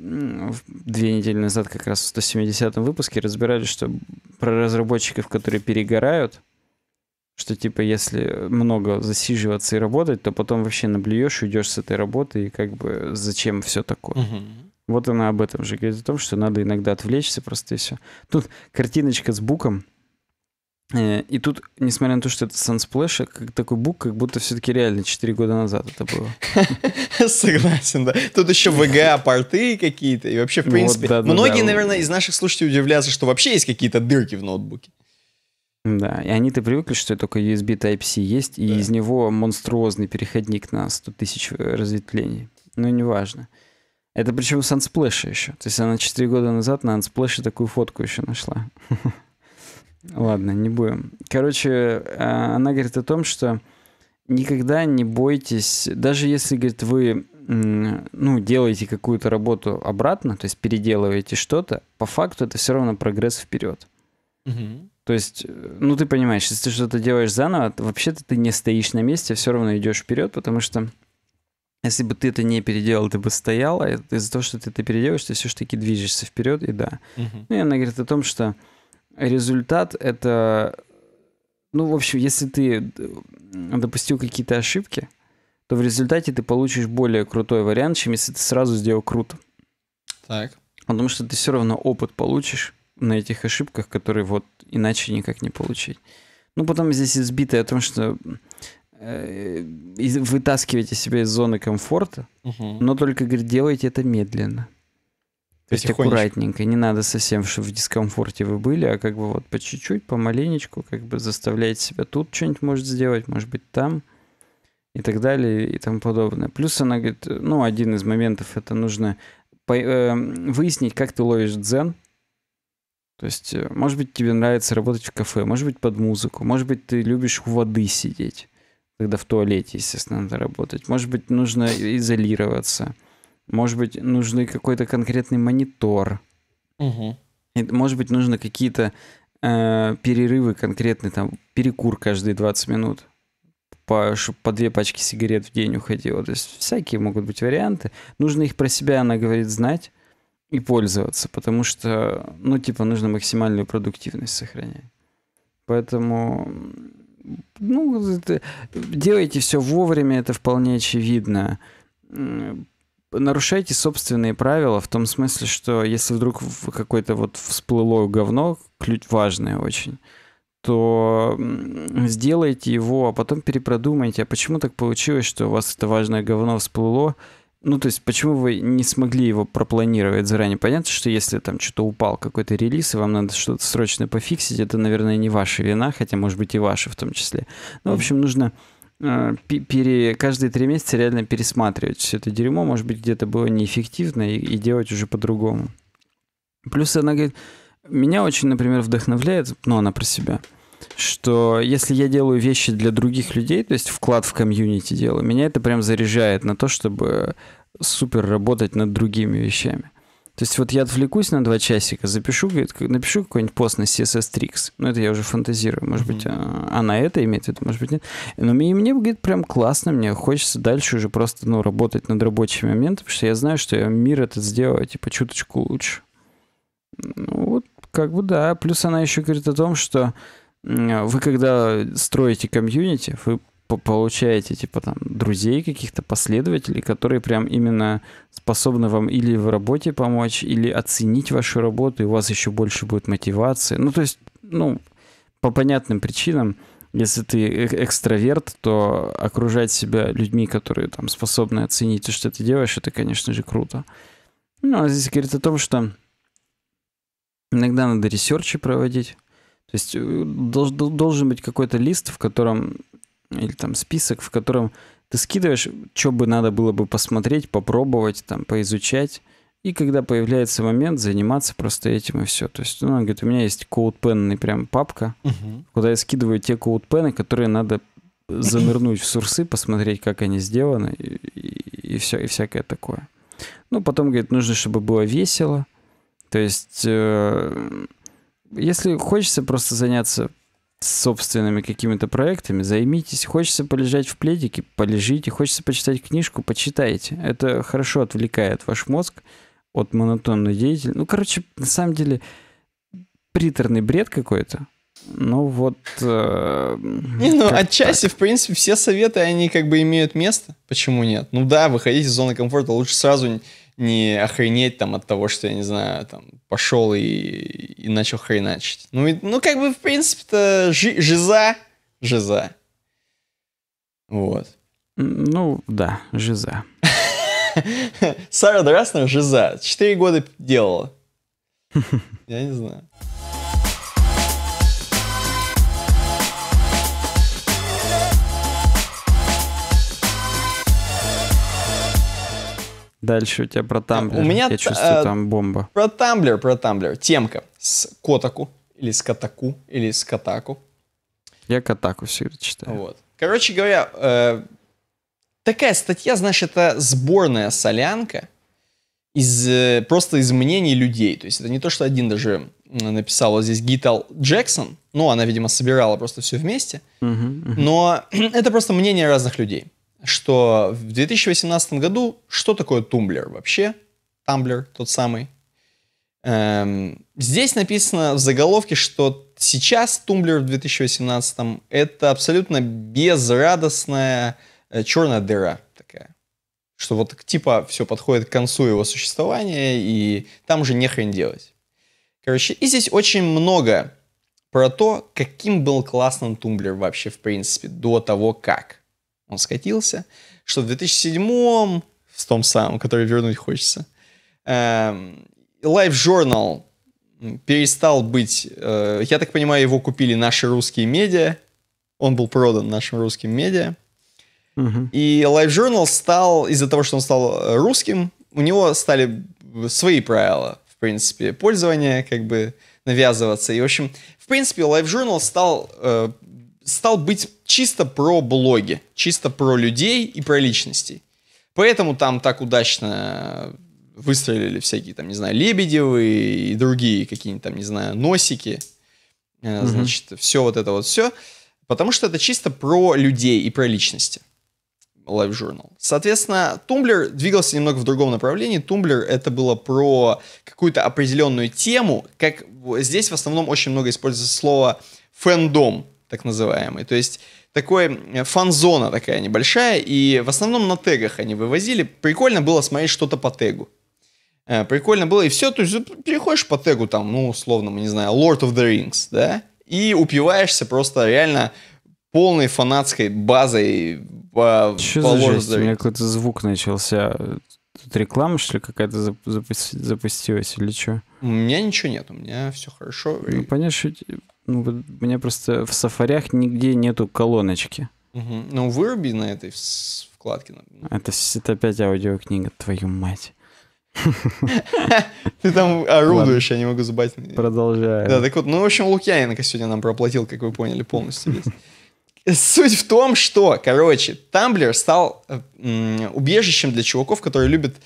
две недели назад как раз в 170-м выпуске разбирали, что про разработчиков, которые перегорают, что типа, если много засиживаться и работать, то потом вообще наблюешь, уйдешь с этой работы, и как бы зачем все такое. Угу. Вот она об этом же говорит, о том, что надо иногда отвлечься просто и все. Тут картиночка с буком, э, и тут, несмотря на то, что это Sunsplash, э, как такой бук, как будто все-таки реально 4 года назад это было. (laughs) Согласен, да. Тут еще VGA порты какие-то. И вообще, в ну принципе, многие, наверное, из наших слушателей удивляются, что вообще есть какие-то дырки в ноутбуке. Да, и они-то привыкли, что только USB Type-C есть, и да. из него монструозный переходник на 100 тысяч э, разветвлений. Ну, неважно. Это причем с Unsplash еще. То есть она 4 года назад на Unsplash такую фотку еще нашла. (laughs) Ладно, не будем. Короче, а, она говорит о том, что никогда не бойтесь, даже если, говорит, вы ну, делаете какую-то работу обратно, то есть переделываете что-то, по факту это все равно прогресс вперед. Угу. То есть, э, ну ты понимаешь, если ты что-то делаешь заново, вообще-то ты не стоишь на месте, все равно идешь вперед, потому что если бы ты это не переделал, ты бы стоял, а из-за того, что ты это переделаешь, ты все-таки движешься вперед, и да. Угу. Ну и она говорит о том, что результат это... Ну, в общем, если ты э, допустил какие-то ошибки, то в результате ты получишь более крутой вариант, чем если ты сразу сделал круто. Так. Потому что ты все равно опыт получишь на этих ошибках, которые вот иначе никак не получить. Ну, потом здесь избитое о том, что э, вытаскиваете себя из зоны комфорта, угу. но только, говорит, делайте это медленно. То есть аккуратненько, не надо совсем, чтобы в дискомфорте вы были, а как бы вот по чуть-чуть, помаленечку, как бы заставляете себя тут что-нибудь может сделать, может быть там и так далее и тому подобное. Плюс она говорит, ну, один из моментов это нужно по, э, выяснить, как ты ловишь дзен, то есть, э, может быть, тебе нравится работать в кафе, может быть, под музыку, может быть, ты любишь у воды сидеть, когда в туалете, естественно, надо работать. Может быть, нужно изолироваться. Может быть, нужен какой-то конкретный монитор. Угу. Может быть, нужно какие-то э, перерывы конкретные, там, перекур каждые 20 минут по, по две пачки сигарет в день уходило. То есть всякие могут быть варианты. Нужно их про себя, она говорит, знать и пользоваться, потому что, ну, типа, нужно максимальную продуктивность сохранять. Поэтому, ну, это, делайте все вовремя, это вполне очевидно. Нарушайте собственные правила в том смысле, что если вдруг какое-то вот всплыло говно, ключ важное очень, то сделайте его, а потом перепродумайте, а почему так получилось, что у вас это важное говно всплыло, ну, то есть, почему вы не смогли его пропланировать заранее? Понятно, что если там что-то упал, какой-то релиз, и вам надо что-то срочно пофиксить, это, наверное, не ваша вина, хотя, может быть, и ваша в том числе. Ну, в общем, нужно э, пере... каждые три месяца реально пересматривать все это дерьмо, может быть, где-то было неэффективно, и, и делать уже по-другому. Плюс она говорит, меня очень, например, вдохновляет, ну, она про себя – что если я делаю вещи для других людей, то есть вклад в комьюнити делаю, меня это прям заряжает на то, чтобы супер работать над другими вещами. То есть вот я отвлекусь на два часика, запишу, говорит, напишу какой-нибудь пост на CSS Tricks. Ну, это я уже фантазирую. Может mm-hmm. быть, она, она это имеет в виду, может быть, нет. Но мне, мне, говорит, прям классно, мне хочется дальше уже просто, ну, работать над рабочими моментами, потому что я знаю, что я мир этот сделаю, типа, чуточку лучше. Ну, вот, как бы да. Плюс она еще говорит о том, что вы когда строите комьюнити, вы получаете, типа, там, друзей каких-то, последователей, которые прям именно способны вам или в работе помочь, или оценить вашу работу, и у вас еще больше будет мотивации. Ну, то есть, ну, по понятным причинам, если ты э, экстраверт, то окружать себя людьми, которые там способны оценить то, что ты делаешь, это, конечно же, круто. Ну, а здесь говорит о том, что иногда надо ресерчи проводить, то есть э, должен быть какой-то лист, в котором, или там список, в котором ты скидываешь, что бы надо было бы посмотреть, попробовать, там, поизучать. И когда появляется момент, заниматься просто этим и все. То есть, ну, он говорит, у меня есть коудпенный прям папка, угу. куда я скидываю те коудпены, которые надо занырнуть в сурсы, посмотреть, как они сделаны, и, и, и все, и всякое такое. Ну, потом, говорит, нужно, чтобы было весело. То есть... Э- если хочется просто заняться собственными какими-то проектами, займитесь. Хочется полежать в пледике, полежите. Хочется почитать книжку, почитайте. Это хорошо отвлекает ваш мозг от монотонной деятельности. Ну, короче, на самом деле, приторный бред какой-то. Ну вот... Э, (laughs) не, ну отчасти, так. в принципе, все советы, они как бы имеют место. Почему нет? Ну да, выходить из зоны комфорта лучше сразу не охренеть там от того, что, я не знаю, там, пошел и, и начал хреначить. Ну, и, ну, как бы, в принципе-то, жи, жиза, жиза. Вот. Ну, да, жиза. (laughs) Сара Драснер жиза. Четыре года делала. (laughs) Я не знаю. Дальше у тебя про тамблер. У меня Я чувствую, э, там бомба. Про тамблер, про тамблер. Темка с Котаку или с Катаку или с Катаку. Я Катаку всегда читаю. Вот. Короче говоря, э, такая статья, значит, это сборная солянка из э, просто из мнений людей. То есть это не то, что один даже написала здесь Гитал Джексон, ну, она, видимо, собирала просто все вместе, угу, угу. но (clears throat) это просто мнение разных людей что в 2018 году что такое тумблер вообще? Тамблер тот самый. Эм, здесь написано в заголовке, что сейчас тумблер в 2018 это абсолютно безрадостная э, черная дыра такая. Что вот типа все подходит к концу его существования, и там же нехрен делать. Короче, и здесь очень много про то, каким был классным тумблер вообще в принципе до того как он скатился, что в 2007-м, в том самом, который вернуть хочется, эм, Life Journal перестал быть... Э, я так понимаю, его купили наши русские медиа. Он был продан нашим русским медиа. Угу. И Life Journal стал, из-за того, что он стал э, русским, у него стали свои правила, в принципе, пользования, как бы навязываться. И, в общем, в принципе, Life Journal стал э, стал быть чисто про блоги, чисто про людей и про личностей. Поэтому там так удачно выстрелили всякие, там, не знаю, Лебедевы и другие какие-нибудь там, не знаю, носики. Э, значит, mm-hmm. все вот это вот все. Потому что это чисто про людей и про личности. Live Journal. Соответственно, Tumblr двигался немного в другом направлении. Tumblr это было про какую-то определенную тему, как здесь в основном очень много используется слово фэндом так называемый. То есть такой э, фан-зона такая небольшая, и в основном на тегах они вывозили. Прикольно было смотреть что-то по тегу. Э, прикольно было, и все, то есть переходишь по тегу там, ну, условно, не знаю, Lord of the Rings, да, и упиваешься просто реально полной фанатской базой по, Что по за Lord жесть? У меня какой-то звук начался. Тут реклама, что ли, какая-то зап запу запустилась или что? У меня ничего нет, у меня все хорошо. Ну, понятно, что ну, у меня просто в сафарях нигде нету колоночки. Угу. Ну, выруби на этой вкладке. Это, это опять аудиокнига, твою мать. (laughs) Ты там орудуешь, я не могу забать. Продолжаю. Да, так вот, ну, в общем, Лукьяненко сегодня нам проплатил, как вы поняли, полностью Суть в том, что, короче, Тамблер стал убежищем для чуваков, которые любят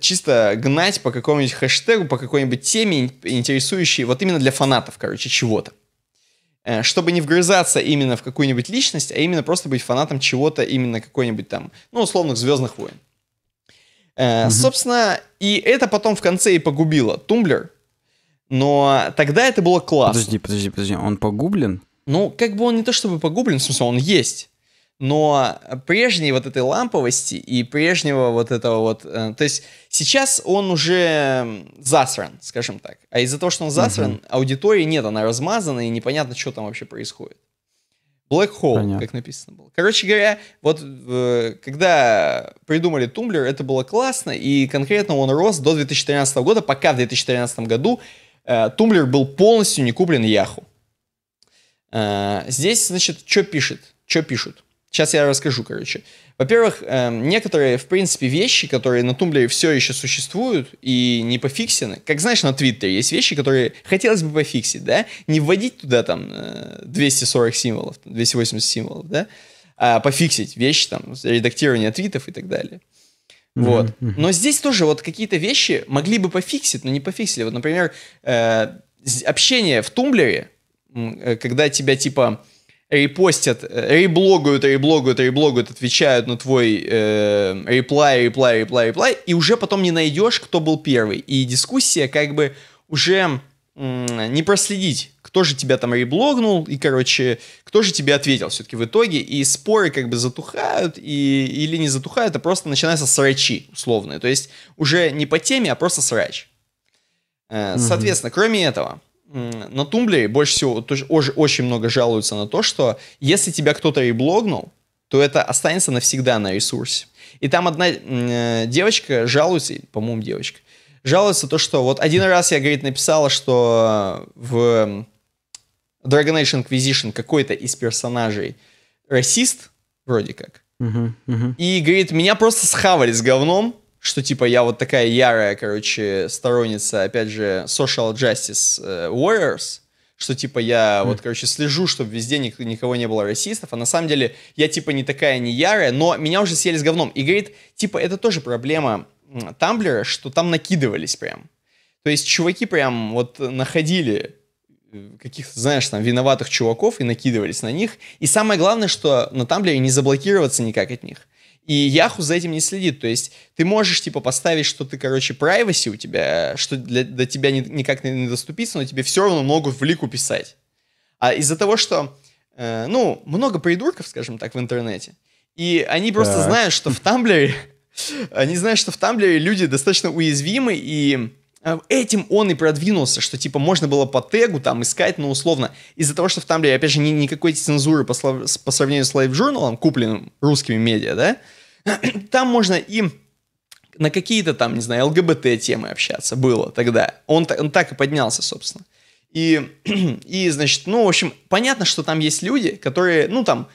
чисто гнать по какому-нибудь хэштегу, по какой-нибудь теме, интересующей вот именно для фанатов, короче, чего-то. Э, чтобы не вгрызаться именно в какую-нибудь личность, а именно просто быть фанатом чего-то, именно какой-нибудь там, ну, условных «Звездных войн». mm-hmm. Собственно, и это потом в конце и погубило Тумблер, но тогда это было классно. Подожди, подожди, подожди, он погублен? Ну, как бы он не то чтобы погублен, в смысле, он есть но прежней вот этой ламповости и прежнего вот этого вот... Э, то есть сейчас он уже засран, скажем так. А из-за того, что он засран, угу. аудитории нет, она размазана, и непонятно, что там вообще происходит. Black Hole, Понятно. как написано было. Короче говоря, вот э, когда придумали Тумблер, это было классно, и конкретно он рос до 2013 года, пока в 2013 году э, Тумблер был полностью не куплен Яху. Э, здесь, значит, что пишет? Что пишут? Сейчас я расскажу, короче. Во-первых, эм, некоторые, в принципе, вещи, которые на тумблере все еще существуют и не пофиксены. Как знаешь, на Твиттере есть вещи, которые хотелось бы пофиксить, да? Не вводить туда там 240 э, символов, 280 символов, да? А пофиксить вещи там, редактирование твитов и так далее. Вот. Но здесь тоже вот какие-то вещи могли бы пофиксить, но не пофиксили. Вот, например, э, общение в тумблере, э, когда тебя типа репостят, э, реблогают, реблогают, реблогают, отвечают на твой э, реплай, реплай, реплай, реплай, и уже потом не найдешь, кто был первый. И дискуссия как бы уже не проследить, кто же тебя там реблогнул, и, короче, кто же тебе ответил все-таки в итоге, и споры как бы затухают, и, или не затухают, а просто начинаются срачи условные, то есть уже не по теме, а просто срач. Э, mm-hmm. Соответственно, кроме этого, на тумблере больше всего тоже, очень много жалуются на то, что если тебя кто-то и блогнул, то это останется навсегда на ресурсе. И там одна э, девочка жалуется, по-моему, девочка, жалуется то, что вот один раз я, говорит, написала, что в Dragon Age Inquisition какой-то из персонажей расист, вроде как. Uh-huh, uh-huh. И, говорит, меня просто схавали с говном, что типа я вот такая ярая, короче, сторонница, опять же, social justice э, warriors, что типа я mm. вот, короче, слежу, чтобы везде ник- никого не было расистов, а на самом деле я типа не такая, не ярая, но меня уже съели с говном. И говорит, типа это тоже проблема Тамблера, что там накидывались прям. То есть чуваки прям вот находили э, каких-то, знаешь, там, виноватых чуваков и накидывались на них. И самое главное, что на Тамблере не заблокироваться никак от них. И Яху за этим не следит. То есть ты можешь, типа, поставить, что ты, короче, privacy у тебя, что для, до тебя ни, никак не доступится, но тебе все равно могут в лику писать. А из-за того, что, э, ну, много придурков, скажем так, в интернете, и они просто так. знают, что в Тамблере... (laughs) Они знают, что в Тамблере люди достаточно уязвимы, и а, этим он и продвинулся, что типа можно было по тегу там искать, но условно. Из-за того, что в Тамблере, опять же, ни, никакой цензуры по, слав... по сравнению с лайв-журналом, купленным русскими медиа, да, (clears throat) там можно и на какие-то там, не знаю, ЛГБТ-темы общаться было тогда. Он, он так и поднялся, собственно. И, (clears throat) и, значит, ну, в общем, понятно, что там есть люди, которые, ну, там,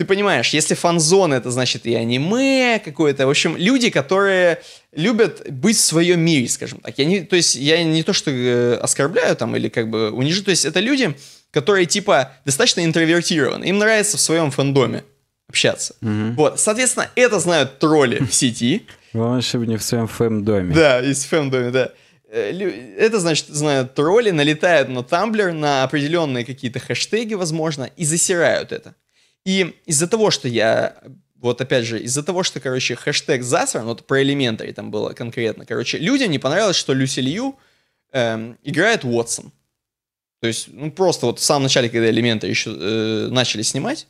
ты понимаешь, если фан-зона, это значит и аниме какое-то, в общем, люди, которые любят быть в своем мире, скажем так. Я не, то есть я не то, что э, оскорбляю там или как бы унижу, то есть это люди, которые типа достаточно интровертированы, им нравится в своем фандоме общаться. Mm-hmm. Вот, соответственно, это знают тролли в сети. (laughs) Главное, чтобы не в своем фэм-доме. Да, из фэм-доме, да. Э, это, значит, знают тролли, налетают на Tumblr, на определенные какие-то хэштеги, возможно, и засирают это. И из-за того, что я вот опять же, из-за того, что, короче, хэштег засран, ну, вот про элементари там было конкретно, короче, людям не понравилось, что Люси Лью эм, играет Уотсон. То есть, ну, просто вот в самом начале, когда элементы еще э, начали снимать,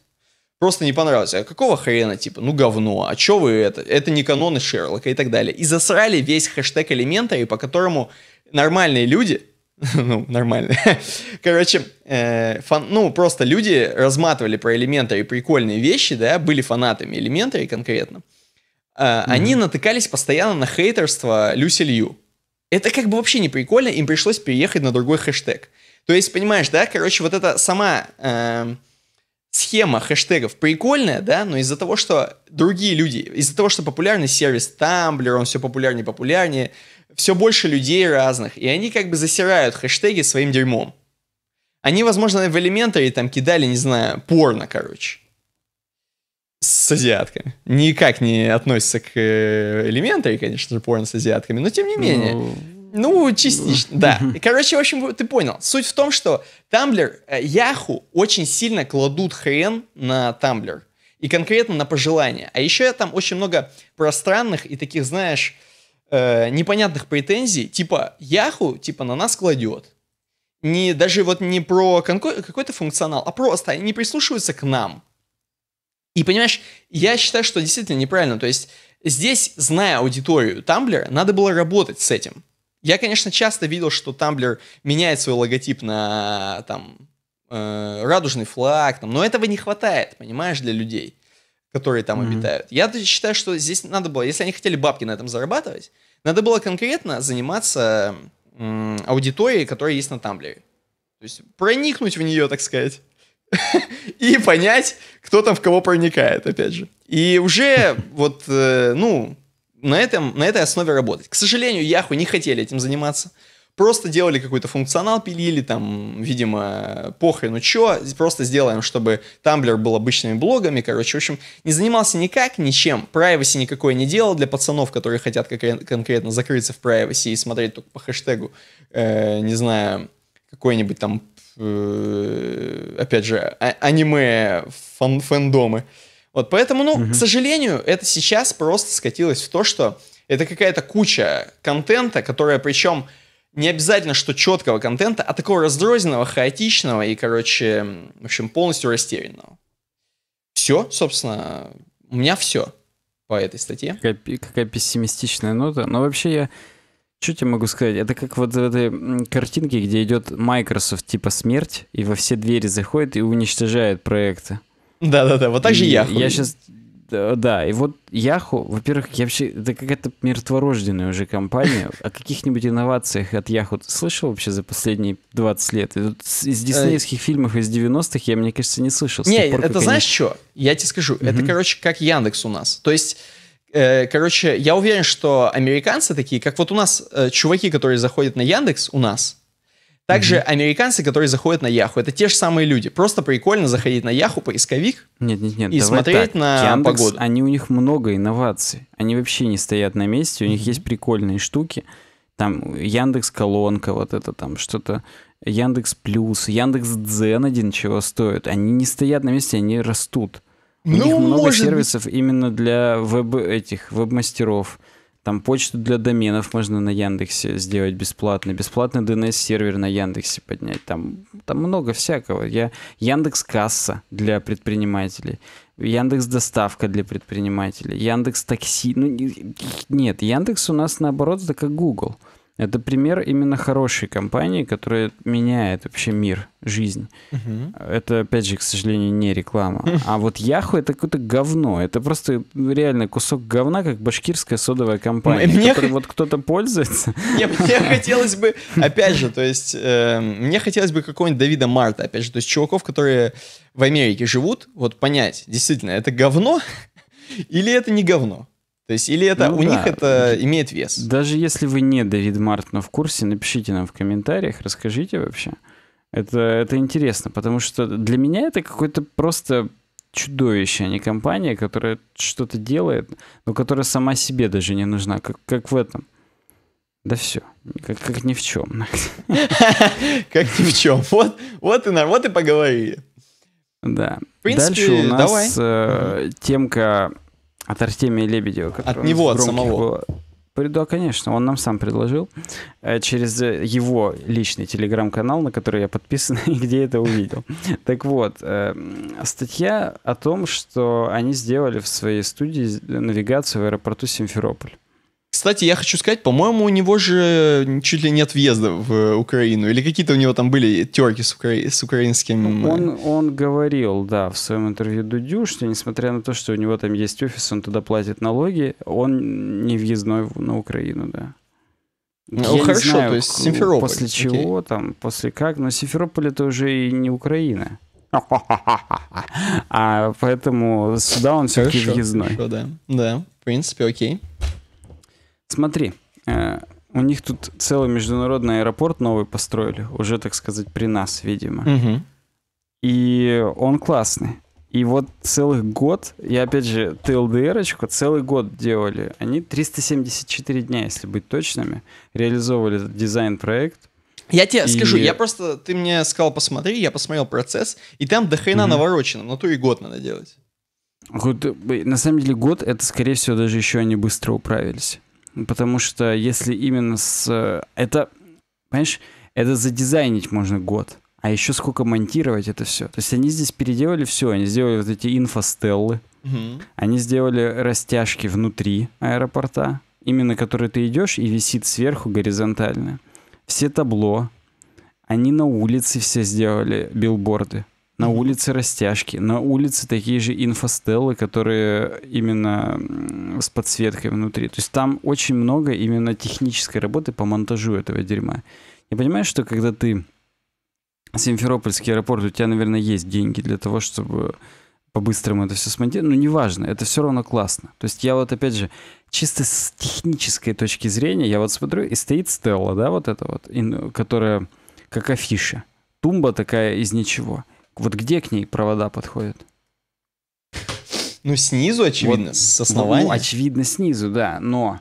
просто не понравилось. А какого хрена, типа, ну, говно, а чё вы это? Это не каноны Шерлока и так далее. И засрали весь хэштег и по которому нормальные люди (laughs) ну, нормально. (laughs) Короче, э, ну, просто люди разматывали про и прикольные вещи, да, были фанатами элементарий конкретно. Э, они натыкались постоянно на хейтерство Люси Лью. Это как бы вообще не прикольно, им пришлось переехать на другой хэштег. То есть, понимаешь, да, короче, вот эта сама э, схема хэштегов прикольная, да, но из-за того, что другие люди, из-за того, что популярный сервис Tumblr, он все популярнее и популярнее, все больше людей разных, и они как бы засирают хэштеги своим дерьмом. Они, возможно, в элементаре там кидали, не знаю, порно, короче. С азиатками. Никак не относится к э, элементаре, конечно же, порно с азиатками, но тем не менее. Ну, ну частично, да. (laughs) Короче, в общем, ты понял. Суть в том, что Тамблер, Яху э, очень сильно кладут хрен на Тамблер. И конкретно на пожелания. А еще там очень много пространных и таких, знаешь, э, непонятных претензий, типа Яху, типа на нас кладет. Не, даже вот не про какой-то функционал, а просто они не прислушиваются к нам. И понимаешь, я считаю, что действительно неправильно. То есть здесь, зная аудиторию Тамблера, надо было работать с этим. Я, конечно, часто видел, что Тамблер меняет свой логотип на там, э, радужный флаг, там, но этого не хватает, понимаешь, для людей которые там mm-hmm. обитают. Я считаю, что здесь надо было, если они хотели бабки на этом зарабатывать, надо было конкретно заниматься м, аудиторией, которая есть на Тамблере. То есть проникнуть в нее, так сказать, (laughs) и понять, кто там в кого проникает, опять же. И уже вот, э, ну, на, этом, на этой основе работать. К сожалению, Яху не хотели этим заниматься просто делали какой-то функционал, пилили там, видимо, ну чё, просто сделаем, чтобы Tumblr был обычными блогами, короче, в общем, не занимался никак, ничем, privacy никакой не делал для пацанов, которые хотят конкретно закрыться в privacy и смотреть только по хэштегу, э, не знаю, какой-нибудь там, э, опять же, а, аниме фан фэндомы. Вот поэтому, ну, угу. к сожалению, это сейчас просто скатилось в то, что это какая-то куча контента, которая причем не обязательно, что четкого контента, а такого раздрозненного, хаотичного и, короче, в общем, полностью растерянного. Все, собственно, у меня все по этой статье. Какая, какая пессимистичная нота. Но вообще я... Что тебе могу сказать? Это как вот в этой картинке, где идет Microsoft типа смерть, и во все двери заходит и уничтожает проекты. Да-да-да, вот так же и Yahoo. Я сейчас, Э, да, и вот Яху, во-первых, я вообще, это какая-то мертворожденная уже компания. (laughs) О каких-нибудь инновациях от Яху ты слышал вообще за последние 20 лет? из э, диснеевских фильмов из 90-х я, мне кажется, не слышал. Не, пор, это знаешь они... что? Я тебе скажу, угу. это, короче, как Яндекс у нас. То есть... Э, короче, я уверен, что американцы такие, как вот у нас чуваки, которые заходят на Яндекс у нас, также mm-hmm. американцы, которые заходят на Яху, это те же самые люди. Просто прикольно заходить на Яху, поисковик нет, нет, нет, и смотреть так. на Яндекс, погоду. Они у них много инноваций. Они вообще не стоят на месте, у них mm-hmm. есть прикольные штуки. Там Яндекс колонка, вот это там что-то, Яндекс плюс, Яндекс Дзен один чего стоит. Они не стоят на месте, они растут. У ну, них много сервисов быть. именно для веб этих веб-мастеров. веб мастеров там почту для доменов можно на Яндексе сделать бесплатно, бесплатный DNS-сервер на Яндексе поднять. Там, там много всякого. Я, Яндекс Касса для предпринимателей. Яндекс Доставка для предпринимателей, Яндекс Такси. Ну, нет, Яндекс у нас наоборот, это как Google. Это пример именно хорошей компании, которая меняет вообще мир, жизнь. Угу. Это, опять же, к сожалению, не реклама. (laughs) А вот Яху это какое-то говно. Это просто реально кусок говна, как башкирская содовая компания, мне... которой вот кто-то пользуется. Не, мне (laughs) хотелось бы, опять же, то есть, э, мне хотелось бы какого-нибудь Давида Марта, опять же, то есть чуваков, которые в Америке живут, вот понять, действительно, это говно (laughs) или это не говно. То есть, или это ну, у да. них это имеет вес. Даже если вы не Дэвид Мартин в курсе, напишите нам в комментариях, расскажите вообще. Это, это интересно, потому что для меня это какой-то просто чудовище, а не компания, которая что-то делает, но которая сама себе даже не нужна, как, как в этом. Да все, как, как ни в чем. (laughs) Как ни в чем. Вот, вот, и, вот и поговорили. Да. В принципе, давай. Э, темка от Артемия Лебедева. От него, от самого. Было. Да, конечно, он нам сам предложил э, через э, его личный телеграм-канал, на который я подписан, (laughs) и где это увидел. Так вот, э, статья о том, что они сделали в своей студии навигацию в аэропорту Симферополь. Кстати, я хочу сказать, по-моему, у него же чуть ли нет въезда в Украину. Или какие-то у него там были терки с, укра... с украинским... Э, он, он говорил, да, в своем интервью Дудю, что несмотря на то, что у него там есть офис, он туда платит налоги, он не въездной на Украину, да. Ну, я хорошо, не знаю, то есть Симферополь. После чего окей. там, после как, но Симферополь это уже и не Украина. (laughs) А поэтому сюда он все-таки въездной. Хорошо, да. Да, в принципе, окей. Смотри, э, у них тут целый международный аэропорт новый построили, уже, так сказать, при нас, видимо. Угу. И он классный. И вот целых год, я опять же ТЛДРочку целый год делали. Они 374 дня, если быть точными, реализовывали дизайн-проект. Я тебе и... скажу, я просто, ты мне сказал, посмотри, я посмотрел процесс, и там до хрена угу. наворочено, но то и год надо делать. Э, на самом деле год, это, скорее всего, даже еще они быстро управились. Потому что если именно с... Э, это, понимаешь, это задизайнить можно год. А еще сколько монтировать это все. То есть они здесь переделали все. Они сделали вот эти инфостеллы. Угу. Они сделали растяжки внутри аэропорта. Именно которые ты идешь и висит сверху горизонтально. Все табло. Они на улице все сделали билборды. На улице растяжки, на улице такие же инфостеллы, которые именно с подсветкой внутри. То есть там очень много именно технической работы по монтажу этого дерьма. Я понимаю, что когда ты Симферопольский аэропорт, у тебя, наверное, есть деньги для того, чтобы по-быстрому это все смонтировать. Ну, неважно, это все равно классно. То есть я вот, опять же, чисто с технической точки зрения, я вот смотрю, и стоит Стелла, да, вот эта вот, которая как афиша. Тумба такая из ничего. Вот где к ней провода подходят? Ну, снизу, очевидно, вот, с основания. Ну, очевидно, снизу, да, но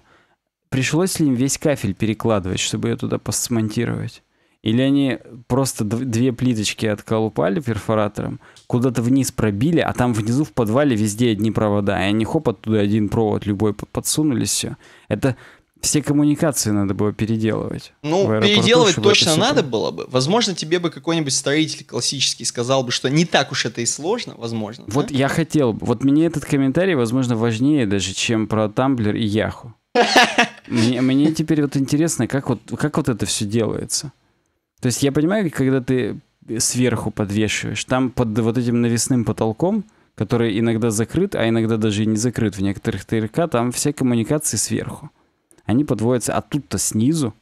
пришлось ли им весь кафель перекладывать, чтобы ее туда посмонтировать? Или они просто две плиточки отколупали перфоратором, куда-то вниз пробили, а там внизу в подвале везде одни провода. И они хоп, оттуда один провод любой подсунули, все. Это все коммуникации надо было переделывать. Ну, переделывать точно надо было бы. Возможно, тебе бы какой-нибудь строитель классический сказал бы, что не так уж это и сложно, возможно. Вот да? я хотел бы. Вот мне этот комментарий, возможно, важнее даже, чем про Тамблер и Яху. (laughs) Мне, мне теперь вот интересно, как вот, как вот это все делается. То есть я понимаю, когда ты сверху подвешиваешь, там под вот этим навесным потолком, который иногда закрыт, а иногда даже и не закрыт в некоторых ТРК, там все коммуникации сверху они подводятся а тут то снизу.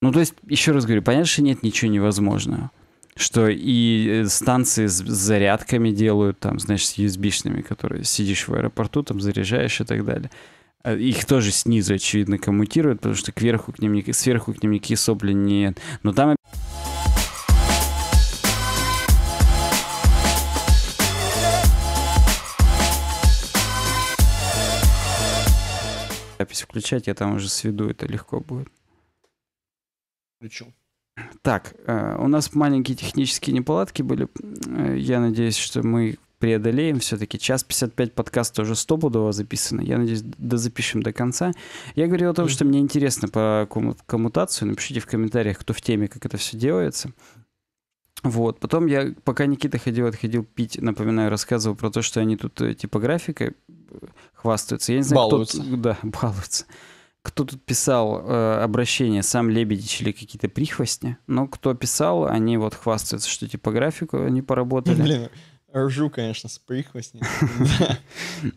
Ну, то есть, еще раз говорю, понятно, что нет ничего невозможного. Что и э, станции с зарядками делают, там, знаешь, с USB-шными, которые сидишь в аэропорту, там, заряжаешь и так далее. А их тоже снизу, очевидно, коммутируют, потому что кверху к ним, сверху к ним никаких сопли нет. Но там... запись включать, я там уже сведу, это легко будет. Включу. Так, э, у нас маленькие технические неполадки были. Э, я надеюсь, что мы преодолеем все-таки. Час 55 подкаст уже стопудово записано. Я надеюсь, дозапишем до конца. Я говорил о том, что мне интересно по коммутацию. Напишите в комментариях, кто в теме, как это все делается. Вот, потом я, пока Никита ходил, отходил пить, напоминаю, рассказывал про то, что они тут э, типографикой хвастаются. Я не знаю, балуются. Кто, да, (laughs) балуются. Кто тут писал э, обращение, сам Лебедич или какие-то прихвостни? Но ну, кто писал, они вот хвастаются, что типа графику они поработали. Блин, ржу, конечно, с прихвостней. (laughs)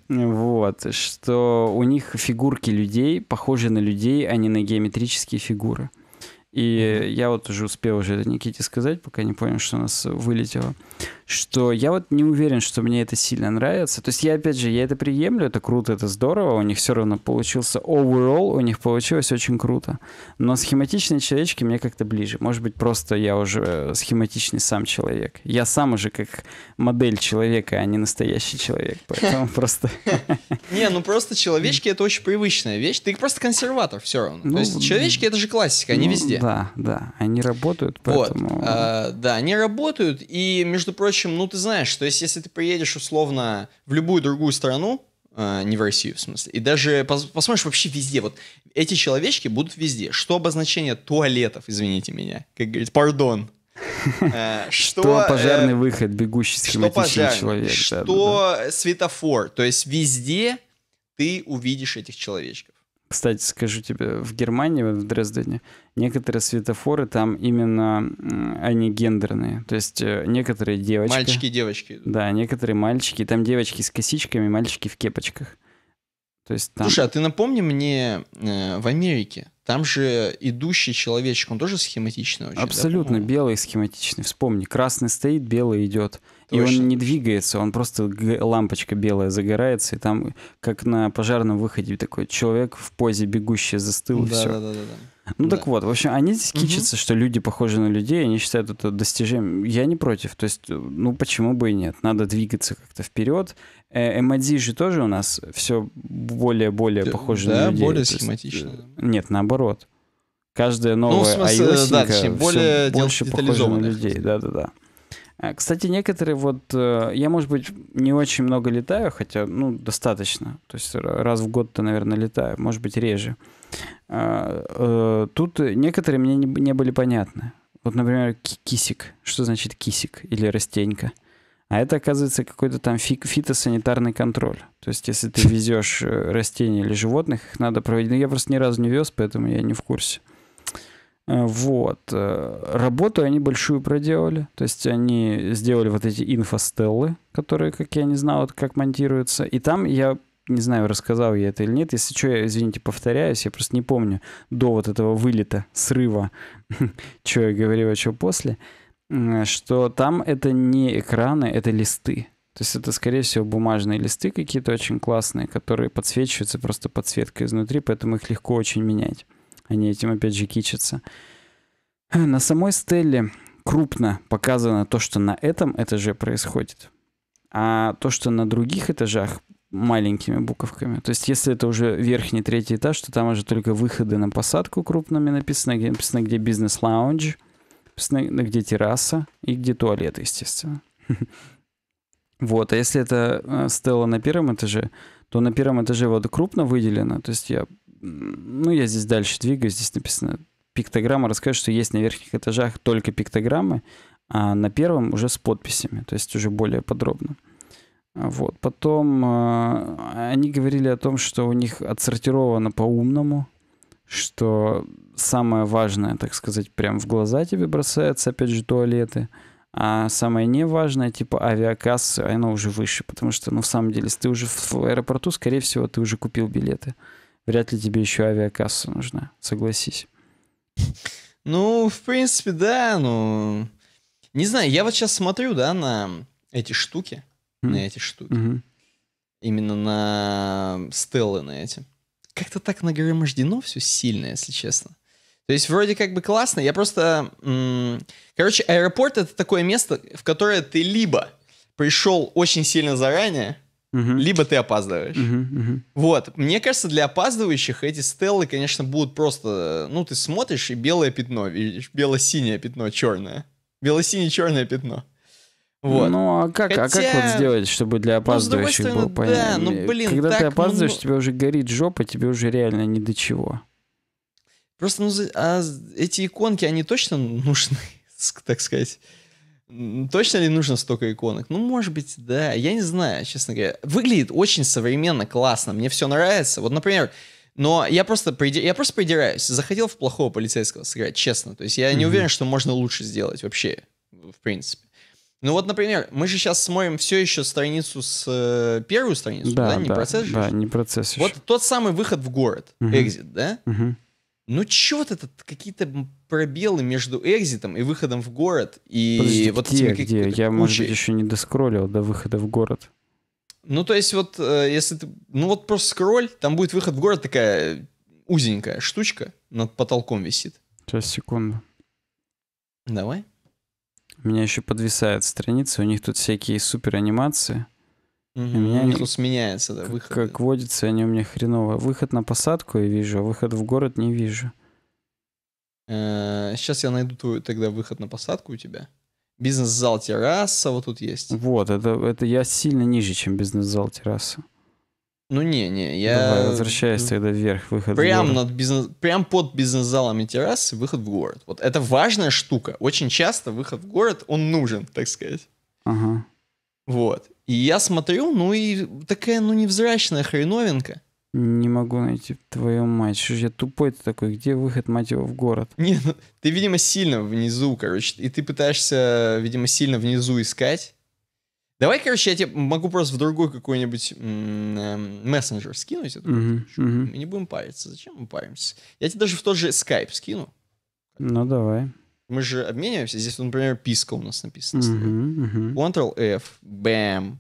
Вот, что у них фигурки людей похожи на людей, а не на геометрические фигуры. И я вот уже успел уже Никите сказать, пока не понял, что у нас вылетело что я вот не уверен, что мне это сильно нравится. То есть я, опять же, я это приемлю, это круто, это здорово, у них все равно получился overall, у них получилось очень круто. Но схематичные человечки мне как-то ближе. Может быть, просто я уже э, схематичный сам человек. Я сам уже как модель человека, а не настоящий человек. Поэтому (laughs) просто... (laughs) Не, ну просто человечки — это очень привычная вещь. Ты просто консерватор все равно. То ну, есть человечки — это же классика, они ну везде. Да, да, они работают, поэтому... А, да, они работают, и, между прочим, прочим, ну, ты знаешь, то есть, если ты приедешь, условно, в любую другую страну, э, не в Россию, в смысле, и даже пос посмотришь вообще везде, вот эти человечки будут везде. Что обозначение туалетов, извините меня, как говорит, пардон, (laughs) э, что пожарный э, выход, бегущий схематичный человек. Что светофор, то есть везде ты увидишь этих человечков. Кстати, скажу тебе, в Германии, в Дрездене, некоторые светофоры там именно, они гендерные. То есть э, некоторые девочки... Мальчики и девочки. Да, некоторые мальчики. Там девочки с косичками, мальчики в кепочках. То есть там... Слушай, а ты напомни мне э, в Америке, там же идущий человечек, он тоже схематичный очень, Абсолютно да, белый схематичный, вспомни. Красный стоит, белый идет. И он не двигается, он просто лампочка белая загорается, и там, как на пожарном выходе, такой человек в позе бегущий застыл, да, все. Да, да, да, да. Ну да. так вот, в общем, они здесь угу. что люди похожи на людей, они считают это достижением. Я не против, то есть, э, ну почему бы и нет, надо двигаться как-то вперед. Э, эмодзи же тоже у нас все более-более да, похоже да, на людей. Э, да, более схематично. Есть, нет, наоборот каждая новая ну, в смысле, да, точнее, более больше похожа на людей. Да-да-да. Э, кстати, некоторые вот... Э, я, может быть, не очень много летаю, хотя, ну, достаточно. То есть раз в год-то, наверное, летаю. Может быть, реже. А, э, тут некоторые мне не были понятны. Вот, например, кисик. Что значит кисик или растенька? А это, оказывается, какой-то там фитосанитарный контроль. То есть, если ты везешь растения или животных, их надо проводить. Ну, я просто ни разу не вез, поэтому я не в курсе. Э, вот. Э, работу они большую проделали. То есть они сделали вот эти инфостеллы, которые, как я не знал, вот как монтируются. И там я не знаю, рассказал я это или нет. Если что, я, извините, повторяюсь, я просто не помню до вот этого вылета, срыва, (laughs) что я говорил, а что после, что там это не экраны, это листы. То есть это, скорее всего, бумажные листы какие-то очень классные, которые подсвечиваются просто подсветкой изнутри, поэтому их легко очень менять. Они этим опять же кичатся. На самой стеле крупно показано то, что на этом этаже происходит. А то, что на других этажах маленькими буковками. То есть, если это уже верхний третий этаж, то там уже только выходы на посадку крупными написано, где написано, где бизнес-лаунж, написано, где терраса и где туалет, естественно. (laughs) Вот, а если это э, стела на первом этаже, то на первом этаже вот крупно выделено, то есть я ну, я здесь дальше двигаюсь, здесь написано пиктограмма расскажет, что есть на верхних этажах только пиктограммы, а на первом уже с подписями, то есть уже более подробно. Вот. Потом э, они говорили о том, что у них отсортировано по-умному, что самое важное, так сказать, прям в глаза тебе бросается, опять же, туалеты, а самое неважное, типа авиакассы, оно уже выше, потому что, ну, в самом деле, если ты уже в аэропорту, скорее всего, ты уже купил билеты. Uh вряд ли тебе еще авиакасса нужна, согласись. Ну, в принципе, да, ну... Не знаю, я вот сейчас смотрю, да, на эти штуки, mm. на эти штуки. Mm-hmm. Именно на стеллы на эти. Как-то так нагромождено все сильно, если честно. То есть вроде как бы классно, я просто... М- Короче, аэропорт — это такое место, в которое ты либо пришел очень сильно заранее, Угу. Либо ты опаздываешь. Угу, угу. Вот. Мне кажется, для опаздывающих эти стеллы, конечно, будут просто... Ну, ты смотришь, и белое пятно, видишь, бело-синее пятно, черное. Бело-синее-черное пятно. Вот. Ну, а как, Хотя... а как вот сделать, чтобы для ну, опаздывающих ну, стороны, было понятно? Да, ну, блин, Когда ты ну, опаздываешь, ну... тебе уже горит жопа, тебе уже реально ни до чего. Просто, ну, а эти иконки, они точно нужны, (laughs) так сказать? Точно ли нужно столько иконок? Ну, может быть, да. Я не знаю, честно говоря. Выглядит очень современно, классно. Мне все нравится. Вот, например, но я просто, приди... я просто придираюсь. Захотел в плохого полицейского сыграть, честно. То есть я mm-hmm. не уверен, что можно лучше сделать вообще, в принципе. Ну вот, например, мы же сейчас смотрим все еще страницу с э, первую страницу, да, да? не да, процесс? Да, не процесс. Еще. Вот тот самый выход в город, угу. экзит, да? Угу ну чё вот этот, какие-то пробелы между экзитом и выходом в город. И Подожди, вот где, где? Я, кучей. может быть, еще не доскроллил до выхода в город. Ну, то есть вот, э, если ты... Ну, вот просто скроль, там будет выход в город, такая узенькая штучка над потолком висит. Сейчас, секунду. Давай. У меня еще подвисает страница, у них тут всякие супер анимации. Угу. меня они, Тут сменяется, да, выход. Как, как водится, они у меня хреново. Выход на посадку я вижу, а выход в город не вижу. Сейчас э, я найду твой тогда выход на посадку у тебя. Бизнес-зал терраса вот тут есть. Вот, это, это я сильно ниже, чем бизнес-зал терраса. Ну не, не, я... Давай, возвращаюсь тогда вверх, выход прям в город. Над бизнес... Прям под бизнес-залами террасы выход в город. Вот это важная штука. Очень часто выход в город, он нужен, так сказать. Ага. Вот. И я смотрю, ну и такая, ну, невзрачная хреновинка. Не могу найти твою мать. Что ж я тупой то такой? Где выход, мать его, в город? Не, ну, ты, видимо, сильно внизу, короче. И ты пытаешься, видимо, сильно внизу искать. Давай, короче, я тебе могу просто в другой какой-нибудь эм, мессенджер скинуть. Эту угу, угу. Мы не будем париться. Зачем мы паримся? Я тебе даже в тот же скайп скину. Ну, давай мы же обмениваемся. Здесь, например, писка у нас написано. Uh-huh, uh-huh. Ctrl-F, бэм,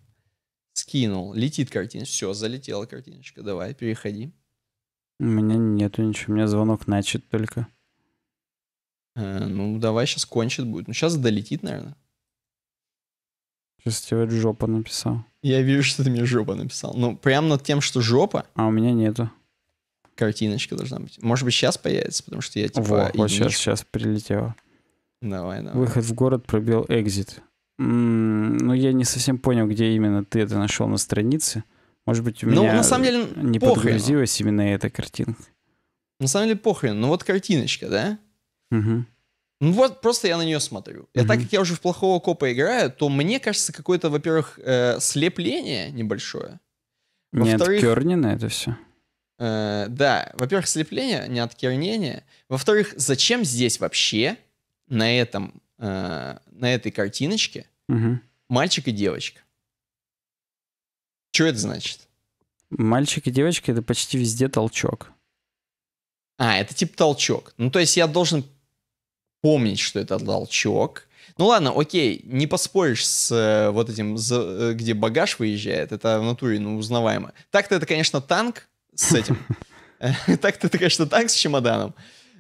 скинул, летит картиночка. Все, залетела картиночка. Давай, переходи. У меня нету ничего, у меня звонок начат только. Э, ну, давай сейчас кончит будет. Ну, сейчас долетит, наверное. Сейчас Стивет жопа написал. Я вижу, что ты мне жопа написал. Ну, прям над тем, что жопа. А у меня нету. Картиночка должна быть. Может быть, сейчас появится, потому что я типа... Во, вот сейчас, сейчас прилетело. Давай, давай. Выход в город пробил экзит. Ну, я не совсем понял, где именно ты это нашел на странице. Может быть, у ну, меня ну, на самом деле, не похрен. подгрузилась именно эта картинка. На самом деле похрен. Ну вот картиночка, да? Угу. Ну вот просто я на нее смотрю. Угу. И так как я уже в плохого копа играю, то мне кажется какое-то, во-первых, э, слепление небольшое. Во не вторых... Кернина это все. Э, да, во-первых, слепление, не от откернение. Во-вторых, зачем здесь вообще на этом, э, на этой картиночке угу. мальчик и девочка. Что это значит? Мальчик и девочка это почти везде толчок. А, это типа толчок. Ну, то есть я должен помнить, что это толчок. Ну ладно, окей, не поспоришь с э, вот этим, за, э, где багаж выезжает, это в натуре, ну, узнаваемо. Так-то это, конечно, танк с этим. (laughs) (laughs) Так-то это, конечно, танк с чемоданом.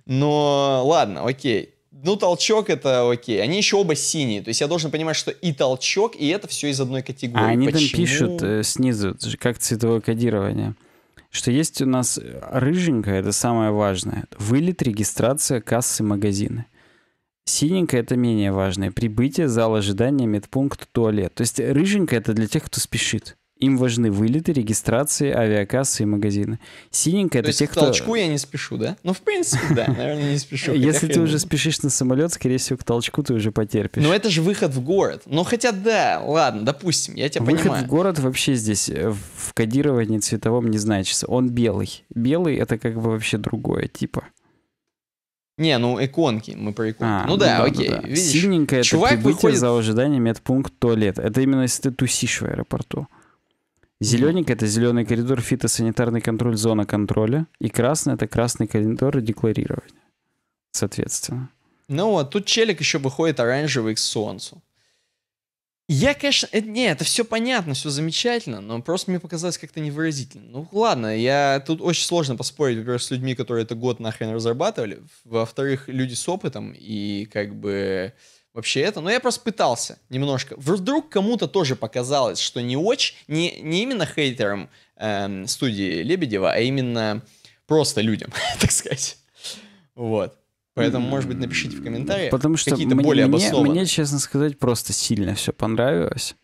Но ладно, окей ну, толчок это окей. Они еще оба синие. То есть я должен понимать, что и толчок, и это все из одной категории. А они Почему? там пишут э, снизу, как цветовое кодирование, что есть у нас рыженькая, это самое важное. Вылет, регистрация, кассы, магазины. Синенькая — это менее важное. Прибытие, зал ожидания, медпункт, туалет. То есть рыженькая — это для тех, кто спешит. Им важны вылеты, регистрации, авиакассы и магазины. Синенькая — это те, кто... толчку я не спешу, да? Ну, в принципе, да, наверное, не спешу. (laughs) Если ты уже спешишь на самолет, скорее всего, к толчку ты уже потерпишь. Но это же выход в город. Ну, хотя да, ладно, допустим, я тебя понимаю. Выход в город вообще здесь э, в кодировании цветовом не значится. Он белый. Белый — это как бы вообще другое, типа. Не, ну иконки, мы про иконки. А, ну, ну да, да окей. Ну, да. Видишь, Синенькая — это прибытие выходит... за ожиданием медпункт туалет. Это именно если ты тусишь в аэропорту. Зелененькая это зеленый коридор фитосанитарный контроль, зона контроля. И красный это красный коридор декларирования. Соответственно. Ну вот, тут челик еще выходит оранжевый к солнцу. Я, конечно, это, не, это все понятно, все замечательно, но просто мне показалось как-то невыразительно. Ну ладно, я тут очень сложно поспорить, во-первых, с людьми, которые это год нахрен разрабатывали, во-вторых, люди с опытом и как бы вообще это, но я просто пытался немножко. Вдруг кому-то тоже показалось, что не очень, не, не именно хейтерам эм, студии Лебедева, а именно просто людям, (laughs) так сказать. Вот. Поэтому, может быть, напишите в комментариях. Потому что какие-то мне, более мне, мне, честно сказать, просто сильно все понравилось.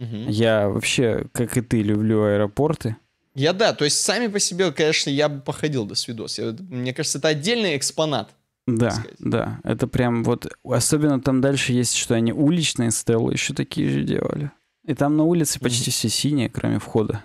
Угу. Я вообще, как и ты, люблю аэропорты. Я да, то есть сами по себе, конечно, я бы походил до свидос. Я, мне кажется, это отдельный экспонат. Да, да. Это прям вот... Особенно там дальше есть, что они уличные стелы еще такие же делали. И там на улице почти mm-hmm. все синие, кроме входа.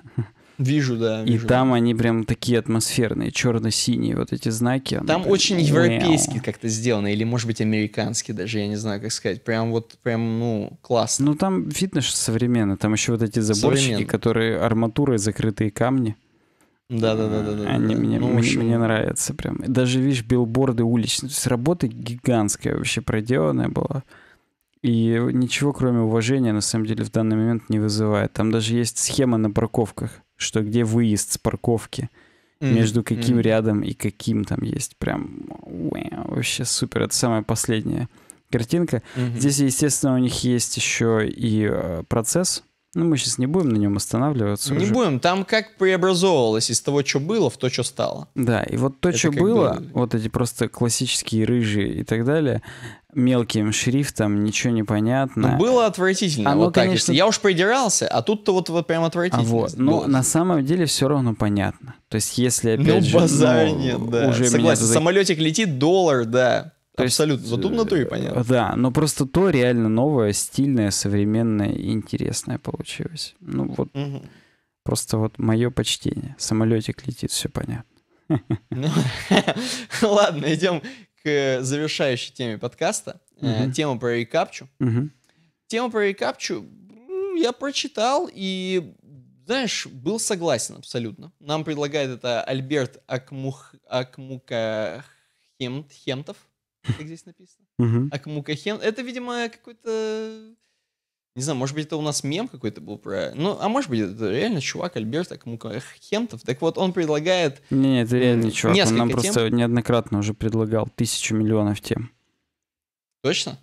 Вижу, да. Вижу, и там они прям такие атмосферные, черно-синие, вот эти знаки. Там прям... очень европейский как-то сделано, или, может быть, американский даже, я не знаю, как сказать. Прям вот, прям, ну, классно. Ну, там видно, что современно. Там еще вот эти заборщики, которые арматурой закрытые камни. Да, да, да, да. да Они да. Мне, ну, мне, мне нравятся прям. Даже видишь билборды уличные. То есть работа гигантская вообще проделанная была. И ничего, кроме уважения, на самом деле, в данный момент не вызывает. Там даже есть схема на парковках, что где выезд с парковки, mm-hmm. между каким mm-hmm. рядом и каким там есть. Прям уэу, вообще супер. Это самая последняя картинка. Mm-hmm. Здесь, естественно, у них есть еще и э, процесс ну, мы сейчас не будем на нем останавливаться. Не уже. будем. Там как преобразовывалось из того, что было, в то, что стало. Да, и вот то, Это что было, бы... вот эти просто классические рыжие и так далее, мелким шрифтом, ничего не понятно. Ну, было отвратительно. Оно, а, ну, вот так, конечно... Я уж придирался, а тут-то вот, вот прям отвратительно. А вот. Ну, на самом деле все равно понятно. То есть, если ну, опять ну, же... Базар ну, нет, да. Уже Согласен, меня... самолетик летит, доллар, да. То Абсолютно. Есть, Задумано то и э, понятно. Да, но просто то реально новое, стильное, современное и интересное получилось. Ну вот, угу. просто вот мое почтение. Самолетик летит, все понятно. (laughs) Ладно, идем к э, завершающей теме подкаста. Э, тема про рекапчу. Тема про рекапчу я прочитал и, знаешь, был согласен абсолютно. Нам предлагает это Альберт Акмух как здесь написано. Угу. А Мукахен, это, видимо, какой-то... Не знаю, может быть, это у нас мем какой-то был про... Ну, а может быть, это реально чувак Альберт Акмукахентов. Так вот, он предлагает... Не, не это реально чувак. он нам просто неоднократно уже предлагал тысячу миллионов тем. Точно?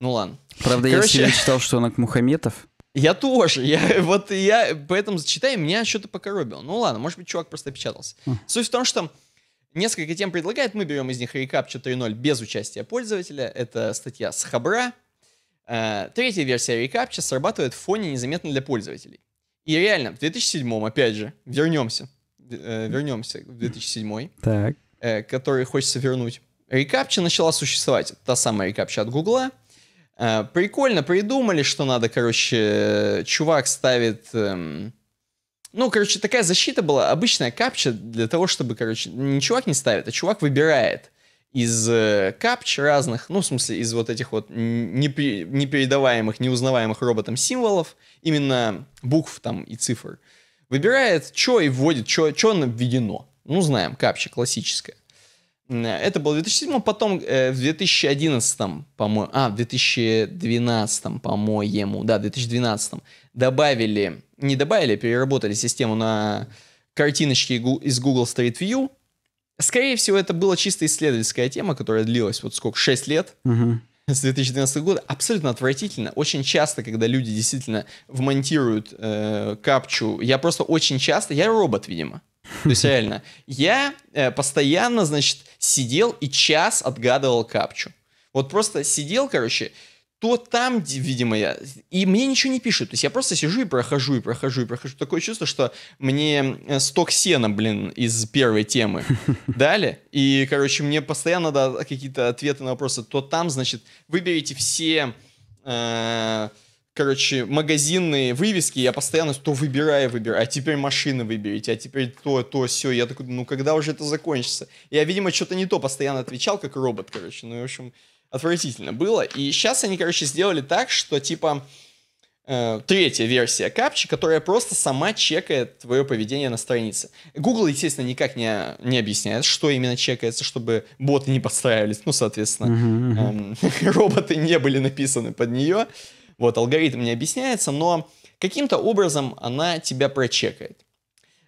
Ну ладно. Правда, я всегда читал, что он Акмухаметов. Я тоже. Я, (laughs) вот я поэтому зачитаю, меня что-то покоробило. Ну ладно, может быть, чувак просто опечатался. Хм. Суть в том, что Несколько тем предлагает, мы берем из них рекап 4.0 без участия пользователя. Это статья с Хабра. Э, третья версия рекапча срабатывает в фоне незаметно для пользователей. И реально, в 2007, опять же, вернемся, э, вернемся в 2007, так. Э, который хочется вернуть. Рекапча начала существовать, та самая рекапча от Гугла. Прикольно придумали, что надо, короче, чувак ставит эм, ну, короче, такая защита была, обычная капча для того, чтобы, короче, не чувак не ставит, а чувак выбирает из э, капч разных, ну, в смысле, из вот этих вот непередаваемых, неузнаваемых роботом символов, именно букв там и цифр, выбирает, что и вводит, что введено. Ну, знаем, капча классическая. Это было в 2007, потом э, в 2011, по-моему, а, в 2012, по-моему, да, в 2012 добавили, не добавили, а переработали систему на картиночки из Google Street View. Скорее всего, это была чисто исследовательская тема, которая длилась вот сколько, 6 лет. Угу с 2012 года абсолютно отвратительно. Очень часто, когда люди действительно вмонтируют э, капчу, я просто очень часто, я робот, видимо. То есть реально, я э, постоянно, значит, сидел и час отгадывал капчу. Вот просто сидел, короче, то там, видимо, я... И мне ничего не пишут. То есть я просто сижу и прохожу, и прохожу, и прохожу. Такое чувство, что мне сток сена, блин, из первой темы (laughs) дали. И, короче, мне постоянно надо какие-то ответы на вопросы. То там, значит, выберите все... Э короче, магазинные вывески, я постоянно то выбираю, выбираю, а теперь машины выберите, а теперь то, то, все. Я такой, ну когда уже это закончится? Я, видимо, что-то не то постоянно отвечал, как робот, короче. Ну, в общем, отвратительно было. И сейчас они, короче, сделали так, что типа э, третья версия капчи, которая просто сама чекает твое поведение на странице. Google, естественно, никак не, не объясняет, что именно чекается, чтобы боты не подстраивались. Ну, соответственно, э, (laughs) роботы не были написаны под нее. Вот, алгоритм не объясняется, но каким-то образом она тебя прочекает.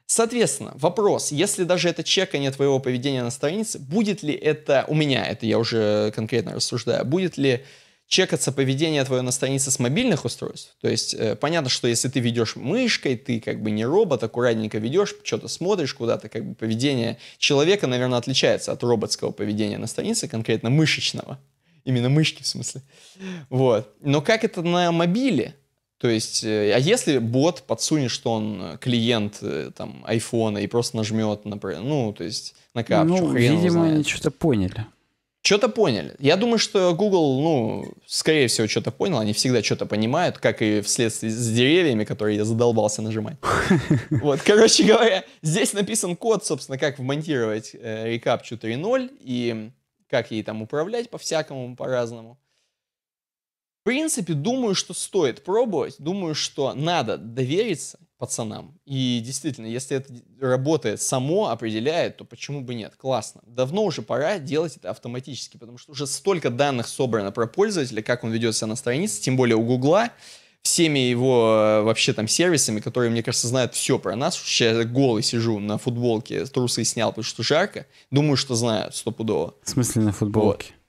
Соответственно, вопрос, если даже это чекание твоего поведения на странице, будет ли это, у меня это я уже конкретно рассуждаю, будет ли чекаться поведение твое на странице с мобильных устройств. То есть э, понятно, что если ты ведешь мышкой, ты как бы не робот, аккуратненько ведешь, что-то смотришь куда-то, как бы поведение человека, наверное, отличается от роботского поведения на странице, конкретно мышечного. Именно мышки в смысле. Вот. Но как это на мобиле? То есть, э, а если бот подсунет, что он э, клиент э, там айфона и просто нажмет, например, ну, то есть на капчу, ну, хрен видимо, знает. они что-то поняли. Что-то поняли. Я думаю, что Google, ну, скорее всего, что-то понял. Они всегда что-то понимают, как и вследствие с деревьями, которые я задолбался нажимать. (laughs) Вот, короче говоря, здесь написан код, собственно, как вмонтировать рекапчу 3.0 и как ей там управлять по-всякому, по-разному. В принципе, думаю, что стоит пробовать. Думаю, что надо довериться пацанам. И действительно, если это работает само, определяет, то почему бы нет? Классно. Давно уже пора делать это автоматически, потому что уже столько данных собрано про пользователя, как он ведет себя на странице, тем более у Гугла, всеми его э, вообще там сервисами, которые, мне кажется, знают все про нас. Сейчас я голый сижу на футболке, трусы снял, потому что жарко. Думаю, что знают стопудово. В смысле на футболке? Вот.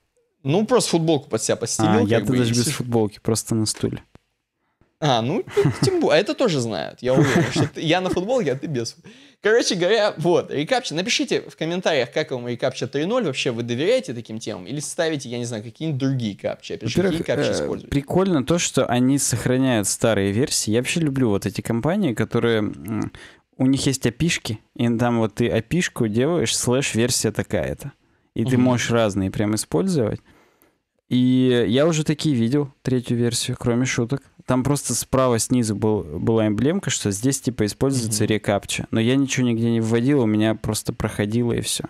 Ну, просто футболку под себя постелил. А, я бы, даже без футболки, просто на стуле. А, ну, тем более, а это тоже знают, я уверен, что ты, я на футболке, а ты без. Короче говоря, вот, рекапча, напишите в комментариях, как вам рекапча 3.0, вообще вы доверяете таким темам, или ставите, я не знаю, какие-нибудь другие капчи, опять же, какие капчи э, используют. Прикольно то, что они сохраняют старые версии, я вообще люблю вот эти компании, которые у них есть опишки, и там вот ты опишку делаешь, слэш версия такая-то. И ты можешь разные прям использовать. И я уже такие видел, третью версию, кроме шуток. Там просто справа снизу был, была эмблемка, что здесь типа используется mm-hmm. рекапча. Но я ничего нигде не вводил, у меня просто проходило и все.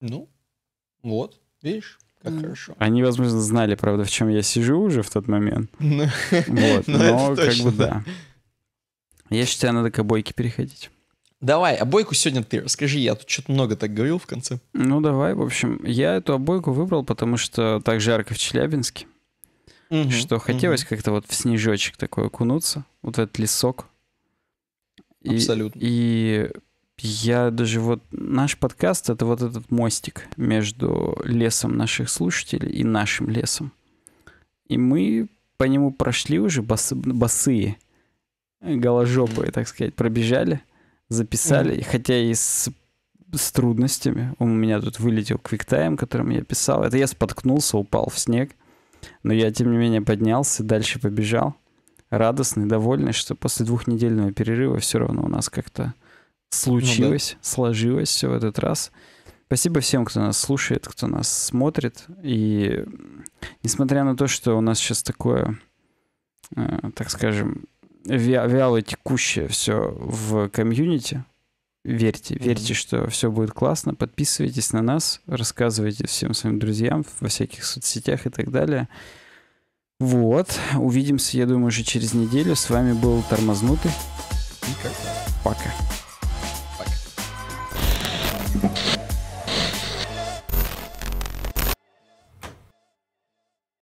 Ну, вот, видишь? Как хорошо. Они, возможно, знали, правда, в чем я сижу уже в тот момент. (laughs) вот, ну, но как бы да. Я считаю, надо к обойке переходить. Давай, обойку а сегодня ты расскажи, я тут что-то много так говорил в конце. Ну давай, в общем, я эту обойку выбрал, потому что так жарко в Челябинске, угу, что хотелось угу. как-то вот в снежочек такой окунуться, вот этот лесок. И, Абсолютно. И я даже вот наш подкаст это вот этот мостик между лесом наших слушателей и нашим лесом. И мы по нему прошли уже бос, басы, э, голожопые, так сказать, пробежали записали, mm-hmm. хотя и с, с трудностями. У меня тут вылетел квиктайм, которым я писал. Это я споткнулся, упал в снег, но я, тем не менее, поднялся, и дальше побежал. Радостный, довольный, что после двухнедельного перерыва все равно у нас как-то случилось, ну, да. сложилось все в этот раз. Спасибо всем, кто нас слушает, кто нас смотрит. И несмотря на то, что у нас сейчас такое, э, так скажем, вя- вяло текущее все в комьюнити. Верьте, mm-hmm. верьте, что все будет классно. Подписывайтесь на нас, рассказывайте всем своим друзьям во всяких соцсетях и так далее. Вот, увидимся, я думаю, уже через неделю. С вами был Тормознутый. И Пока.